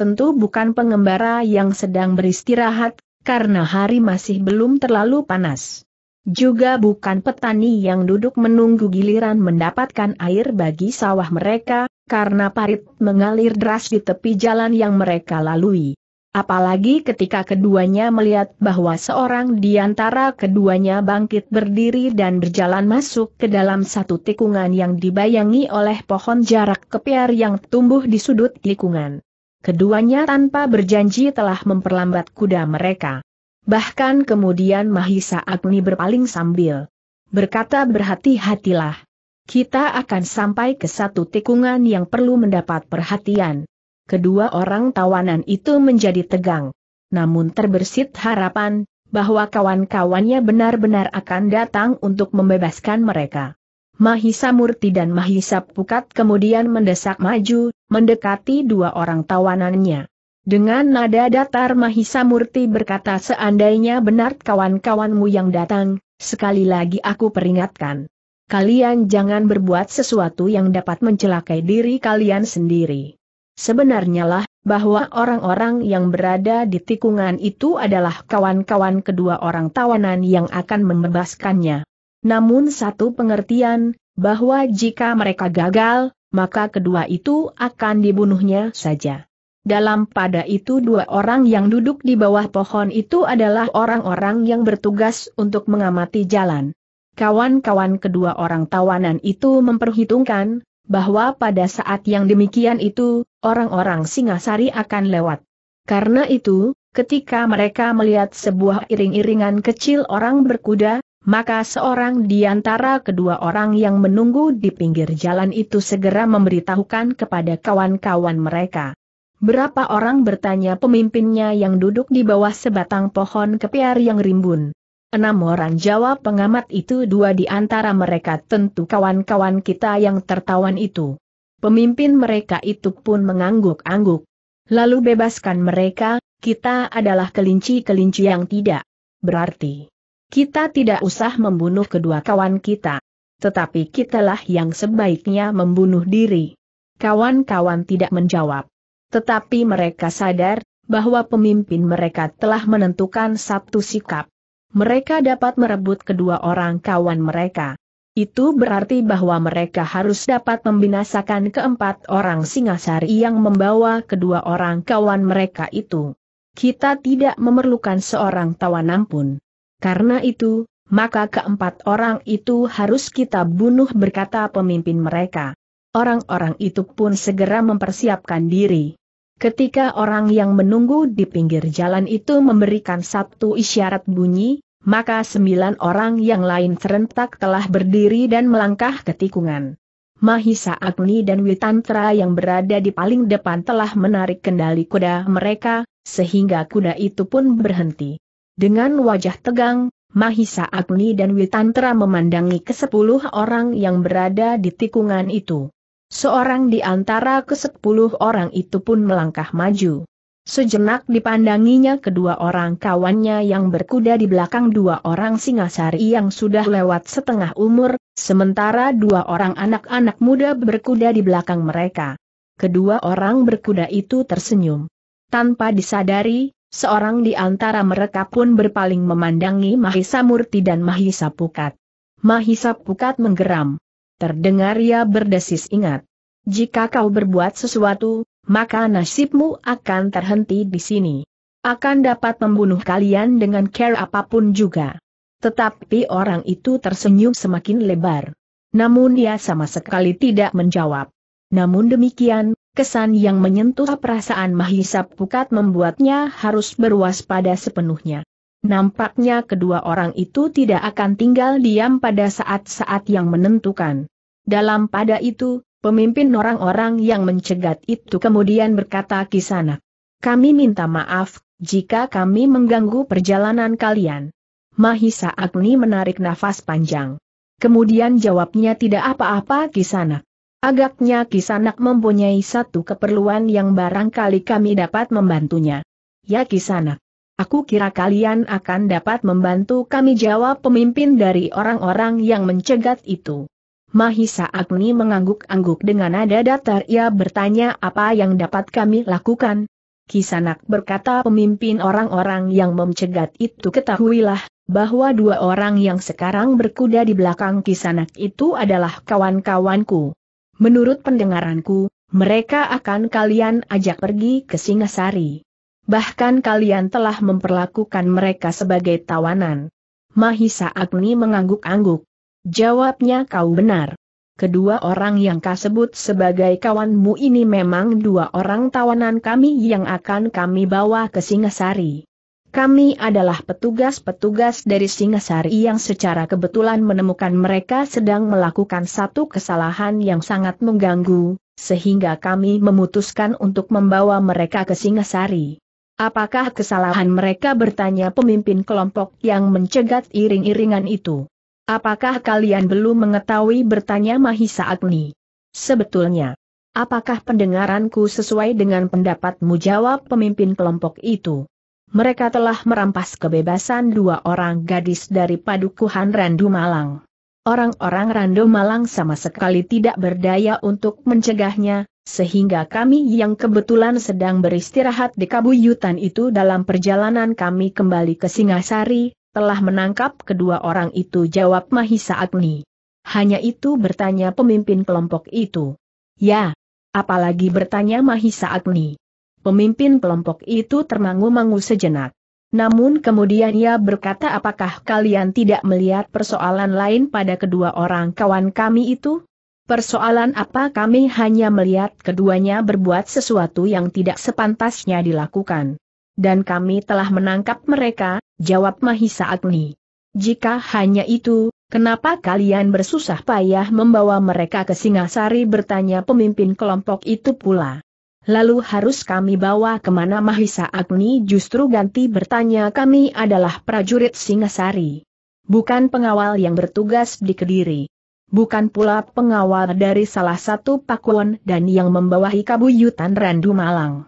Tentu bukan pengembara yang sedang beristirahat, karena hari masih belum terlalu panas. Juga bukan petani yang duduk menunggu giliran mendapatkan air bagi sawah mereka, karena parit mengalir deras di tepi jalan yang mereka lalui apalagi ketika keduanya melihat bahwa seorang di antara keduanya bangkit berdiri dan berjalan masuk ke dalam satu tikungan yang dibayangi oleh pohon jarak kepiar yang tumbuh di sudut tikungan. Keduanya tanpa berjanji telah memperlambat kuda mereka. Bahkan kemudian Mahisa Agni berpaling sambil berkata berhati-hatilah. Kita akan sampai ke satu tikungan yang perlu mendapat perhatian kedua orang tawanan itu menjadi tegang. Namun terbersit harapan, bahwa kawan-kawannya benar-benar akan datang untuk membebaskan mereka. Mahisa Murti dan Mahisa Pukat kemudian mendesak maju, mendekati dua orang tawanannya. Dengan nada datar Mahisa Murti berkata seandainya benar kawan-kawanmu yang datang, sekali lagi aku peringatkan. Kalian jangan berbuat sesuatu yang dapat mencelakai diri kalian sendiri. Sebenarnya lah, bahwa orang-orang yang berada di tikungan itu adalah kawan-kawan kedua orang tawanan yang akan membebaskannya. Namun satu pengertian, bahwa jika mereka gagal, maka kedua itu akan dibunuhnya saja. Dalam pada itu dua orang yang duduk di bawah pohon itu adalah orang-orang yang bertugas untuk mengamati jalan. Kawan-kawan kedua orang tawanan itu memperhitungkan, bahwa pada saat yang demikian itu, orang-orang Singasari akan lewat. Karena itu, ketika mereka melihat sebuah iring-iringan kecil orang berkuda, maka seorang di antara kedua orang yang menunggu di pinggir jalan itu segera memberitahukan kepada kawan-kawan mereka. Berapa orang bertanya pemimpinnya yang duduk di bawah sebatang pohon kepiar yang rimbun. Enam orang jawab pengamat itu dua di antara mereka tentu kawan-kawan kita yang tertawan itu. Pemimpin mereka itu pun mengangguk-angguk. Lalu bebaskan mereka, kita adalah kelinci-kelinci yang tidak. Berarti, kita tidak usah membunuh kedua kawan kita. Tetapi kitalah yang sebaiknya membunuh diri. Kawan-kawan tidak menjawab. Tetapi mereka sadar, bahwa pemimpin mereka telah menentukan satu sikap mereka dapat merebut kedua orang kawan mereka. Itu berarti bahwa mereka harus dapat membinasakan keempat orang singasari yang membawa kedua orang kawan mereka itu. Kita tidak memerlukan seorang tawanan pun. Karena itu, maka keempat orang itu harus kita bunuh berkata pemimpin mereka. Orang-orang itu pun segera mempersiapkan diri. Ketika orang yang menunggu di pinggir jalan itu memberikan satu isyarat bunyi, maka sembilan orang yang lain serentak telah berdiri dan melangkah ke tikungan. Mahisa Agni dan Witantra yang berada di paling depan telah menarik kendali kuda mereka, sehingga kuda itu pun berhenti. Dengan wajah tegang, Mahisa Agni dan Witantra memandangi ke sepuluh orang yang berada di tikungan itu. Seorang di antara kesepuluh orang itu pun melangkah maju. Sejenak dipandanginya kedua orang kawannya yang berkuda di belakang dua orang singasari yang sudah lewat setengah umur, sementara dua orang anak-anak muda berkuda di belakang mereka. Kedua orang berkuda itu tersenyum. Tanpa disadari, seorang di antara mereka pun berpaling memandangi Mahisa Murti dan Mahisa Pukat. Mahisa Pukat menggeram. Terdengar ia berdesis ingat. Jika kau berbuat sesuatu, maka nasibmu akan terhenti di sini. Akan dapat membunuh kalian dengan care apapun juga. Tetapi orang itu tersenyum semakin lebar. Namun ia sama sekali tidak menjawab. Namun demikian, kesan yang menyentuh perasaan Mahisa Pukat membuatnya harus berwaspada sepenuhnya. Nampaknya kedua orang itu tidak akan tinggal diam pada saat-saat yang menentukan. Dalam pada itu, pemimpin orang-orang yang mencegat itu kemudian berkata kisana, Kami minta maaf, jika kami mengganggu perjalanan kalian. Mahisa Agni menarik nafas panjang. Kemudian jawabnya tidak apa-apa kisana. Agaknya Kisanak mempunyai satu keperluan yang barangkali kami dapat membantunya. Ya Kisanak. Aku kira kalian akan dapat membantu kami jawab pemimpin dari orang-orang yang mencegat itu. Mahisa Agni mengangguk-angguk dengan nada datar ia bertanya apa yang dapat kami lakukan. Kisanak berkata pemimpin orang-orang yang mencegat itu ketahuilah, bahwa dua orang yang sekarang berkuda di belakang Kisanak itu adalah kawan-kawanku. Menurut pendengaranku, mereka akan kalian ajak pergi ke Singasari. Bahkan kalian telah memperlakukan mereka sebagai tawanan. Mahisa Agni mengangguk-angguk. Jawabnya kau benar. Kedua orang yang kau sebut sebagai kawanmu ini memang dua orang tawanan kami yang akan kami bawa ke Singasari. Kami adalah petugas-petugas dari Singasari yang secara kebetulan menemukan mereka sedang melakukan satu kesalahan yang sangat mengganggu, sehingga kami memutuskan untuk membawa mereka ke Singasari. Apakah kesalahan mereka bertanya pemimpin kelompok yang mencegat iring-iringan itu? Apakah kalian belum mengetahui bertanya Mahisa Agni? Sebetulnya, apakah pendengaranku sesuai dengan pendapatmu jawab pemimpin kelompok itu? Mereka telah merampas kebebasan dua orang gadis dari padukuhan Randu Malang. Orang-orang Randu Malang sama sekali tidak berdaya untuk mencegahnya, sehingga kami yang kebetulan sedang beristirahat di kabuyutan itu dalam perjalanan kami kembali ke Singasari, telah menangkap kedua orang itu jawab Mahisa Agni. Hanya itu bertanya pemimpin kelompok itu. Ya, apalagi bertanya Mahisa Agni. Pemimpin kelompok itu termangu-mangu sejenak. Namun kemudian ia berkata apakah kalian tidak melihat persoalan lain pada kedua orang kawan kami itu? Persoalan apa kami hanya melihat keduanya berbuat sesuatu yang tidak sepantasnya dilakukan. Dan kami telah menangkap mereka, jawab Mahisa Agni. Jika hanya itu, kenapa kalian bersusah payah membawa mereka ke Singasari bertanya pemimpin kelompok itu pula. Lalu harus kami bawa kemana Mahisa Agni justru ganti bertanya kami adalah prajurit Singasari. Bukan pengawal yang bertugas di Kediri bukan pula pengawal dari salah satu pakuan dan yang membawahi kabuyutan Randu Malang.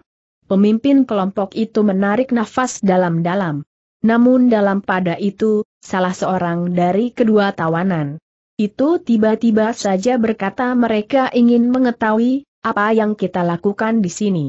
Pemimpin kelompok itu menarik nafas dalam-dalam. Namun dalam pada itu, salah seorang dari kedua tawanan. Itu tiba-tiba saja berkata mereka ingin mengetahui, apa yang kita lakukan di sini.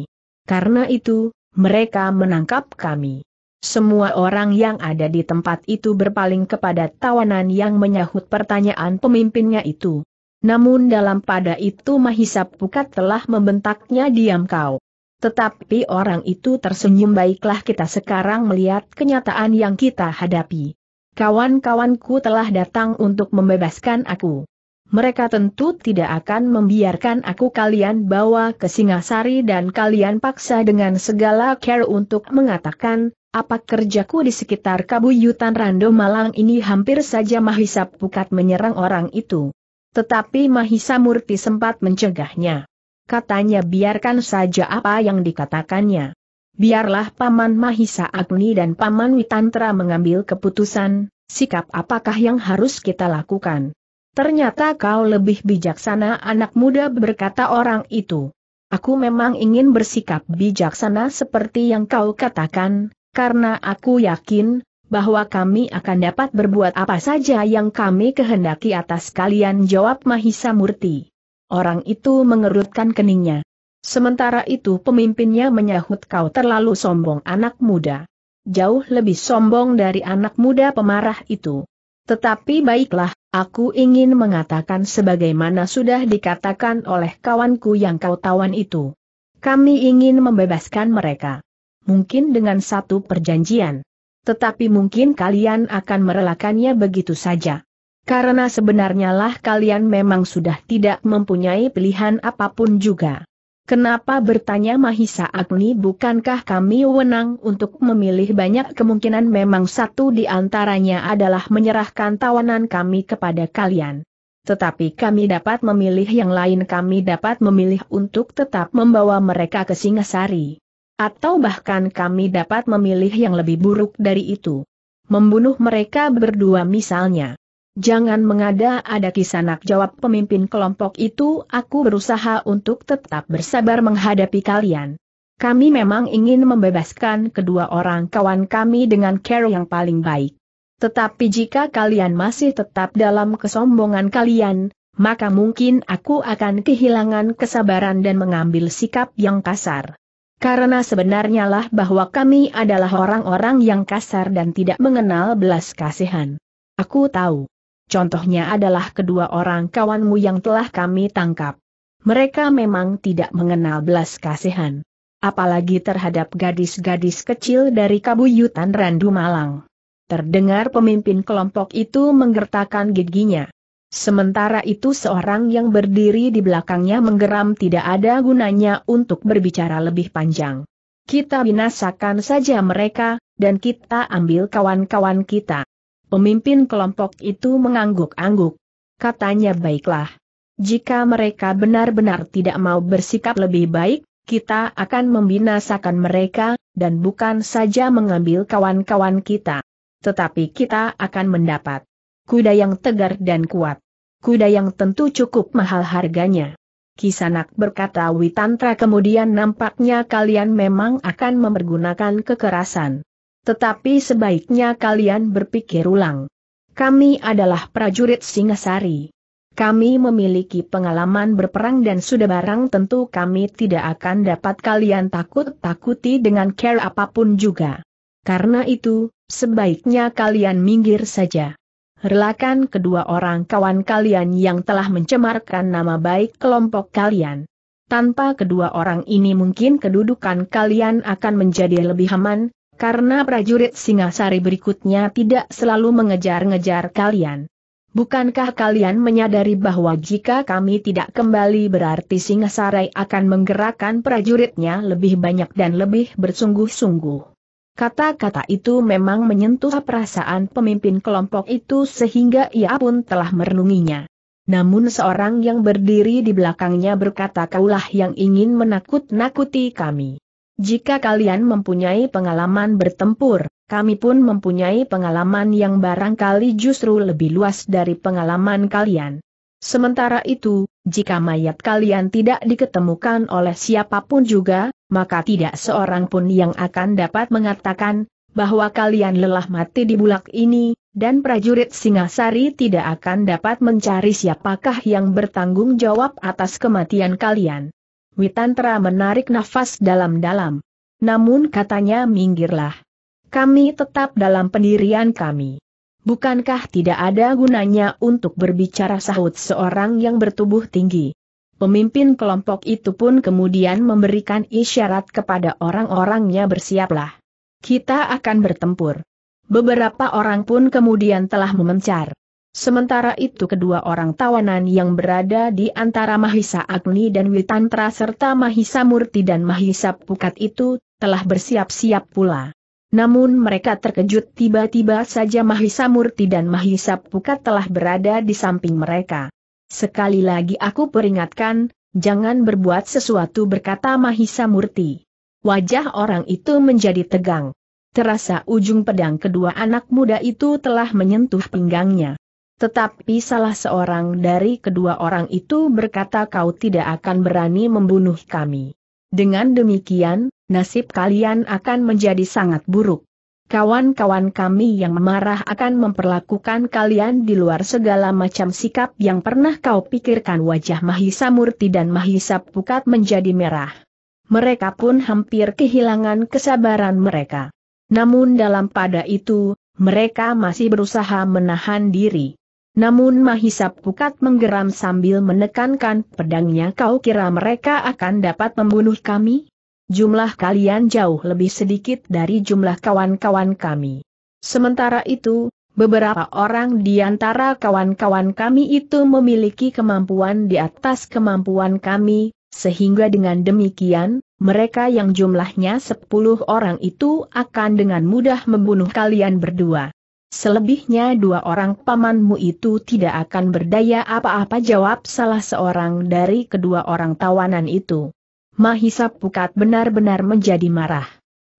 Karena itu, mereka menangkap kami. Semua orang yang ada di tempat itu berpaling kepada tawanan yang menyahut pertanyaan pemimpinnya itu. Namun dalam pada itu Mahisa Pukat telah membentaknya diam kau. Tetapi orang itu tersenyum baiklah kita sekarang melihat kenyataan yang kita hadapi. Kawan-kawanku telah datang untuk membebaskan aku. Mereka tentu tidak akan membiarkan aku kalian bawa ke Singasari dan kalian paksa dengan segala care untuk mengatakan, apa kerjaku di sekitar kabuyutan Rando Malang ini hampir saja Mahisa Pukat menyerang orang itu. Tetapi Mahisa Murti sempat mencegahnya. Katanya biarkan saja apa yang dikatakannya. Biarlah Paman Mahisa Agni dan Paman Witantra mengambil keputusan, sikap apakah yang harus kita lakukan. Ternyata kau lebih bijaksana anak muda berkata orang itu. Aku memang ingin bersikap bijaksana seperti yang kau katakan, karena aku yakin bahwa kami akan dapat berbuat apa saja yang kami kehendaki atas kalian jawab Mahisa Murti. Orang itu mengerutkan keningnya. Sementara itu pemimpinnya menyahut kau terlalu sombong anak muda. Jauh lebih sombong dari anak muda pemarah itu. Tetapi baiklah, aku ingin mengatakan sebagaimana sudah dikatakan oleh kawanku yang kau tawan itu. Kami ingin membebaskan mereka mungkin dengan satu perjanjian. Tetapi mungkin kalian akan merelakannya begitu saja. Karena sebenarnya lah kalian memang sudah tidak mempunyai pilihan apapun juga. Kenapa bertanya Mahisa Agni bukankah kami wenang untuk memilih banyak kemungkinan memang satu di antaranya adalah menyerahkan tawanan kami kepada kalian. Tetapi kami dapat memilih yang lain kami dapat memilih untuk tetap membawa mereka ke Singasari. Atau bahkan kami dapat memilih yang lebih buruk dari itu. Membunuh mereka berdua misalnya. Jangan mengada-ada kisanak jawab pemimpin kelompok itu aku berusaha untuk tetap bersabar menghadapi kalian. Kami memang ingin membebaskan kedua orang kawan kami dengan care yang paling baik. Tetapi jika kalian masih tetap dalam kesombongan kalian, maka mungkin aku akan kehilangan kesabaran dan mengambil sikap yang kasar. Karena sebenarnya lah bahwa kami adalah orang-orang yang kasar dan tidak mengenal belas kasihan. Aku tahu. Contohnya adalah kedua orang kawanmu yang telah kami tangkap. Mereka memang tidak mengenal belas kasihan. Apalagi terhadap gadis-gadis kecil dari kabuyutan Randu Malang. Terdengar pemimpin kelompok itu menggertakkan giginya. Sementara itu seorang yang berdiri di belakangnya menggeram tidak ada gunanya untuk berbicara lebih panjang. Kita binasakan saja mereka, dan kita ambil kawan-kawan kita. Pemimpin kelompok itu mengangguk-angguk. Katanya baiklah. Jika mereka benar-benar tidak mau bersikap lebih baik, kita akan membinasakan mereka, dan bukan saja mengambil kawan-kawan kita. Tetapi kita akan mendapat kuda yang tegar dan kuat kuda yang tentu cukup mahal harganya. Kisanak berkata Witantra kemudian nampaknya kalian memang akan mempergunakan kekerasan. Tetapi sebaiknya kalian berpikir ulang. Kami adalah prajurit Singasari. Kami memiliki pengalaman berperang dan sudah barang tentu kami tidak akan dapat kalian takut-takuti dengan care apapun juga. Karena itu, sebaiknya kalian minggir saja. Relakan kedua orang kawan kalian yang telah mencemarkan nama baik kelompok kalian. Tanpa kedua orang ini mungkin kedudukan kalian akan menjadi lebih aman, karena prajurit Singasari berikutnya tidak selalu mengejar-ngejar kalian. Bukankah kalian menyadari bahwa jika kami tidak kembali berarti Singasari akan menggerakkan prajuritnya lebih banyak dan lebih bersungguh-sungguh? Kata-kata itu memang menyentuh perasaan pemimpin kelompok itu sehingga ia pun telah merenunginya. Namun seorang yang berdiri di belakangnya berkata kaulah yang ingin menakut-nakuti kami. Jika kalian mempunyai pengalaman bertempur, kami pun mempunyai pengalaman yang barangkali justru lebih luas dari pengalaman kalian. Sementara itu, jika mayat kalian tidak diketemukan oleh siapapun juga, maka tidak seorang pun yang akan dapat mengatakan, bahwa kalian lelah mati di bulak ini, dan prajurit Singasari tidak akan dapat mencari siapakah yang bertanggung jawab atas kematian kalian. Witantra menarik nafas dalam-dalam. Namun katanya minggirlah. Kami tetap dalam pendirian kami. Bukankah tidak ada gunanya untuk berbicara sahut seorang yang bertubuh tinggi? Pemimpin kelompok itu pun kemudian memberikan isyarat kepada orang-orangnya bersiaplah. Kita akan bertempur. Beberapa orang pun kemudian telah memencar. Sementara itu kedua orang tawanan yang berada di antara Mahisa Agni dan Witantra serta Mahisa Murti dan Mahisa Pukat itu, telah bersiap-siap pula. Namun mereka terkejut tiba-tiba saja Mahisa Murti dan Mahisa Pukat telah berada di samping mereka. Sekali lagi aku peringatkan, jangan berbuat sesuatu berkata Mahisa Murti. Wajah orang itu menjadi tegang. Terasa ujung pedang kedua anak muda itu telah menyentuh pinggangnya. Tetapi salah seorang dari kedua orang itu berkata kau tidak akan berani membunuh kami. Dengan demikian, nasib kalian akan menjadi sangat buruk. Kawan-kawan kami yang marah akan memperlakukan kalian di luar segala macam sikap yang pernah kau pikirkan wajah Mahisa Murti dan Mahisa Pukat menjadi merah. Mereka pun hampir kehilangan kesabaran mereka. Namun dalam pada itu, mereka masih berusaha menahan diri. Namun Mahisa Pukat menggeram sambil menekankan pedangnya kau kira mereka akan dapat membunuh kami? Jumlah kalian jauh lebih sedikit dari jumlah kawan-kawan kami. Sementara itu, beberapa orang di antara kawan-kawan kami itu memiliki kemampuan di atas kemampuan kami, sehingga dengan demikian, mereka yang jumlahnya 10 orang itu akan dengan mudah membunuh kalian berdua. Selebihnya dua orang pamanmu itu tidak akan berdaya apa-apa jawab salah seorang dari kedua orang tawanan itu. Mahisa Pukat benar-benar menjadi marah.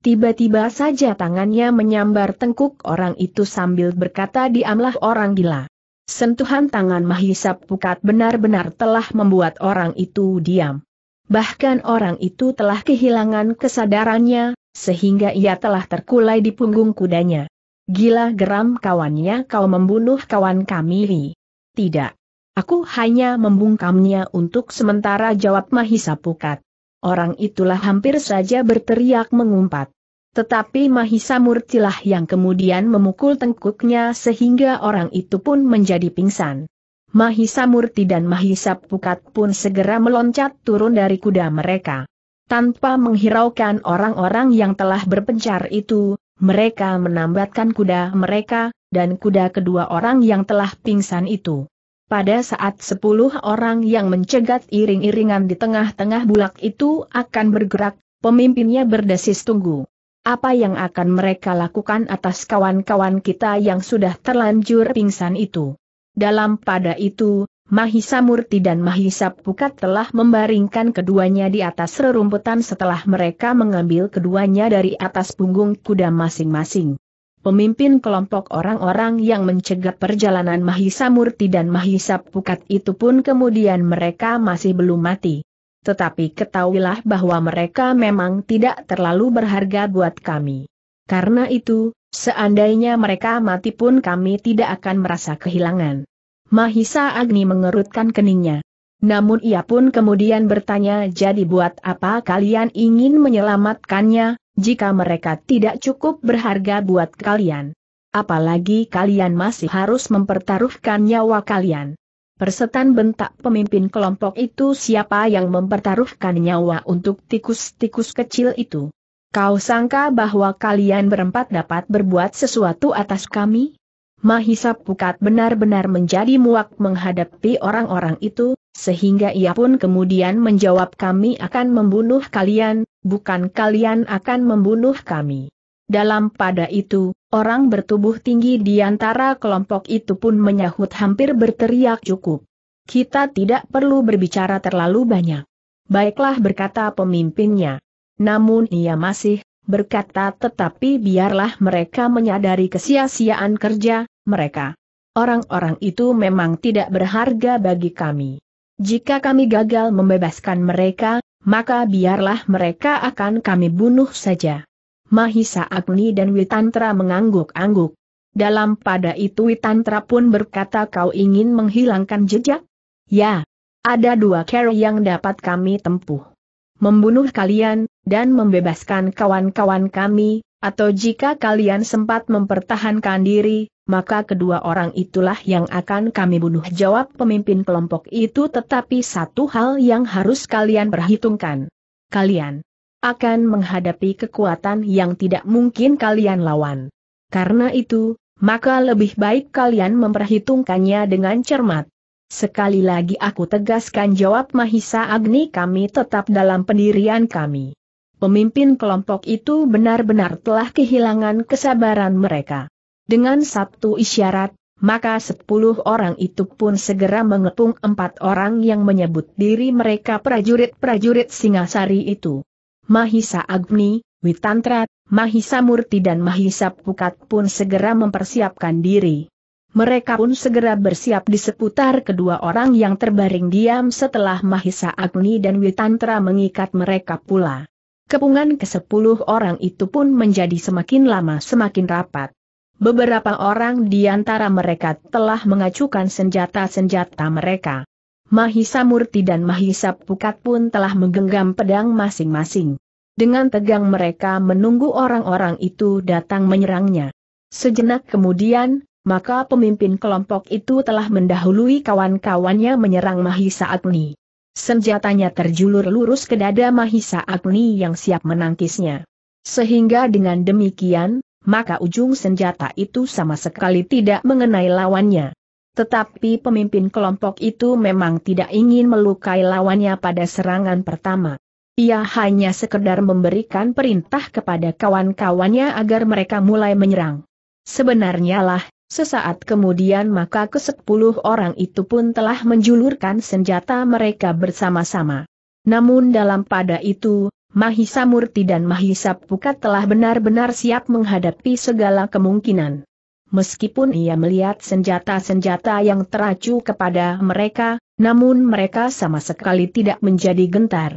Tiba-tiba saja tangannya menyambar tengkuk orang itu sambil berkata diamlah orang gila. Sentuhan tangan Mahisa Pukat benar-benar telah membuat orang itu diam. Bahkan orang itu telah kehilangan kesadarannya, sehingga ia telah terkulai di punggung kudanya. Gila geram kawannya kau membunuh kawan kami. Tidak. Aku hanya membungkamnya untuk sementara jawab Mahisa Pukat. Orang itulah hampir saja berteriak mengumpat. Tetapi Mahisa Murtilah yang kemudian memukul tengkuknya sehingga orang itu pun menjadi pingsan. Mahisa Murti dan Mahisa Pukat pun segera meloncat turun dari kuda mereka. Tanpa menghiraukan orang-orang yang telah berpencar itu, mereka menambatkan kuda mereka, dan kuda kedua orang yang telah pingsan itu. Pada saat sepuluh orang yang mencegat iring-iringan di tengah-tengah bulak itu akan bergerak, pemimpinnya berdesis tunggu. Apa yang akan mereka lakukan atas kawan-kawan kita yang sudah terlanjur pingsan itu? Dalam pada itu, Mahisa Murti dan Mahisa Pukat telah membaringkan keduanya di atas rerumputan setelah mereka mengambil keduanya dari atas punggung kuda masing-masing. Pemimpin kelompok orang-orang yang mencegat perjalanan Mahisa Murti dan Mahisa Pukat itu pun kemudian mereka masih belum mati. Tetapi ketahuilah bahwa mereka memang tidak terlalu berharga buat kami. Karena itu, seandainya mereka mati pun kami tidak akan merasa kehilangan. Mahisa Agni mengerutkan keningnya. Namun ia pun kemudian bertanya jadi buat apa kalian ingin menyelamatkannya, jika mereka tidak cukup berharga buat kalian. Apalagi kalian masih harus mempertaruhkan nyawa kalian. Persetan bentak pemimpin kelompok itu siapa yang mempertaruhkan nyawa untuk tikus-tikus kecil itu. Kau sangka bahwa kalian berempat dapat berbuat sesuatu atas kami? Mahisa Pukat benar-benar menjadi muak menghadapi orang-orang itu, sehingga ia pun kemudian menjawab kami akan membunuh kalian, bukan kalian akan membunuh kami. Dalam pada itu, orang bertubuh tinggi di antara kelompok itu pun menyahut hampir berteriak cukup. Kita tidak perlu berbicara terlalu banyak. Baiklah berkata pemimpinnya. Namun ia masih berkata tetapi biarlah mereka menyadari kesia-siaan kerja, mereka. Orang-orang itu memang tidak berharga bagi kami. Jika kami gagal membebaskan mereka, maka biarlah mereka akan kami bunuh saja. Mahisa Agni dan Witantra mengangguk-angguk. Dalam pada itu Witantra pun berkata kau ingin menghilangkan jejak? Ya. Ada dua cara yang dapat kami tempuh. Membunuh kalian, dan membebaskan kawan-kawan kami, atau jika kalian sempat mempertahankan diri, maka kedua orang itulah yang akan kami bunuh jawab pemimpin kelompok itu tetapi satu hal yang harus kalian perhitungkan. Kalian akan menghadapi kekuatan yang tidak mungkin kalian lawan. Karena itu, maka lebih baik kalian memperhitungkannya dengan cermat. Sekali lagi aku tegaskan jawab Mahisa Agni kami tetap dalam pendirian kami. Pemimpin kelompok itu benar-benar telah kehilangan kesabaran mereka. Dengan satu isyarat, maka sepuluh orang itu pun segera mengepung empat orang yang menyebut diri mereka prajurit-prajurit Singasari itu. Mahisa Agni, Witantra, Mahisa Murti dan Mahisa Pukat pun segera mempersiapkan diri. Mereka pun segera bersiap di seputar kedua orang yang terbaring diam setelah Mahisa Agni dan Witantra mengikat mereka pula. Kepungan ke sepuluh orang itu pun menjadi semakin lama semakin rapat. Beberapa orang di antara mereka telah mengacukan senjata-senjata mereka. Mahisa Murti dan Mahisa Pukat pun telah menggenggam pedang masing-masing. Dengan tegang mereka menunggu orang-orang itu datang menyerangnya. Sejenak kemudian, maka pemimpin kelompok itu telah mendahului kawan-kawannya menyerang Mahisa Agni. Senjatanya terjulur lurus ke dada Mahisa Agni yang siap menangkisnya. Sehingga dengan demikian, maka ujung senjata itu sama sekali tidak mengenai lawannya. Tetapi pemimpin kelompok itu memang tidak ingin melukai lawannya pada serangan pertama. Ia hanya sekedar memberikan perintah kepada kawan-kawannya agar mereka mulai menyerang. Sebenarnya lah, sesaat kemudian maka kesepuluh orang itu pun telah menjulurkan senjata mereka bersama-sama. Namun dalam pada itu, Mahisa Murti dan Mahisa Pukat telah benar-benar siap menghadapi segala kemungkinan. Meskipun ia melihat senjata-senjata yang teracu kepada mereka, namun mereka sama sekali tidak menjadi gentar.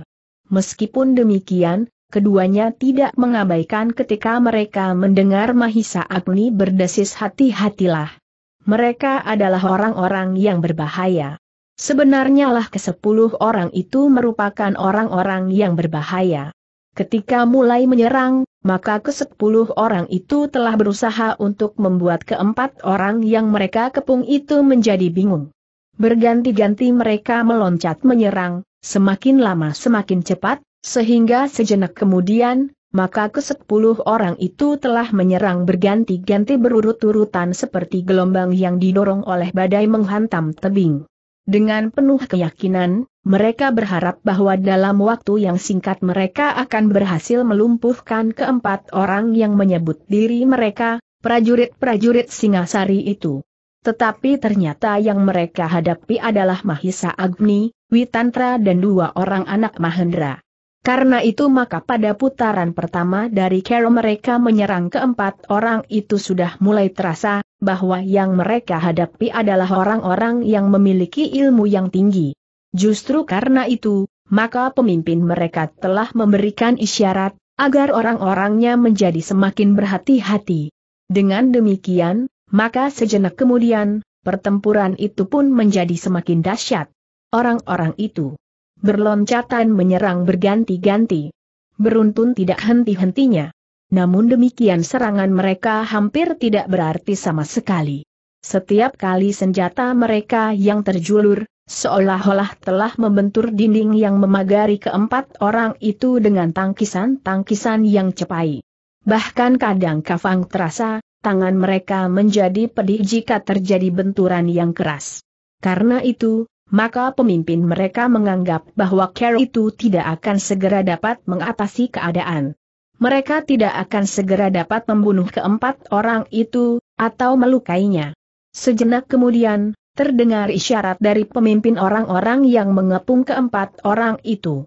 Meskipun demikian, keduanya tidak mengabaikan ketika mereka mendengar Mahisa Agni berdesis hati-hatilah. Mereka adalah orang-orang yang berbahaya. Sebenarnya lah kesepuluh orang itu merupakan orang-orang yang berbahaya. Ketika mulai menyerang, maka kesepuluh orang itu telah berusaha untuk membuat keempat orang yang mereka kepung itu menjadi bingung. Berganti-ganti mereka meloncat menyerang, semakin lama semakin cepat, sehingga sejenak kemudian, maka kesepuluh orang itu telah menyerang berganti-ganti berurut-urutan seperti gelombang yang didorong oleh badai menghantam tebing. Dengan penuh keyakinan, mereka berharap bahwa dalam waktu yang singkat mereka akan berhasil melumpuhkan keempat orang yang menyebut diri mereka, prajurit-prajurit Singasari itu. Tetapi ternyata yang mereka hadapi adalah Mahisa Agni, Witantra dan dua orang anak Mahendra. Karena itu maka pada putaran pertama dari cara mereka menyerang keempat orang itu sudah mulai terasa, bahwa yang mereka hadapi adalah orang-orang yang memiliki ilmu yang tinggi. Justru karena itu, maka pemimpin mereka telah memberikan isyarat, agar orang-orangnya menjadi semakin berhati-hati. Dengan demikian, maka sejenak kemudian, pertempuran itu pun menjadi semakin dahsyat. Orang-orang itu berloncatan menyerang berganti-ganti. Beruntun tidak henti-hentinya. Namun demikian serangan mereka hampir tidak berarti sama sekali. Setiap kali senjata mereka yang terjulur, seolah-olah telah membentur dinding yang memagari keempat orang itu dengan tangkisan-tangkisan yang cepai. Bahkan kadang kafang terasa, tangan mereka menjadi pedih jika terjadi benturan yang keras. Karena itu, maka pemimpin mereka menganggap bahwa Care itu tidak akan segera dapat mengatasi keadaan. Mereka tidak akan segera dapat membunuh keempat orang itu, atau melukainya. Sejenak kemudian, terdengar isyarat dari pemimpin orang-orang yang mengepung keempat orang itu.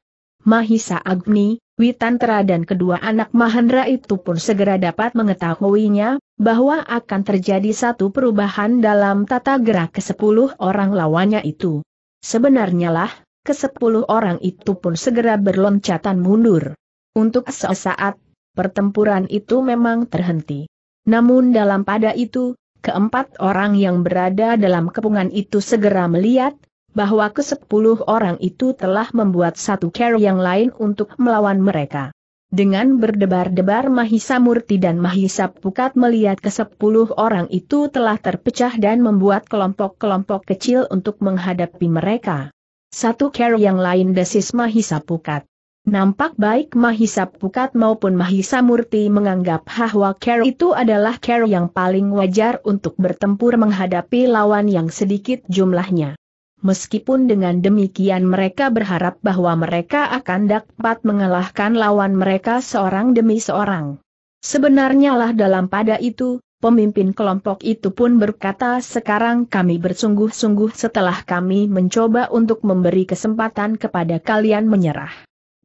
Mahisa Agni, Witantra dan kedua anak Mahendra itu pun segera dapat mengetahuinya, bahwa akan terjadi satu perubahan dalam tata gerak ke sepuluh orang lawannya itu. Sebenarnya lah, kesepuluh orang itu pun segera berloncatan mundur. Untuk sesaat, pertempuran itu memang terhenti. Namun dalam pada itu, keempat orang yang berada dalam kepungan itu segera melihat, bahwa kesepuluh orang itu telah membuat satu care yang lain untuk melawan mereka. Dengan berdebar-debar Mahisa Murti dan Mahisa Pukat melihat ke sepuluh orang itu telah terpecah dan membuat kelompok-kelompok kecil untuk menghadapi mereka. Satu care yang lain desis Mahisa Pukat. Nampak baik Mahisa Pukat maupun Mahisa Murti menganggap bahwa care itu adalah care yang paling wajar untuk bertempur menghadapi lawan yang sedikit jumlahnya meskipun dengan demikian mereka berharap bahwa mereka akan dapat mengalahkan lawan mereka seorang demi seorang. Sebenarnya lah dalam pada itu, pemimpin kelompok itu pun berkata sekarang kami bersungguh-sungguh setelah kami mencoba untuk memberi kesempatan kepada kalian menyerah.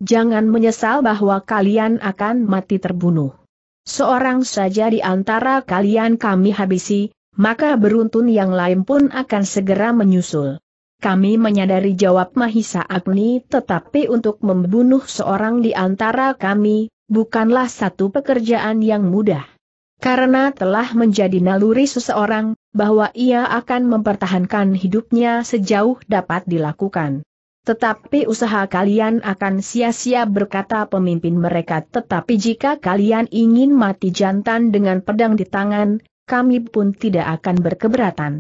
Jangan menyesal bahwa kalian akan mati terbunuh. Seorang saja di antara kalian kami habisi, maka beruntun yang lain pun akan segera menyusul. Kami menyadari jawab Mahisa Agni tetapi untuk membunuh seorang di antara kami, bukanlah satu pekerjaan yang mudah. Karena telah menjadi naluri seseorang, bahwa ia akan mempertahankan hidupnya sejauh dapat dilakukan. Tetapi usaha kalian akan sia-sia berkata pemimpin mereka tetapi jika kalian ingin mati jantan dengan pedang di tangan, kami pun tidak akan berkeberatan.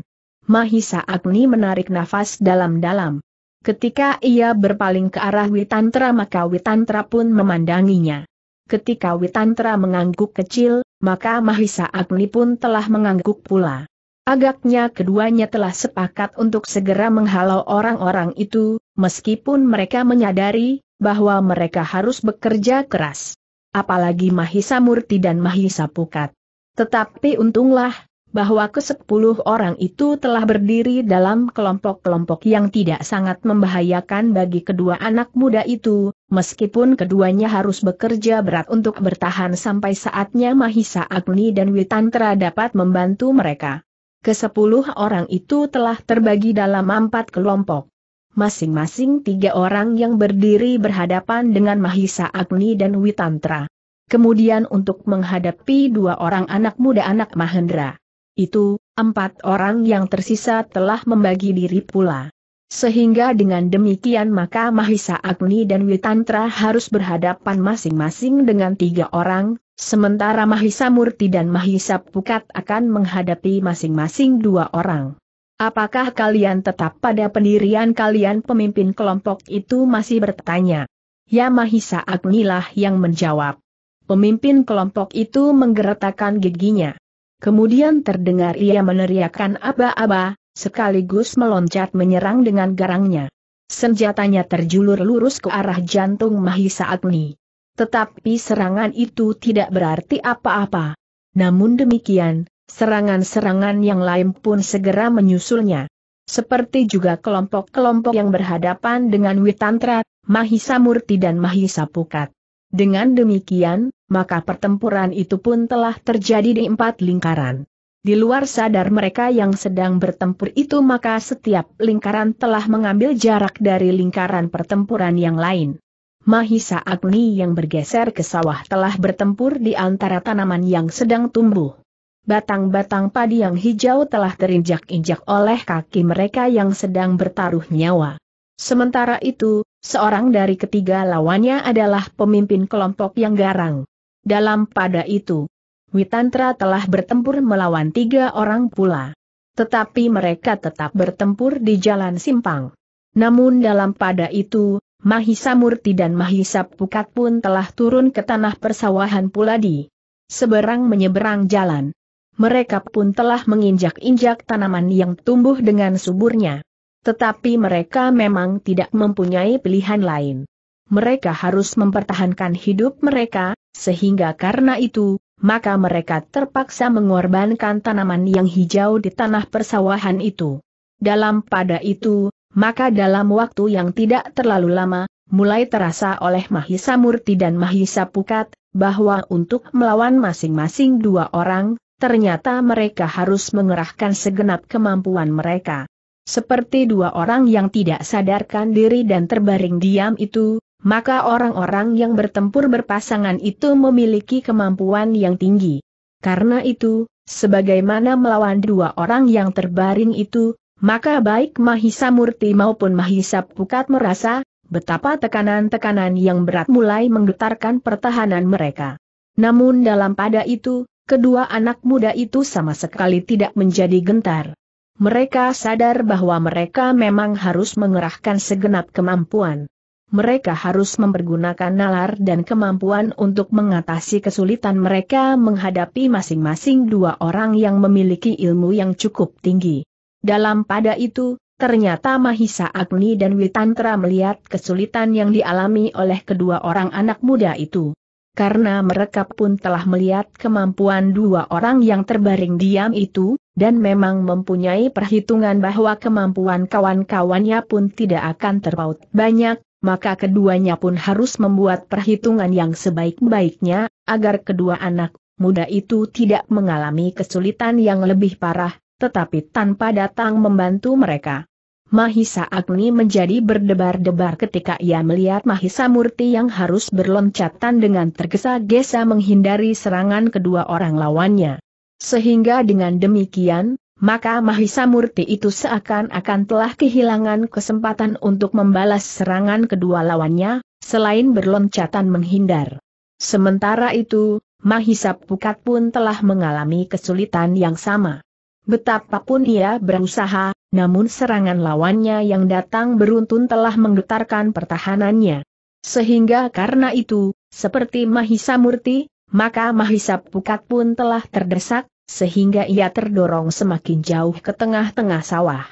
Mahisa Agni menarik nafas dalam-dalam. Ketika ia berpaling ke arah Witantra maka Witantra pun memandanginya. Ketika Witantra mengangguk kecil, maka Mahisa Agni pun telah mengangguk pula. Agaknya keduanya telah sepakat untuk segera menghalau orang-orang itu, meskipun mereka menyadari bahwa mereka harus bekerja keras. Apalagi Mahisa Murti dan Mahisa Pukat. Tetapi untunglah, bahwa kesepuluh orang itu telah berdiri dalam kelompok-kelompok yang tidak sangat membahayakan bagi kedua anak muda itu, meskipun keduanya harus bekerja berat untuk bertahan sampai saatnya Mahisa Agni dan Witantra dapat membantu mereka. Kesepuluh orang itu telah terbagi dalam empat kelompok masing-masing tiga orang yang berdiri berhadapan dengan Mahisa Agni dan Witantra. Kemudian untuk menghadapi dua orang anak muda anak Mahendra. Itu, empat orang yang tersisa telah membagi diri pula. Sehingga dengan demikian maka Mahisa Agni dan Witantra harus berhadapan masing-masing dengan tiga orang, sementara Mahisa Murti dan Mahisa Pukat akan menghadapi masing-masing dua orang. Apakah kalian tetap pada pendirian kalian pemimpin kelompok itu masih bertanya? Ya Mahisa Agnilah yang menjawab. Pemimpin kelompok itu menggeretakkan giginya. Kemudian terdengar ia meneriakkan aba-aba, sekaligus meloncat menyerang dengan garangnya. Senjatanya terjulur lurus ke arah jantung Mahisa Agni. Tetapi serangan itu tidak berarti apa-apa. Namun demikian, serangan-serangan yang lain pun segera menyusulnya. Seperti juga kelompok-kelompok yang berhadapan dengan Witantra, Mahisa Murti dan Mahisa Pukat. Dengan demikian, maka pertempuran itu pun telah terjadi di empat lingkaran. Di luar sadar mereka yang sedang bertempur itu maka setiap lingkaran telah mengambil jarak dari lingkaran pertempuran yang lain. Mahisa Agni yang bergeser ke sawah telah bertempur di antara tanaman yang sedang tumbuh. Batang-batang padi yang hijau telah terinjak-injak oleh kaki mereka yang sedang bertaruh nyawa. Sementara itu, seorang dari ketiga lawannya adalah pemimpin kelompok yang garang. Dalam pada itu, Witantra telah bertempur melawan tiga orang pula. Tetapi mereka tetap bertempur di jalan simpang. Namun dalam pada itu, Mahisa Murti dan Mahisa Pukat pun telah turun ke tanah persawahan pula di seberang menyeberang jalan. Mereka pun telah menginjak-injak tanaman yang tumbuh dengan suburnya. Tetapi mereka memang tidak mempunyai pilihan lain. Mereka harus mempertahankan hidup mereka, sehingga karena itu, maka mereka terpaksa mengorbankan tanaman yang hijau di tanah persawahan itu. Dalam pada itu, maka dalam waktu yang tidak terlalu lama, mulai terasa oleh Mahisa Murti dan Mahisa Pukat, bahwa untuk melawan masing-masing dua orang, ternyata mereka harus mengerahkan segenap kemampuan mereka. Seperti dua orang yang tidak sadarkan diri dan terbaring diam itu, maka orang-orang yang bertempur berpasangan itu memiliki kemampuan yang tinggi. Karena itu, sebagaimana melawan dua orang yang terbaring itu, maka baik Mahisa Murti maupun Mahisa Pukat merasa betapa tekanan-tekanan yang berat mulai menggetarkan pertahanan mereka. Namun dalam pada itu, kedua anak muda itu sama sekali tidak menjadi gentar. Mereka sadar bahwa mereka memang harus mengerahkan segenap kemampuan. Mereka harus mempergunakan nalar dan kemampuan untuk mengatasi kesulitan mereka menghadapi masing-masing dua orang yang memiliki ilmu yang cukup tinggi. Dalam pada itu, ternyata Mahisa Agni dan Witantra melihat kesulitan yang dialami oleh kedua orang anak muda itu. Karena mereka pun telah melihat kemampuan dua orang yang terbaring diam itu, dan memang mempunyai perhitungan bahwa kemampuan kawan-kawannya pun tidak akan terpaut banyak, maka keduanya pun harus membuat perhitungan yang sebaik-baiknya, agar kedua anak muda itu tidak mengalami kesulitan yang lebih parah, tetapi tanpa datang membantu mereka. Mahisa Agni menjadi berdebar-debar ketika ia melihat Mahisa Murti yang harus berloncatan dengan tergesa-gesa menghindari serangan kedua orang lawannya. Sehingga dengan demikian, maka Mahisa Murti itu seakan-akan telah kehilangan kesempatan untuk membalas serangan kedua lawannya, selain berloncatan menghindar. Sementara itu, Mahisa Pukat pun telah mengalami kesulitan yang sama. Betapapun ia berusaha, namun serangan lawannya yang datang beruntun telah menggetarkan pertahanannya. Sehingga karena itu, seperti Mahisa Murti, maka Mahisap Pukat pun telah terdesak, sehingga ia terdorong semakin jauh ke tengah-tengah sawah.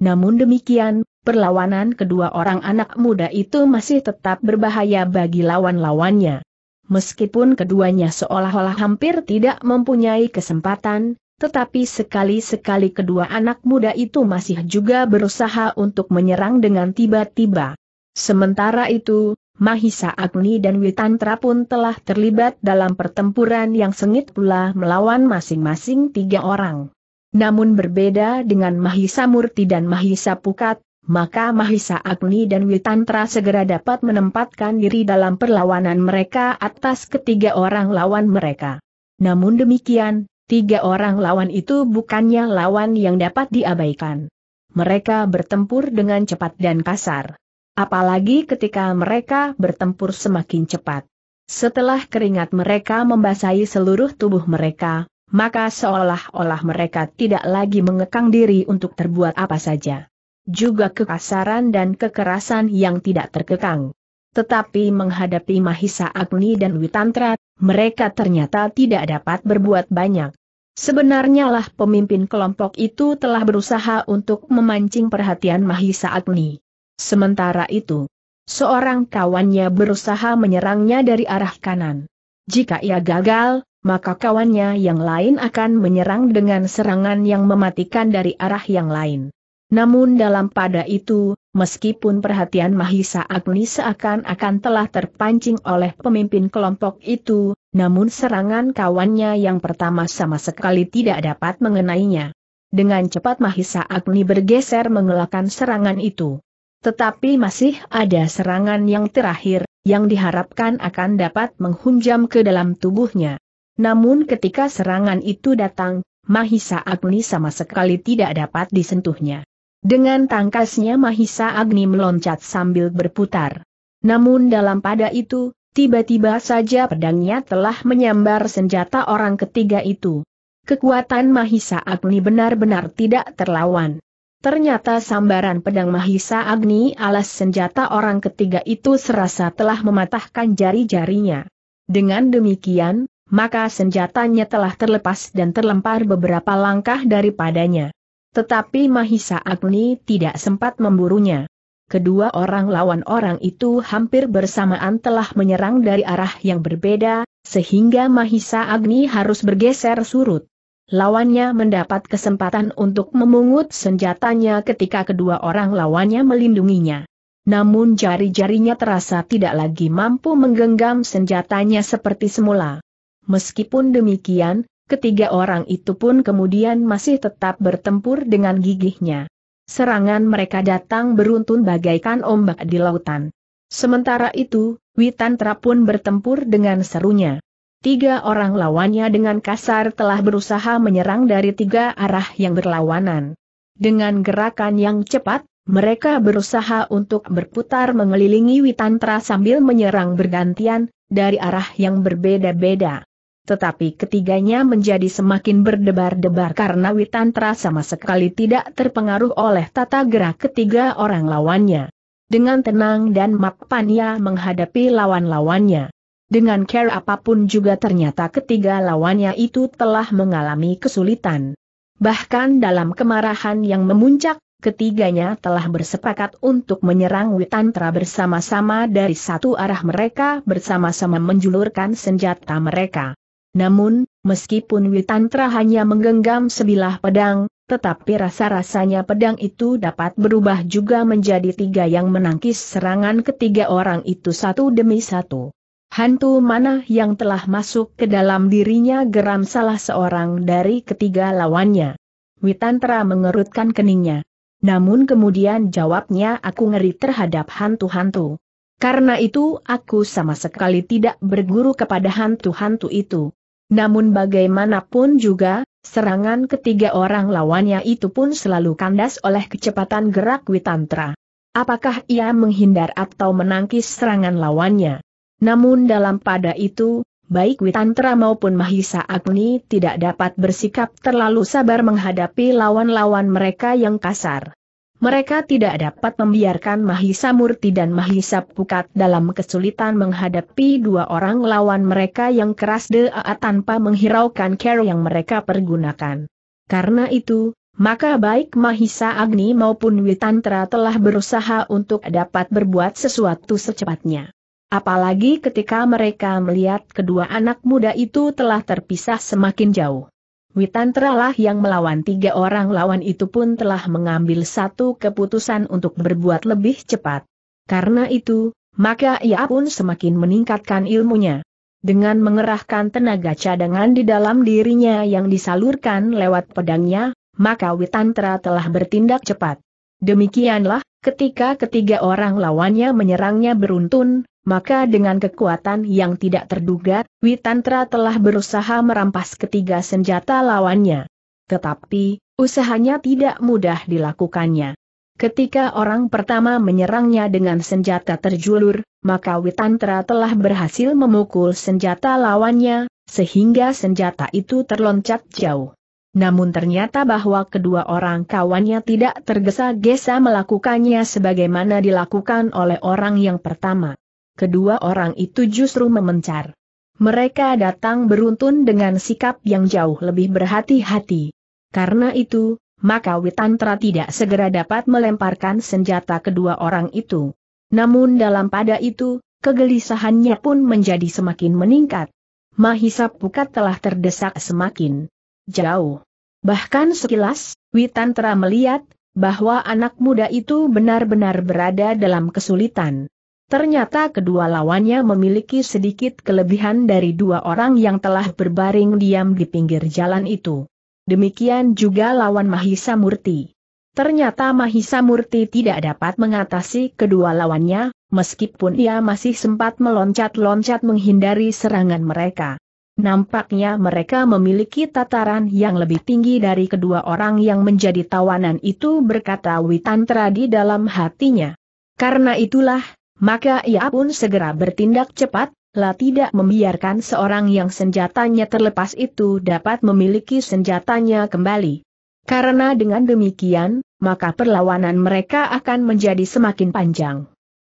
Namun demikian, perlawanan kedua orang anak muda itu masih tetap berbahaya bagi lawan-lawannya. Meskipun keduanya seolah-olah hampir tidak mempunyai kesempatan, tetapi sekali-sekali kedua anak muda itu masih juga berusaha untuk menyerang dengan tiba-tiba. Sementara itu, Mahisa Agni dan Witantra pun telah terlibat dalam pertempuran yang sengit pula melawan masing-masing tiga orang. Namun berbeda dengan Mahisa Murti dan Mahisa Pukat, maka Mahisa Agni dan Witantra segera dapat menempatkan diri dalam perlawanan mereka atas ketiga orang lawan mereka. Namun demikian, tiga orang lawan itu bukannya lawan yang dapat diabaikan. Mereka bertempur dengan cepat dan kasar. Apalagi ketika mereka bertempur semakin cepat. Setelah keringat mereka membasahi seluruh tubuh mereka, maka seolah-olah mereka tidak lagi mengekang diri untuk terbuat apa saja. Juga kekasaran dan kekerasan yang tidak terkekang. Tetapi menghadapi Mahisa Agni dan Witantra, mereka ternyata tidak dapat berbuat banyak. Sebenarnya lah pemimpin kelompok itu telah berusaha untuk memancing perhatian Mahisa Agni. Sementara itu, seorang kawannya berusaha menyerangnya dari arah kanan. Jika ia gagal, maka kawannya yang lain akan menyerang dengan serangan yang mematikan dari arah yang lain. Namun dalam pada itu, meskipun perhatian Mahisa Agni seakan-akan telah terpancing oleh pemimpin kelompok itu, namun serangan kawannya yang pertama sama sekali tidak dapat mengenainya. Dengan cepat Mahisa Agni bergeser mengelakkan serangan itu. Tetapi masih ada serangan yang terakhir, yang diharapkan akan dapat menghunjam ke dalam tubuhnya. Namun ketika serangan itu datang, Mahisa Agni sama sekali tidak dapat disentuhnya. Dengan tangkasnya Mahisa Agni meloncat sambil berputar. Namun dalam pada itu, tiba-tiba saja pedangnya telah menyambar senjata orang ketiga itu. Kekuatan Mahisa Agni benar-benar tidak terlawan. Ternyata sambaran pedang Mahisa Agni alas senjata orang ketiga itu serasa telah mematahkan jari-jarinya. Dengan demikian, maka senjatanya telah terlepas dan terlempar beberapa langkah daripadanya. Tetapi Mahisa Agni tidak sempat memburunya. Kedua orang lawan orang itu hampir bersamaan telah menyerang dari arah yang berbeda, sehingga Mahisa Agni harus bergeser surut. Lawannya mendapat kesempatan untuk memungut senjatanya ketika kedua orang lawannya melindunginya. Namun jari-jarinya terasa tidak lagi mampu menggenggam senjatanya seperti semula. Meskipun demikian, ketiga orang itu pun kemudian masih tetap bertempur dengan gigihnya. Serangan mereka datang beruntun bagaikan ombak di lautan. Sementara itu, Witantra pun bertempur dengan serunya tiga orang lawannya dengan kasar telah berusaha menyerang dari tiga arah yang berlawanan. Dengan gerakan yang cepat, mereka berusaha untuk berputar mengelilingi Witantra sambil menyerang bergantian, dari arah yang berbeda-beda. Tetapi ketiganya menjadi semakin berdebar-debar karena Witantra sama sekali tidak terpengaruh oleh tata gerak ketiga orang lawannya. Dengan tenang dan mapan ia menghadapi lawan-lawannya. Dengan care apapun juga ternyata ketiga lawannya itu telah mengalami kesulitan. Bahkan dalam kemarahan yang memuncak, ketiganya telah bersepakat untuk menyerang Witantra bersama-sama dari satu arah mereka bersama-sama menjulurkan senjata mereka. Namun, meskipun Witantra hanya menggenggam sebilah pedang, tetapi rasa-rasanya pedang itu dapat berubah juga menjadi tiga yang menangkis serangan ketiga orang itu satu demi satu. Hantu mana yang telah masuk ke dalam dirinya geram salah seorang dari ketiga lawannya. Witantra mengerutkan keningnya. Namun kemudian jawabnya aku ngeri terhadap hantu-hantu. Karena itu aku sama sekali tidak berguru kepada hantu-hantu itu. Namun bagaimanapun juga, serangan ketiga orang lawannya itu pun selalu kandas oleh kecepatan gerak Witantra. Apakah ia menghindar atau menangkis serangan lawannya? Namun dalam pada itu, baik Witantra maupun Mahisa Agni tidak dapat bersikap terlalu sabar menghadapi lawan-lawan mereka yang kasar. Mereka tidak dapat membiarkan Mahisa Murti dan Mahisa Pukat dalam kesulitan menghadapi dua orang lawan mereka yang keras dea tanpa menghiraukan care yang mereka pergunakan. Karena itu, maka baik Mahisa Agni maupun Witantra telah berusaha untuk dapat berbuat sesuatu secepatnya. Apalagi ketika mereka melihat kedua anak muda itu telah terpisah semakin jauh. Witantralah yang melawan tiga orang lawan itu pun telah mengambil satu keputusan untuk berbuat lebih cepat. Karena itu, maka ia pun semakin meningkatkan ilmunya. Dengan mengerahkan tenaga cadangan di dalam dirinya yang disalurkan lewat pedangnya, maka Witantra telah bertindak cepat. Demikianlah, ketika ketiga orang lawannya menyerangnya beruntun, maka dengan kekuatan yang tidak terduga, Witantra telah berusaha merampas ketiga senjata lawannya. Tetapi, usahanya tidak mudah dilakukannya. Ketika orang pertama menyerangnya dengan senjata terjulur, maka Witantra telah berhasil memukul senjata lawannya, sehingga senjata itu terloncat jauh. Namun ternyata bahwa kedua orang kawannya tidak tergesa-gesa melakukannya sebagaimana dilakukan oleh orang yang pertama kedua orang itu justru memencar. Mereka datang beruntun dengan sikap yang jauh lebih berhati-hati. Karena itu, maka Witantra tidak segera dapat melemparkan senjata kedua orang itu. Namun dalam pada itu, kegelisahannya pun menjadi semakin meningkat. Mahisa Pukat telah terdesak semakin jauh. Bahkan sekilas, Witantra melihat bahwa anak muda itu benar-benar berada dalam kesulitan. Ternyata kedua lawannya memiliki sedikit kelebihan dari dua orang yang telah berbaring diam di pinggir jalan itu. Demikian juga lawan Mahisa Murti. Ternyata Mahisa Murti tidak dapat mengatasi kedua lawannya, meskipun ia masih sempat meloncat-loncat menghindari serangan mereka. Nampaknya mereka memiliki tataran yang lebih tinggi dari kedua orang yang menjadi tawanan itu berkata Witantra di dalam hatinya. Karena itulah, maka ia pun segera bertindak cepat, lah tidak membiarkan seorang yang senjatanya terlepas itu dapat memiliki senjatanya kembali. Karena dengan demikian, maka perlawanan mereka akan menjadi semakin panjang.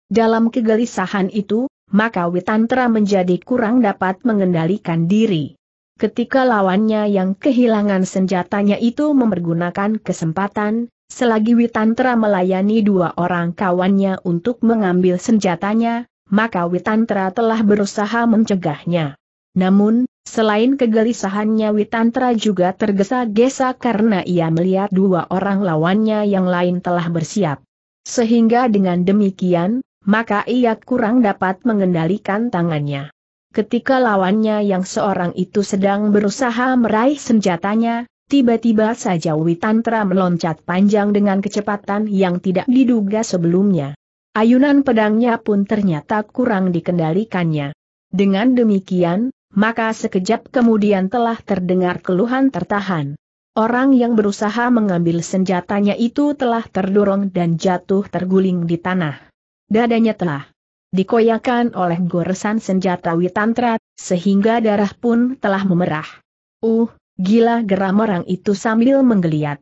Dalam kegelisahan itu, maka Witantra menjadi kurang dapat mengendalikan diri. Ketika lawannya yang kehilangan senjatanya itu mempergunakan kesempatan, Selagi Witantra melayani dua orang kawannya untuk mengambil senjatanya, maka Witantra telah berusaha mencegahnya. Namun, selain kegelisahannya Witantra juga tergesa-gesa karena ia melihat dua orang lawannya yang lain telah bersiap. Sehingga dengan demikian, maka ia kurang dapat mengendalikan tangannya. Ketika lawannya yang seorang itu sedang berusaha meraih senjatanya, Tiba-tiba saja Witantra meloncat panjang dengan kecepatan yang tidak diduga sebelumnya. Ayunan pedangnya pun ternyata kurang dikendalikannya. Dengan demikian, maka sekejap kemudian telah terdengar keluhan tertahan. Orang yang berusaha mengambil senjatanya itu telah terdorong dan jatuh terguling di tanah. Dadanya telah dikoyakan oleh goresan senjata Witantra, sehingga darah pun telah memerah. Uh, Gila geram orang itu sambil menggeliat.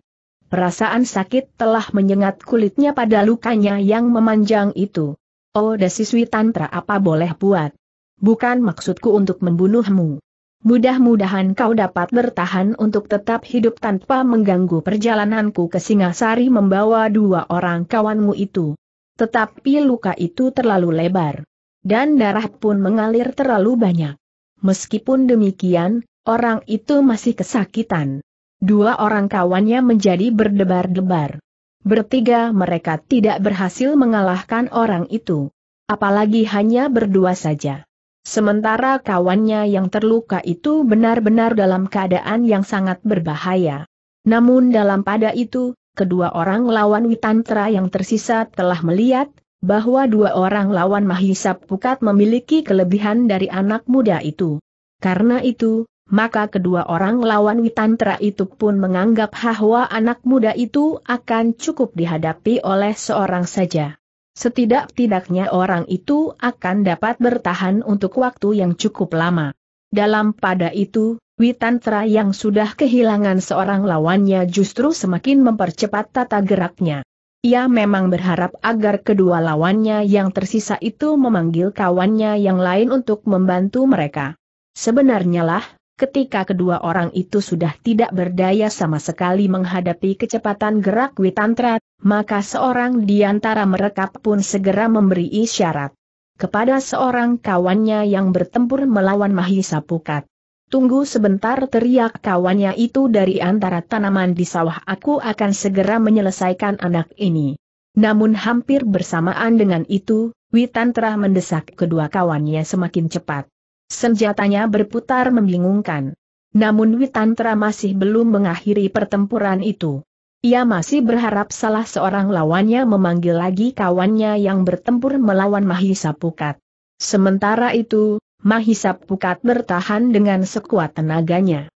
Perasaan sakit telah menyengat kulitnya pada lukanya yang memanjang itu. Oh desiswi tantra apa boleh buat? Bukan maksudku untuk membunuhmu. Mudah-mudahan kau dapat bertahan untuk tetap hidup tanpa mengganggu perjalananku ke Singasari membawa dua orang kawanmu itu. Tetapi luka itu terlalu lebar. Dan darah pun mengalir terlalu banyak. Meskipun demikian, Orang itu masih kesakitan. Dua orang kawannya menjadi berdebar-debar. Bertiga mereka tidak berhasil mengalahkan orang itu. Apalagi hanya berdua saja. Sementara kawannya yang terluka itu benar-benar dalam keadaan yang sangat berbahaya. Namun dalam pada itu, kedua orang lawan Witantra yang tersisa telah melihat, bahwa dua orang lawan Mahisa Pukat memiliki kelebihan dari anak muda itu. Karena itu, maka kedua orang lawan Witantra itu pun menganggap bahwa anak muda itu akan cukup dihadapi oleh seorang saja. Setidak-tidaknya orang itu akan dapat bertahan untuk waktu yang cukup lama. Dalam pada itu, Witantra yang sudah kehilangan seorang lawannya justru semakin mempercepat tata geraknya. Ia memang berharap agar kedua lawannya yang tersisa itu memanggil kawannya yang lain untuk membantu mereka. Sebenarnya lah, Ketika kedua orang itu sudah tidak berdaya sama sekali menghadapi kecepatan gerak Witantra, maka seorang di antara mereka pun segera memberi isyarat kepada seorang kawannya yang bertempur melawan Mahisa Pukat. Tunggu sebentar teriak kawannya itu dari antara tanaman di sawah aku akan segera menyelesaikan anak ini. Namun hampir bersamaan dengan itu, Witantra mendesak kedua kawannya semakin cepat. Senjatanya berputar membingungkan. Namun Witantra masih belum mengakhiri pertempuran itu. Ia masih berharap salah seorang lawannya memanggil lagi kawannya yang bertempur melawan Mahisa Pukat. Sementara itu, Mahisa Pukat bertahan dengan sekuat tenaganya.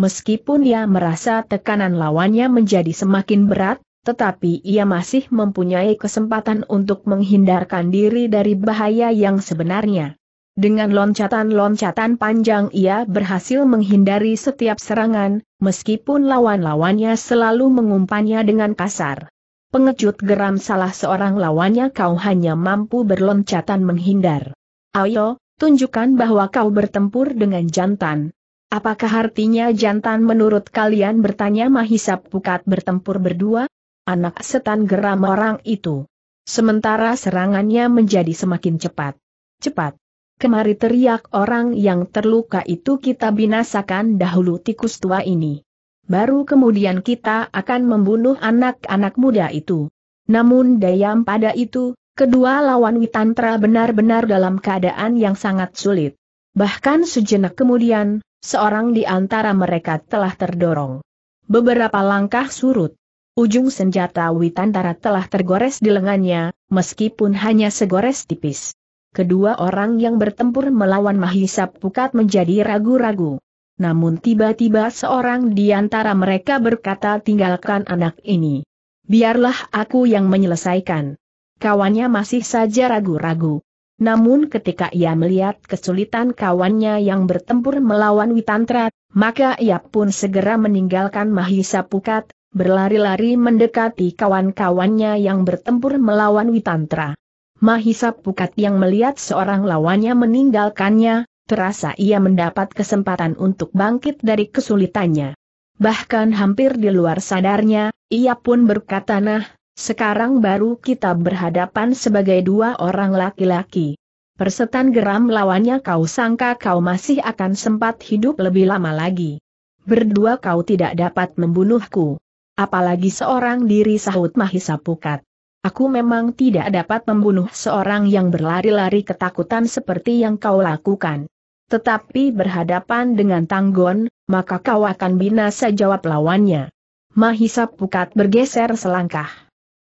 Meskipun ia merasa tekanan lawannya menjadi semakin berat, tetapi ia masih mempunyai kesempatan untuk menghindarkan diri dari bahaya yang sebenarnya. Dengan loncatan-loncatan panjang ia berhasil menghindari setiap serangan, meskipun lawan-lawannya selalu mengumpannya dengan kasar. Pengecut geram salah seorang lawannya kau hanya mampu berloncatan menghindar. Ayo, tunjukkan bahwa kau bertempur dengan jantan. Apakah artinya jantan menurut kalian bertanya Mahisa Pukat bertempur berdua? Anak setan geram orang itu. Sementara serangannya menjadi semakin cepat. Cepat kemari teriak orang yang terluka itu kita binasakan dahulu tikus tua ini. Baru kemudian kita akan membunuh anak-anak muda itu. Namun dayam pada itu, kedua lawan Witantra benar-benar dalam keadaan yang sangat sulit. Bahkan sejenak kemudian, seorang di antara mereka telah terdorong. Beberapa langkah surut. Ujung senjata Witantara telah tergores di lengannya, meskipun hanya segores tipis kedua orang yang bertempur melawan Mahisa Pukat menjadi ragu-ragu. Namun tiba-tiba seorang di antara mereka berkata tinggalkan anak ini. Biarlah aku yang menyelesaikan. Kawannya masih saja ragu-ragu. Namun ketika ia melihat kesulitan kawannya yang bertempur melawan Witantra, maka ia pun segera meninggalkan Mahisa Pukat, berlari-lari mendekati kawan-kawannya yang bertempur melawan Witantra. Mahisa Pukat yang melihat seorang lawannya meninggalkannya, terasa ia mendapat kesempatan untuk bangkit dari kesulitannya. Bahkan hampir di luar sadarnya, ia pun berkata nah, sekarang baru kita berhadapan sebagai dua orang laki-laki. Persetan geram lawannya kau sangka kau masih akan sempat hidup lebih lama lagi. Berdua kau tidak dapat membunuhku. Apalagi seorang diri sahut Mahisa Pukat. Aku memang tidak dapat membunuh seorang yang berlari-lari ketakutan seperti yang kau lakukan. Tetapi berhadapan dengan Tanggon, maka kau akan binasa jawab lawannya. Mahisa Pukat bergeser selangkah.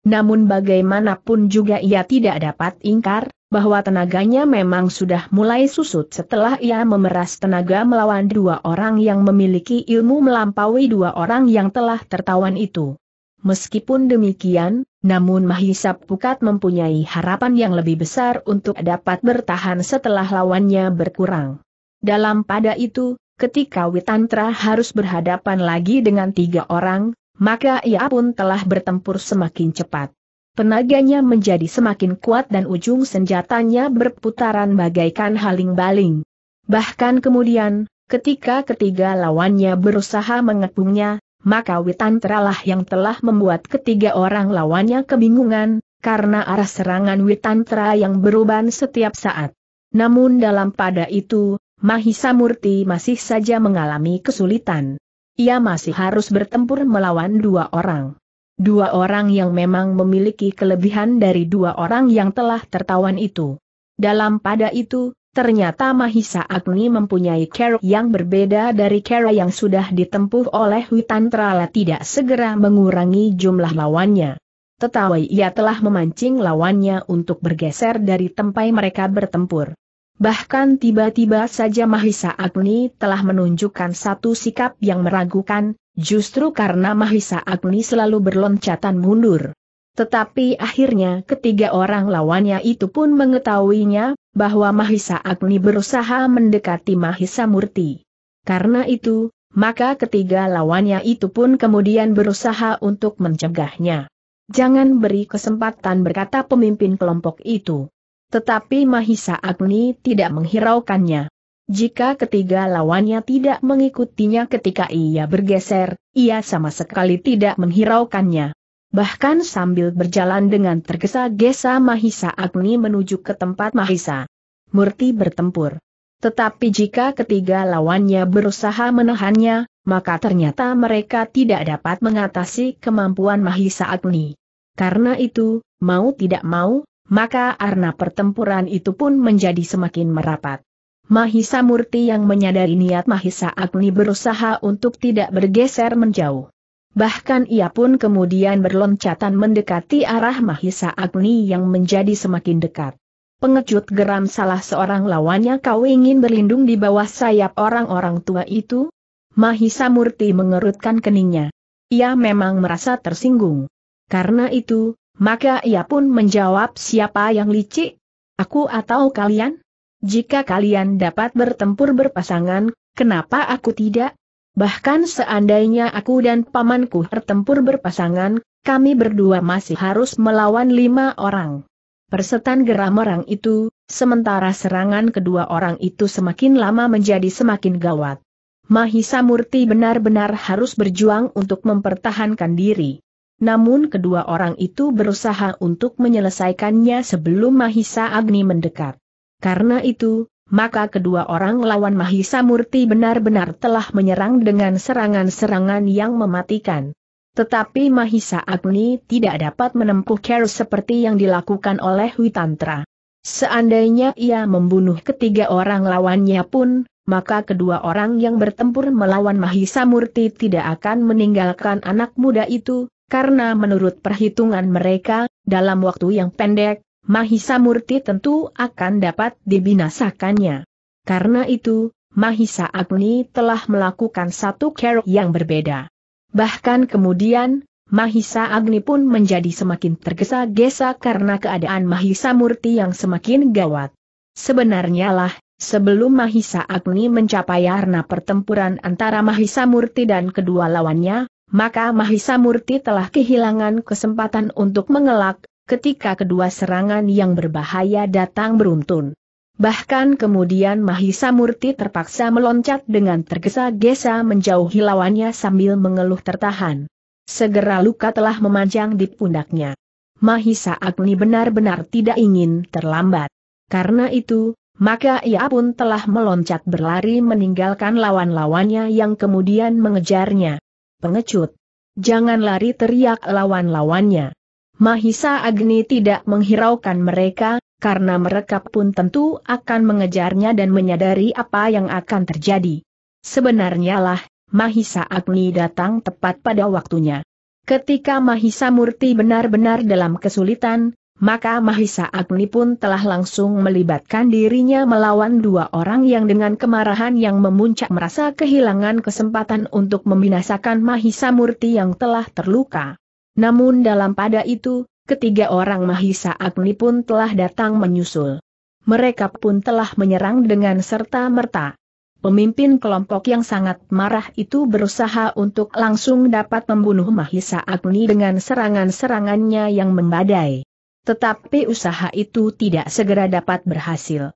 Namun bagaimanapun juga ia tidak dapat ingkar, bahwa tenaganya memang sudah mulai susut setelah ia memeras tenaga melawan dua orang yang memiliki ilmu melampaui dua orang yang telah tertawan itu. Meskipun demikian, namun Mahisa Pukat mempunyai harapan yang lebih besar untuk dapat bertahan setelah lawannya berkurang. Dalam pada itu, ketika Witantra harus berhadapan lagi dengan tiga orang, maka ia pun telah bertempur semakin cepat. Tenaganya menjadi semakin kuat dan ujung senjatanya berputaran bagaikan haling-baling. Bahkan kemudian, ketika ketiga lawannya berusaha mengepungnya, maka Teralah yang telah membuat ketiga orang lawannya kebingungan, karena arah serangan Witantra yang beruban setiap saat. Namun dalam pada itu, Mahisa Murti masih saja mengalami kesulitan. Ia masih harus bertempur melawan dua orang. Dua orang yang memang memiliki kelebihan dari dua orang yang telah tertawan itu. Dalam pada itu, Ternyata Mahisa Agni mempunyai cara yang berbeda dari cara yang sudah ditempuh oleh Witan Trala tidak segera mengurangi jumlah lawannya. Tetapi ia telah memancing lawannya untuk bergeser dari tempat mereka bertempur. Bahkan tiba-tiba saja Mahisa Agni telah menunjukkan satu sikap yang meragukan, justru karena Mahisa Agni selalu berloncatan mundur. Tetapi akhirnya ketiga orang lawannya itu pun mengetahuinya bahwa Mahisa Agni berusaha mendekati Mahisa Murti. Karena itu, maka ketiga lawannya itu pun kemudian berusaha untuk mencegahnya. Jangan beri kesempatan berkata pemimpin kelompok itu. Tetapi Mahisa Agni tidak menghiraukannya. Jika ketiga lawannya tidak mengikutinya ketika ia bergeser, ia sama sekali tidak menghiraukannya. Bahkan sambil berjalan dengan tergesa-gesa Mahisa Agni menuju ke tempat Mahisa. Murti bertempur. Tetapi jika ketiga lawannya berusaha menahannya, maka ternyata mereka tidak dapat mengatasi kemampuan Mahisa Agni. Karena itu, mau tidak mau, maka arna pertempuran itu pun menjadi semakin merapat. Mahisa Murti yang menyadari niat Mahisa Agni berusaha untuk tidak bergeser menjauh. Bahkan ia pun kemudian berloncatan mendekati arah Mahisa Agni yang menjadi semakin dekat. Pengecut geram salah seorang lawannya kau ingin berlindung di bawah sayap orang-orang tua itu? Mahisa Murti mengerutkan keningnya. Ia memang merasa tersinggung. Karena itu, maka ia pun menjawab siapa yang licik? Aku atau kalian? Jika kalian dapat bertempur berpasangan, kenapa aku tidak? Bahkan seandainya aku dan pamanku bertempur berpasangan, kami berdua masih harus melawan lima orang. Persetan geram orang itu, sementara serangan kedua orang itu semakin lama menjadi semakin gawat. Mahisa Murti benar-benar harus berjuang untuk mempertahankan diri. Namun kedua orang itu berusaha untuk menyelesaikannya sebelum Mahisa Agni mendekat. Karena itu, maka kedua orang lawan Mahisa Murti benar-benar telah menyerang dengan serangan-serangan yang mematikan. Tetapi Mahisa Agni tidak dapat menempuh care seperti yang dilakukan oleh Witantra. Seandainya ia membunuh ketiga orang lawannya pun, maka kedua orang yang bertempur melawan Mahisa Murti tidak akan meninggalkan anak muda itu, karena menurut perhitungan mereka, dalam waktu yang pendek, Mahisa Murti tentu akan dapat dibinasakannya. Karena itu, Mahisa Agni telah melakukan satu cara yang berbeda. Bahkan kemudian, Mahisa Agni pun menjadi semakin tergesa-gesa karena keadaan Mahisa Murti yang semakin gawat. Sebenarnya lah, sebelum Mahisa Agni mencapai arna pertempuran antara Mahisa Murti dan kedua lawannya, maka Mahisa Murti telah kehilangan kesempatan untuk mengelak, ketika kedua serangan yang berbahaya datang beruntun. Bahkan kemudian Mahisa Murti terpaksa meloncat dengan tergesa-gesa menjauhi lawannya sambil mengeluh tertahan. Segera luka telah memanjang di pundaknya. Mahisa Agni benar-benar tidak ingin terlambat. Karena itu, maka ia pun telah meloncat berlari meninggalkan lawan-lawannya yang kemudian mengejarnya. Pengecut! Jangan lari teriak lawan-lawannya. Mahisa Agni tidak menghiraukan mereka, karena mereka pun tentu akan mengejarnya dan menyadari apa yang akan terjadi. Sebenarnya lah, Mahisa Agni datang tepat pada waktunya. Ketika Mahisa Murti benar-benar dalam kesulitan, maka Mahisa Agni pun telah langsung melibatkan dirinya melawan dua orang yang dengan kemarahan yang memuncak merasa kehilangan kesempatan untuk membinasakan Mahisa Murti yang telah terluka. Namun dalam pada itu, ketiga orang Mahisa Agni pun telah datang menyusul. Mereka pun telah menyerang dengan serta-merta. Pemimpin kelompok yang sangat marah itu berusaha untuk langsung dapat membunuh Mahisa Agni dengan serangan-serangannya yang membadai. Tetapi usaha itu tidak segera dapat berhasil.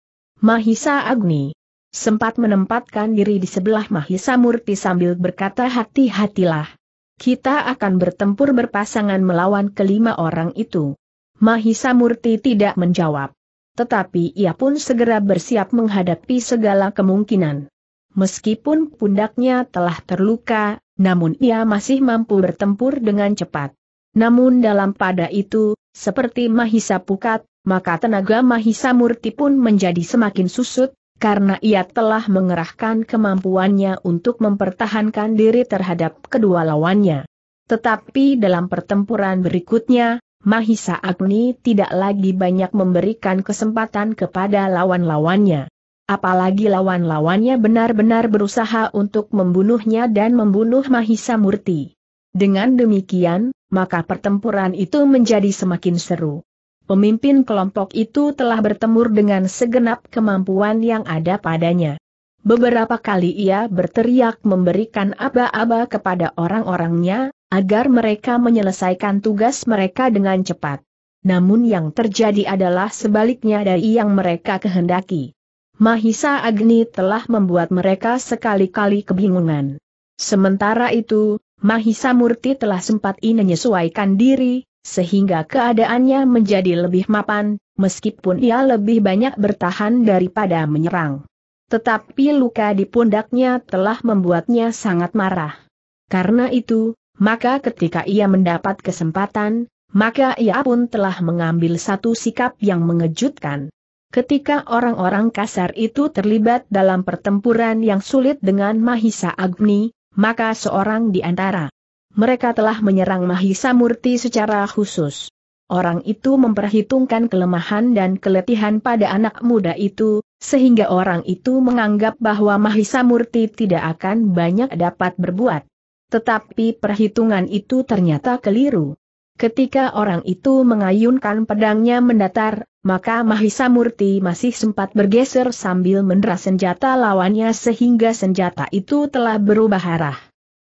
Mahisa Agni sempat menempatkan diri di sebelah Mahisa Murti sambil berkata hati-hatilah kita akan bertempur berpasangan melawan kelima orang itu. Mahisa Murti tidak menjawab. Tetapi ia pun segera bersiap menghadapi segala kemungkinan. Meskipun pundaknya telah terluka, namun ia masih mampu bertempur dengan cepat. Namun dalam pada itu, seperti Mahisa Pukat, maka tenaga Mahisa Murti pun menjadi semakin susut, karena ia telah mengerahkan kemampuannya untuk mempertahankan diri terhadap kedua lawannya. Tetapi dalam pertempuran berikutnya, Mahisa Agni tidak lagi banyak memberikan kesempatan kepada lawan-lawannya. Apalagi lawan-lawannya benar-benar berusaha untuk membunuhnya dan membunuh Mahisa Murti. Dengan demikian, maka pertempuran itu menjadi semakin seru pemimpin kelompok itu telah bertemur dengan segenap kemampuan yang ada padanya. Beberapa kali ia berteriak memberikan aba-aba kepada orang-orangnya, agar mereka menyelesaikan tugas mereka dengan cepat. Namun yang terjadi adalah sebaliknya dari yang mereka kehendaki. Mahisa Agni telah membuat mereka sekali-kali kebingungan. Sementara itu, Mahisa Murti telah sempat ini menyesuaikan diri, sehingga keadaannya menjadi lebih mapan, meskipun ia lebih banyak bertahan daripada menyerang. Tetapi luka di pundaknya telah membuatnya sangat marah. Karena itu, maka ketika ia mendapat kesempatan, maka ia pun telah mengambil satu sikap yang mengejutkan. Ketika orang-orang kasar itu terlibat dalam pertempuran yang sulit dengan Mahisa Agni, maka seorang di antara mereka telah menyerang Mahisa Murti secara khusus. Orang itu memperhitungkan kelemahan dan keletihan pada anak muda itu, sehingga orang itu menganggap bahwa Mahisa Murti tidak akan banyak dapat berbuat. Tetapi perhitungan itu ternyata keliru. Ketika orang itu mengayunkan pedangnya mendatar, maka Mahisa Murti masih sempat bergeser sambil mendera senjata lawannya sehingga senjata itu telah berubah arah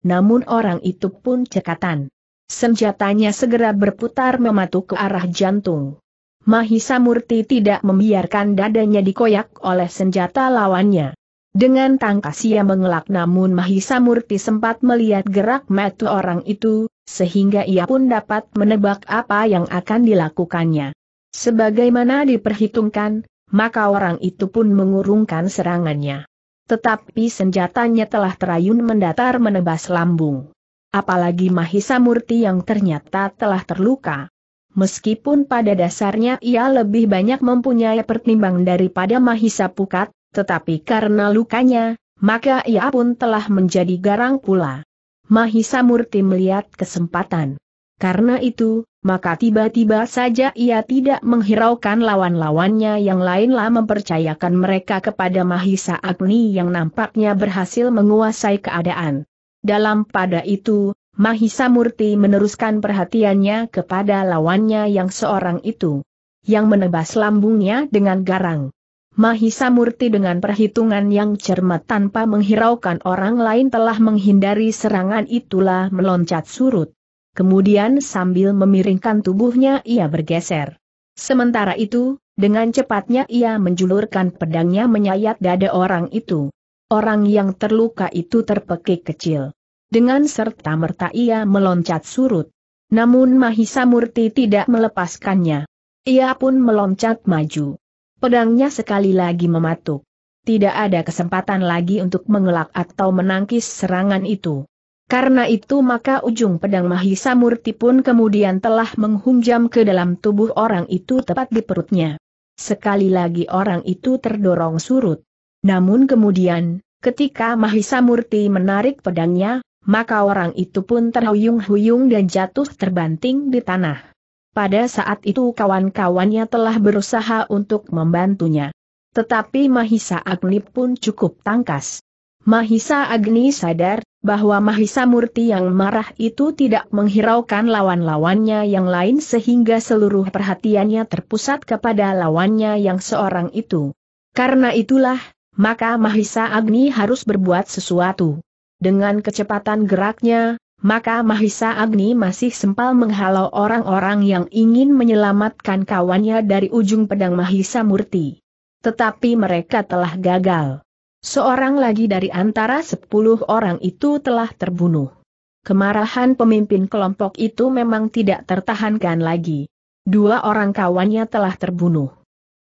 namun orang itu pun cekatan. Senjatanya segera berputar mematuk ke arah jantung. Mahisa Murti tidak membiarkan dadanya dikoyak oleh senjata lawannya. Dengan tangkas ia mengelak namun Mahisa Murti sempat melihat gerak mata orang itu, sehingga ia pun dapat menebak apa yang akan dilakukannya. Sebagaimana diperhitungkan, maka orang itu pun mengurungkan serangannya tetapi senjatanya telah terayun mendatar menebas lambung. Apalagi Mahisa Murti yang ternyata telah terluka. Meskipun pada dasarnya ia lebih banyak mempunyai pertimbang daripada Mahisa Pukat, tetapi karena lukanya, maka ia pun telah menjadi garang pula. Mahisa Murti melihat kesempatan. Karena itu, maka tiba-tiba saja ia tidak menghiraukan lawan-lawannya yang lainlah mempercayakan mereka kepada Mahisa Agni yang nampaknya berhasil menguasai keadaan. Dalam pada itu, Mahisa Murti meneruskan perhatiannya kepada lawannya yang seorang itu, yang menebas lambungnya dengan garang. Mahisa Murti dengan perhitungan yang cermat tanpa menghiraukan orang lain telah menghindari serangan itulah meloncat surut. Kemudian sambil memiringkan tubuhnya ia bergeser. Sementara itu, dengan cepatnya ia menjulurkan pedangnya menyayat dada orang itu. Orang yang terluka itu terpekik kecil. Dengan serta-merta ia meloncat surut. Namun Mahisa Murti tidak melepaskannya. Ia pun meloncat maju. Pedangnya sekali lagi mematuk. Tidak ada kesempatan lagi untuk mengelak atau menangkis serangan itu. Karena itu maka ujung pedang Mahisa Murti pun kemudian telah menghunjam ke dalam tubuh orang itu tepat di perutnya. Sekali lagi orang itu terdorong surut. Namun kemudian, ketika Mahisa Murti menarik pedangnya, maka orang itu pun terhuyung-huyung dan jatuh terbanting di tanah. Pada saat itu kawan-kawannya telah berusaha untuk membantunya. Tetapi Mahisa Agni pun cukup tangkas. Mahisa Agni sadar bahwa Mahisa Murti yang marah itu tidak menghiraukan lawan-lawannya yang lain sehingga seluruh perhatiannya terpusat kepada lawannya yang seorang itu. Karena itulah, maka Mahisa Agni harus berbuat sesuatu. Dengan kecepatan geraknya, maka Mahisa Agni masih sempal menghalau orang-orang yang ingin menyelamatkan kawannya dari ujung pedang Mahisa Murti. Tetapi mereka telah gagal. Seorang lagi dari antara sepuluh orang itu telah terbunuh. Kemarahan pemimpin kelompok itu memang tidak tertahankan lagi. Dua orang kawannya telah terbunuh.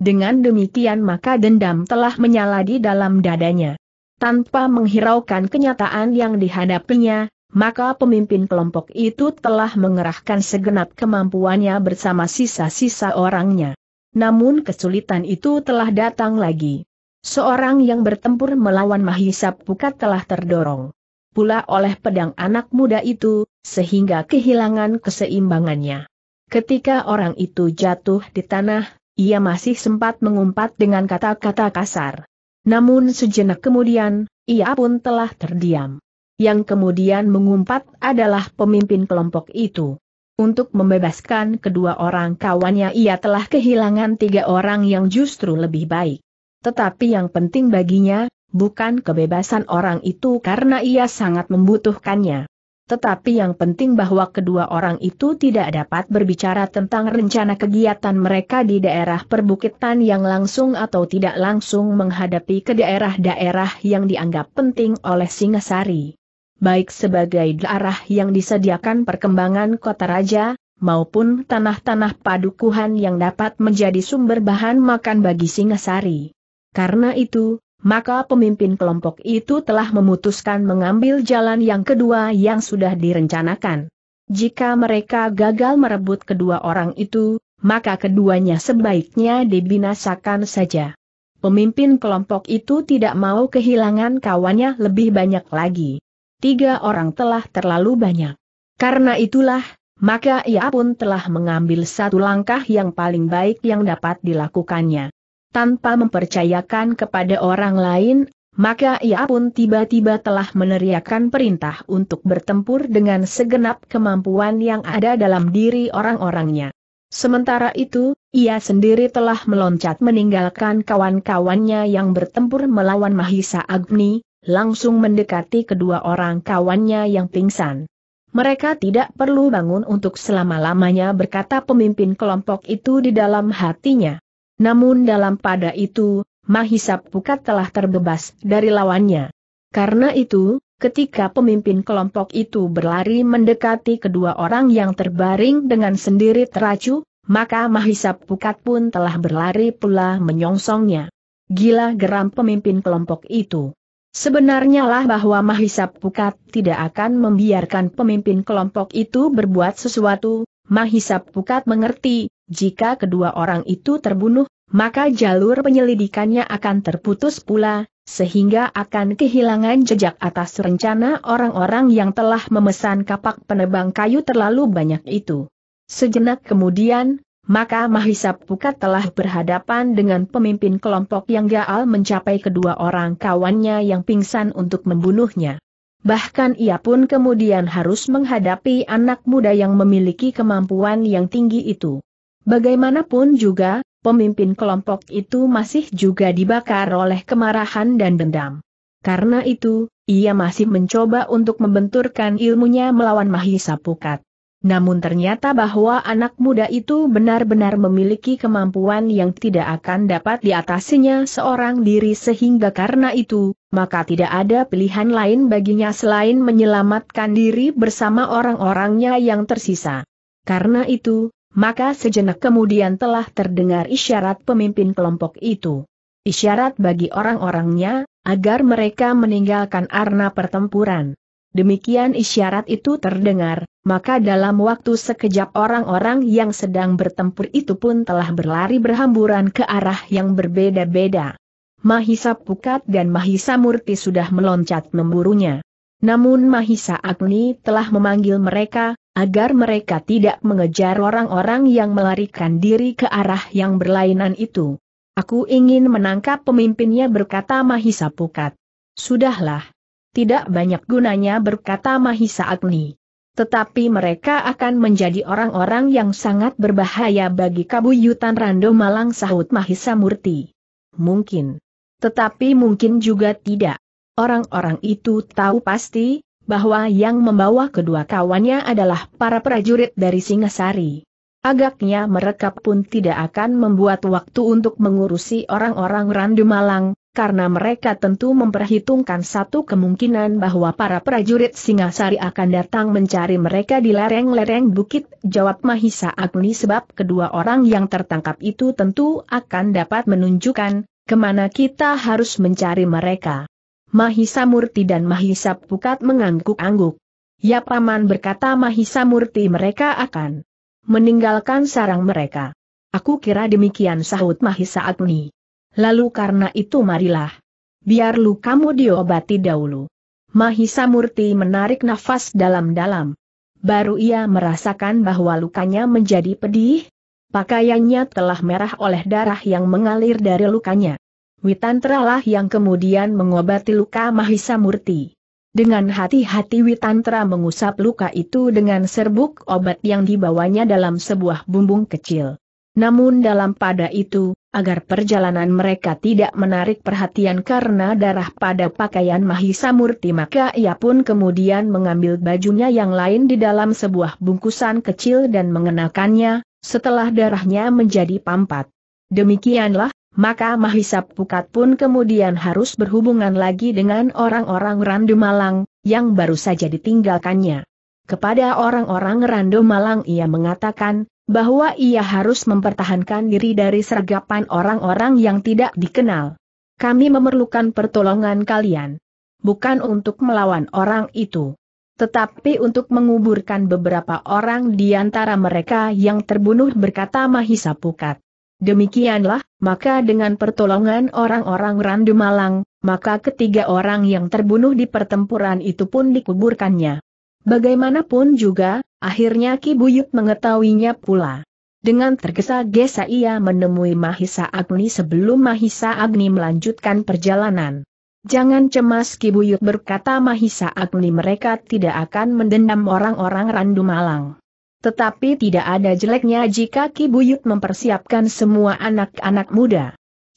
Dengan demikian maka dendam telah menyala di dalam dadanya. Tanpa menghiraukan kenyataan yang dihadapinya, maka pemimpin kelompok itu telah mengerahkan segenap kemampuannya bersama sisa-sisa orangnya. Namun kesulitan itu telah datang lagi. Seorang yang bertempur melawan Mahisa Pukat telah terdorong pula oleh pedang anak muda itu, sehingga kehilangan keseimbangannya. Ketika orang itu jatuh di tanah, ia masih sempat mengumpat dengan kata-kata kasar. Namun sejenak kemudian, ia pun telah terdiam. Yang kemudian mengumpat adalah pemimpin kelompok itu. Untuk membebaskan kedua orang kawannya ia telah kehilangan tiga orang yang justru lebih baik. Tetapi yang penting baginya, bukan kebebasan orang itu karena ia sangat membutuhkannya. Tetapi yang penting bahwa kedua orang itu tidak dapat berbicara tentang rencana kegiatan mereka di daerah perbukitan yang langsung atau tidak langsung menghadapi ke daerah-daerah yang dianggap penting oleh Singasari. Baik sebagai daerah yang disediakan perkembangan kota raja, maupun tanah-tanah padukuhan yang dapat menjadi sumber bahan makan bagi Singasari. Karena itu, maka pemimpin kelompok itu telah memutuskan mengambil jalan yang kedua yang sudah direncanakan. Jika mereka gagal merebut kedua orang itu, maka keduanya sebaiknya dibinasakan saja. Pemimpin kelompok itu tidak mau kehilangan kawannya lebih banyak lagi. Tiga orang telah terlalu banyak. Karena itulah, maka ia pun telah mengambil satu langkah yang paling baik yang dapat dilakukannya tanpa mempercayakan kepada orang lain, maka ia pun tiba-tiba telah meneriakkan perintah untuk bertempur dengan segenap kemampuan yang ada dalam diri orang-orangnya. Sementara itu, ia sendiri telah meloncat meninggalkan kawan-kawannya yang bertempur melawan Mahisa Agni, langsung mendekati kedua orang kawannya yang pingsan. Mereka tidak perlu bangun untuk selama-lamanya berkata pemimpin kelompok itu di dalam hatinya. Namun dalam pada itu, Mahisa Pukat telah terbebas dari lawannya. Karena itu, ketika pemimpin kelompok itu berlari mendekati kedua orang yang terbaring dengan sendiri teracu, maka Mahisa Pukat pun telah berlari pula menyongsongnya. Gila geram pemimpin kelompok itu. Sebenarnya lah bahwa Mahisa Pukat tidak akan membiarkan pemimpin kelompok itu berbuat sesuatu, Mahisa Pukat mengerti, jika kedua orang itu terbunuh, maka jalur penyelidikannya akan terputus pula, sehingga akan kehilangan jejak atas rencana orang-orang yang telah memesan kapak penebang kayu terlalu banyak itu. Sejenak kemudian, maka Mahisa Pukat telah berhadapan dengan pemimpin kelompok yang gaal mencapai kedua orang kawannya yang pingsan untuk membunuhnya. Bahkan ia pun kemudian harus menghadapi anak muda yang memiliki kemampuan yang tinggi itu. Bagaimanapun juga, pemimpin kelompok itu masih juga dibakar oleh kemarahan dan dendam. Karena itu, ia masih mencoba untuk membenturkan ilmunya melawan Mahisa Pukat. Namun ternyata bahwa anak muda itu benar-benar memiliki kemampuan yang tidak akan dapat diatasinya seorang diri sehingga karena itu, maka tidak ada pilihan lain baginya selain menyelamatkan diri bersama orang-orangnya yang tersisa. Karena itu, maka sejenak kemudian telah terdengar isyarat pemimpin kelompok itu. Isyarat bagi orang-orangnya, agar mereka meninggalkan arna pertempuran. Demikian isyarat itu terdengar, maka dalam waktu sekejap orang-orang yang sedang bertempur itu pun telah berlari berhamburan ke arah yang berbeda-beda. Mahisa Pukat dan Mahisa Murti sudah meloncat memburunya. Namun Mahisa Agni telah memanggil mereka, agar mereka tidak mengejar orang-orang yang melarikan diri ke arah yang berlainan itu. Aku ingin menangkap pemimpinnya berkata Mahisa Pukat. Sudahlah. Tidak banyak gunanya berkata Mahisa Agni. Tetapi mereka akan menjadi orang-orang yang sangat berbahaya bagi kabuyutan Rando Malang sahut Mahisa Murti. Mungkin. Tetapi mungkin juga tidak. Orang-orang itu tahu pasti, bahwa yang membawa kedua kawannya adalah para prajurit dari Singasari. Agaknya mereka pun tidak akan membuat waktu untuk mengurusi orang-orang Randu Malang, karena mereka tentu memperhitungkan satu kemungkinan bahwa para prajurit Singasari akan datang mencari mereka di lereng-lereng bukit, jawab Mahisa Agni sebab kedua orang yang tertangkap itu tentu akan dapat menunjukkan, kemana kita harus mencari mereka. Mahisa Murti dan Mahisa Pukat mengangguk-angguk. Ya Paman berkata Mahisa Murti mereka akan meninggalkan sarang mereka. Aku kira demikian sahut Mahisa Agni. Lalu karena itu marilah. Biar lu kamu diobati dahulu. Mahisa Murti menarik nafas dalam-dalam. Baru ia merasakan bahwa lukanya menjadi pedih, Pakaiannya telah merah oleh darah yang mengalir dari lukanya. Witantra lah yang kemudian mengobati luka Mahisa Murti. Dengan hati-hati Witantra mengusap luka itu dengan serbuk obat yang dibawanya dalam sebuah bumbung kecil. Namun dalam pada itu, agar perjalanan mereka tidak menarik perhatian karena darah pada pakaian Mahisa Murti maka ia pun kemudian mengambil bajunya yang lain di dalam sebuah bungkusan kecil dan mengenakannya, setelah darahnya menjadi pampat. Demikianlah, maka Mahisa Pukat pun kemudian harus berhubungan lagi dengan orang-orang Randu Malang, yang baru saja ditinggalkannya. Kepada orang-orang Randu Malang ia mengatakan, bahwa ia harus mempertahankan diri dari sergapan orang-orang yang tidak dikenal. Kami memerlukan pertolongan kalian. Bukan untuk melawan orang itu. Tetapi untuk menguburkan beberapa orang di antara mereka yang terbunuh berkata Mahisa Pukat. Demikianlah, maka dengan pertolongan orang-orang Randu Malang, maka ketiga orang yang terbunuh di pertempuran itu pun dikuburkannya. Bagaimanapun juga, akhirnya Ki Buyut mengetahuinya pula. Dengan tergesa-gesa ia menemui Mahisa Agni sebelum Mahisa Agni melanjutkan perjalanan. Jangan cemas Kibuyut berkata Mahisa Agni mereka tidak akan mendendam orang-orang Randu Malang. Tetapi tidak ada jeleknya jika Ki Buyut mempersiapkan semua anak-anak muda.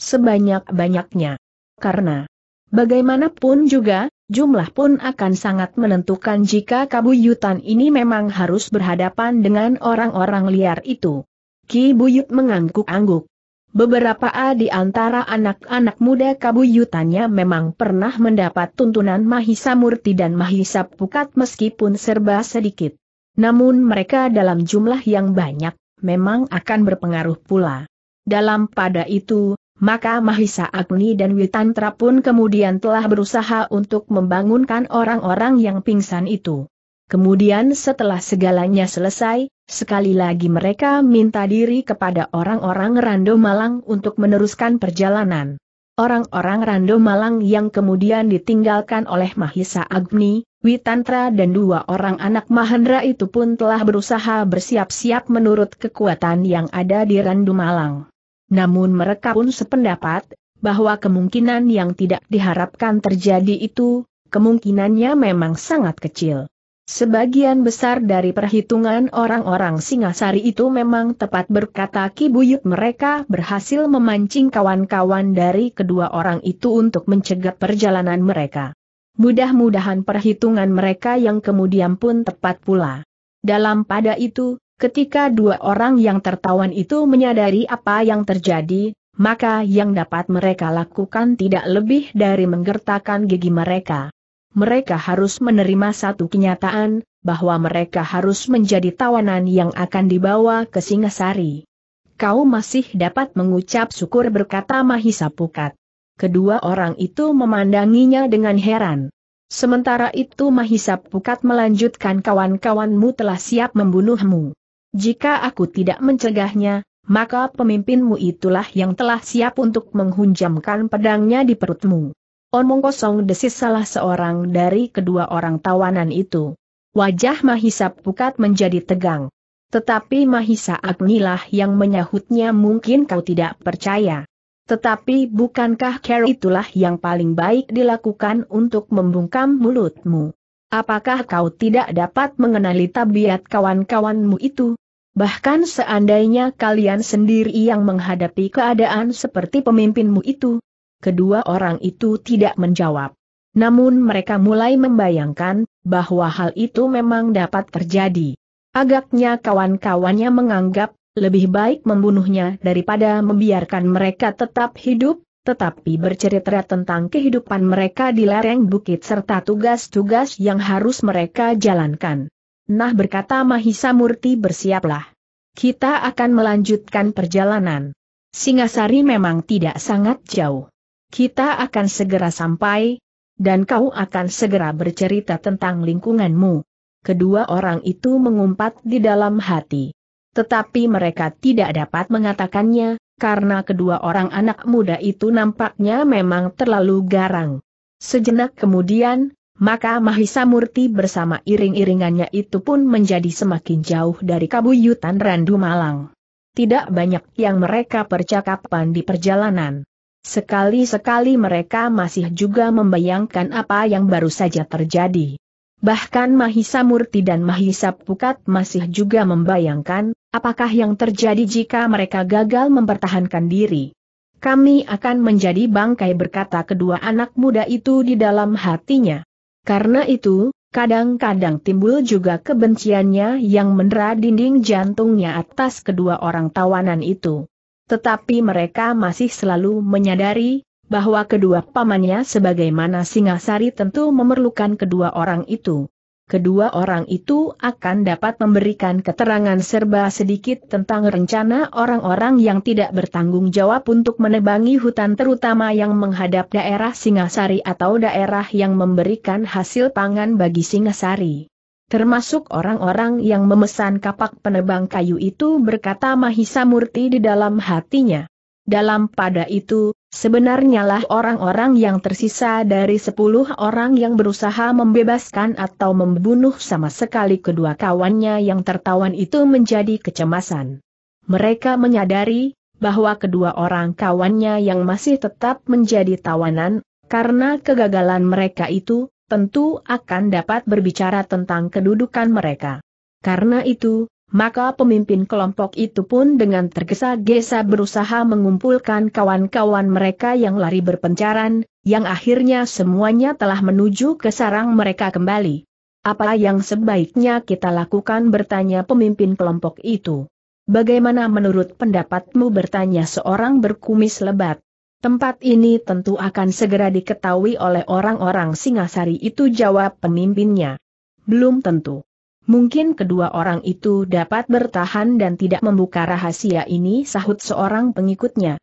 Sebanyak-banyaknya. Karena bagaimanapun juga, jumlah pun akan sangat menentukan jika kabuyutan ini memang harus berhadapan dengan orang-orang liar itu. Ki Buyut mengangguk-angguk. Beberapa A di antara anak-anak muda kabuyutannya memang pernah mendapat tuntunan Mahisa Murti dan Mahisa Pukat meskipun serba sedikit. Namun mereka dalam jumlah yang banyak, memang akan berpengaruh pula. Dalam pada itu, maka Mahisa Agni dan Witantra pun kemudian telah berusaha untuk membangunkan orang-orang yang pingsan itu. Kemudian setelah segalanya selesai, sekali lagi mereka minta diri kepada orang-orang Rando Malang untuk meneruskan perjalanan orang-orang Rando Malang yang kemudian ditinggalkan oleh Mahisa Agni, Witantra dan dua orang anak Mahendra itu pun telah berusaha bersiap-siap menurut kekuatan yang ada di Rando Malang. Namun mereka pun sependapat, bahwa kemungkinan yang tidak diharapkan terjadi itu, kemungkinannya memang sangat kecil. Sebagian besar dari perhitungan orang-orang Singasari itu memang tepat berkata Ki Buyut mereka berhasil memancing kawan-kawan dari kedua orang itu untuk mencegat perjalanan mereka. Mudah-mudahan perhitungan mereka yang kemudian pun tepat pula. Dalam pada itu, ketika dua orang yang tertawan itu menyadari apa yang terjadi, maka yang dapat mereka lakukan tidak lebih dari menggertakkan gigi mereka mereka harus menerima satu kenyataan, bahwa mereka harus menjadi tawanan yang akan dibawa ke Singasari. Kau masih dapat mengucap syukur berkata Mahisa Pukat. Kedua orang itu memandanginya dengan heran. Sementara itu Mahisa Pukat melanjutkan kawan-kawanmu telah siap membunuhmu. Jika aku tidak mencegahnya, maka pemimpinmu itulah yang telah siap untuk menghunjamkan pedangnya di perutmu. Omong kosong desis salah seorang dari kedua orang tawanan itu. Wajah Mahisa Pukat menjadi tegang. Tetapi Mahisa Agnilah yang menyahutnya mungkin kau tidak percaya. Tetapi bukankah care itulah yang paling baik dilakukan untuk membungkam mulutmu? Apakah kau tidak dapat mengenali tabiat kawan-kawanmu itu? Bahkan seandainya kalian sendiri yang menghadapi keadaan seperti pemimpinmu itu, kedua orang itu tidak menjawab. Namun mereka mulai membayangkan, bahwa hal itu memang dapat terjadi. Agaknya kawan-kawannya menganggap, lebih baik membunuhnya daripada membiarkan mereka tetap hidup, tetapi bercerita tentang kehidupan mereka di lereng bukit serta tugas-tugas yang harus mereka jalankan. Nah berkata Mahisa Murti bersiaplah. Kita akan melanjutkan perjalanan. Singasari memang tidak sangat jauh. Kita akan segera sampai, dan kau akan segera bercerita tentang lingkunganmu. Kedua orang itu mengumpat di dalam hati. Tetapi mereka tidak dapat mengatakannya, karena kedua orang anak muda itu nampaknya memang terlalu garang. Sejenak kemudian, maka Mahisa Murti bersama iring-iringannya itu pun menjadi semakin jauh dari kabuyutan Randu Malang. Tidak banyak yang mereka percakapan di perjalanan. Sekali-sekali mereka masih juga membayangkan apa yang baru saja terjadi. Bahkan Mahisa Murti dan Mahisa Pukat masih juga membayangkan, apakah yang terjadi jika mereka gagal mempertahankan diri. Kami akan menjadi bangkai berkata kedua anak muda itu di dalam hatinya. Karena itu, Kadang-kadang timbul juga kebenciannya yang mendera dinding jantungnya atas kedua orang tawanan itu. Tetapi mereka masih selalu menyadari bahwa kedua pamannya sebagaimana Singasari tentu memerlukan kedua orang itu. Kedua orang itu akan dapat memberikan keterangan serba sedikit tentang rencana orang-orang yang tidak bertanggung jawab untuk menebangi hutan terutama yang menghadap daerah Singasari atau daerah yang memberikan hasil pangan bagi Singasari termasuk orang-orang yang memesan kapak penebang kayu itu berkata Mahisa Murti di dalam hatinya. Dalam pada itu, sebenarnya lah orang-orang yang tersisa dari sepuluh orang yang berusaha membebaskan atau membunuh sama sekali kedua kawannya yang tertawan itu menjadi kecemasan. Mereka menyadari bahwa kedua orang kawannya yang masih tetap menjadi tawanan, karena kegagalan mereka itu, tentu akan dapat berbicara tentang kedudukan mereka. Karena itu, maka pemimpin kelompok itu pun dengan tergesa-gesa berusaha mengumpulkan kawan-kawan mereka yang lari berpencaran, yang akhirnya semuanya telah menuju ke sarang mereka kembali. Apa yang sebaiknya kita lakukan bertanya pemimpin kelompok itu. Bagaimana menurut pendapatmu bertanya seorang berkumis lebat? Tempat ini tentu akan segera diketahui oleh orang-orang Singasari itu jawab pemimpinnya. Belum tentu. Mungkin kedua orang itu dapat bertahan dan tidak membuka rahasia ini sahut seorang pengikutnya.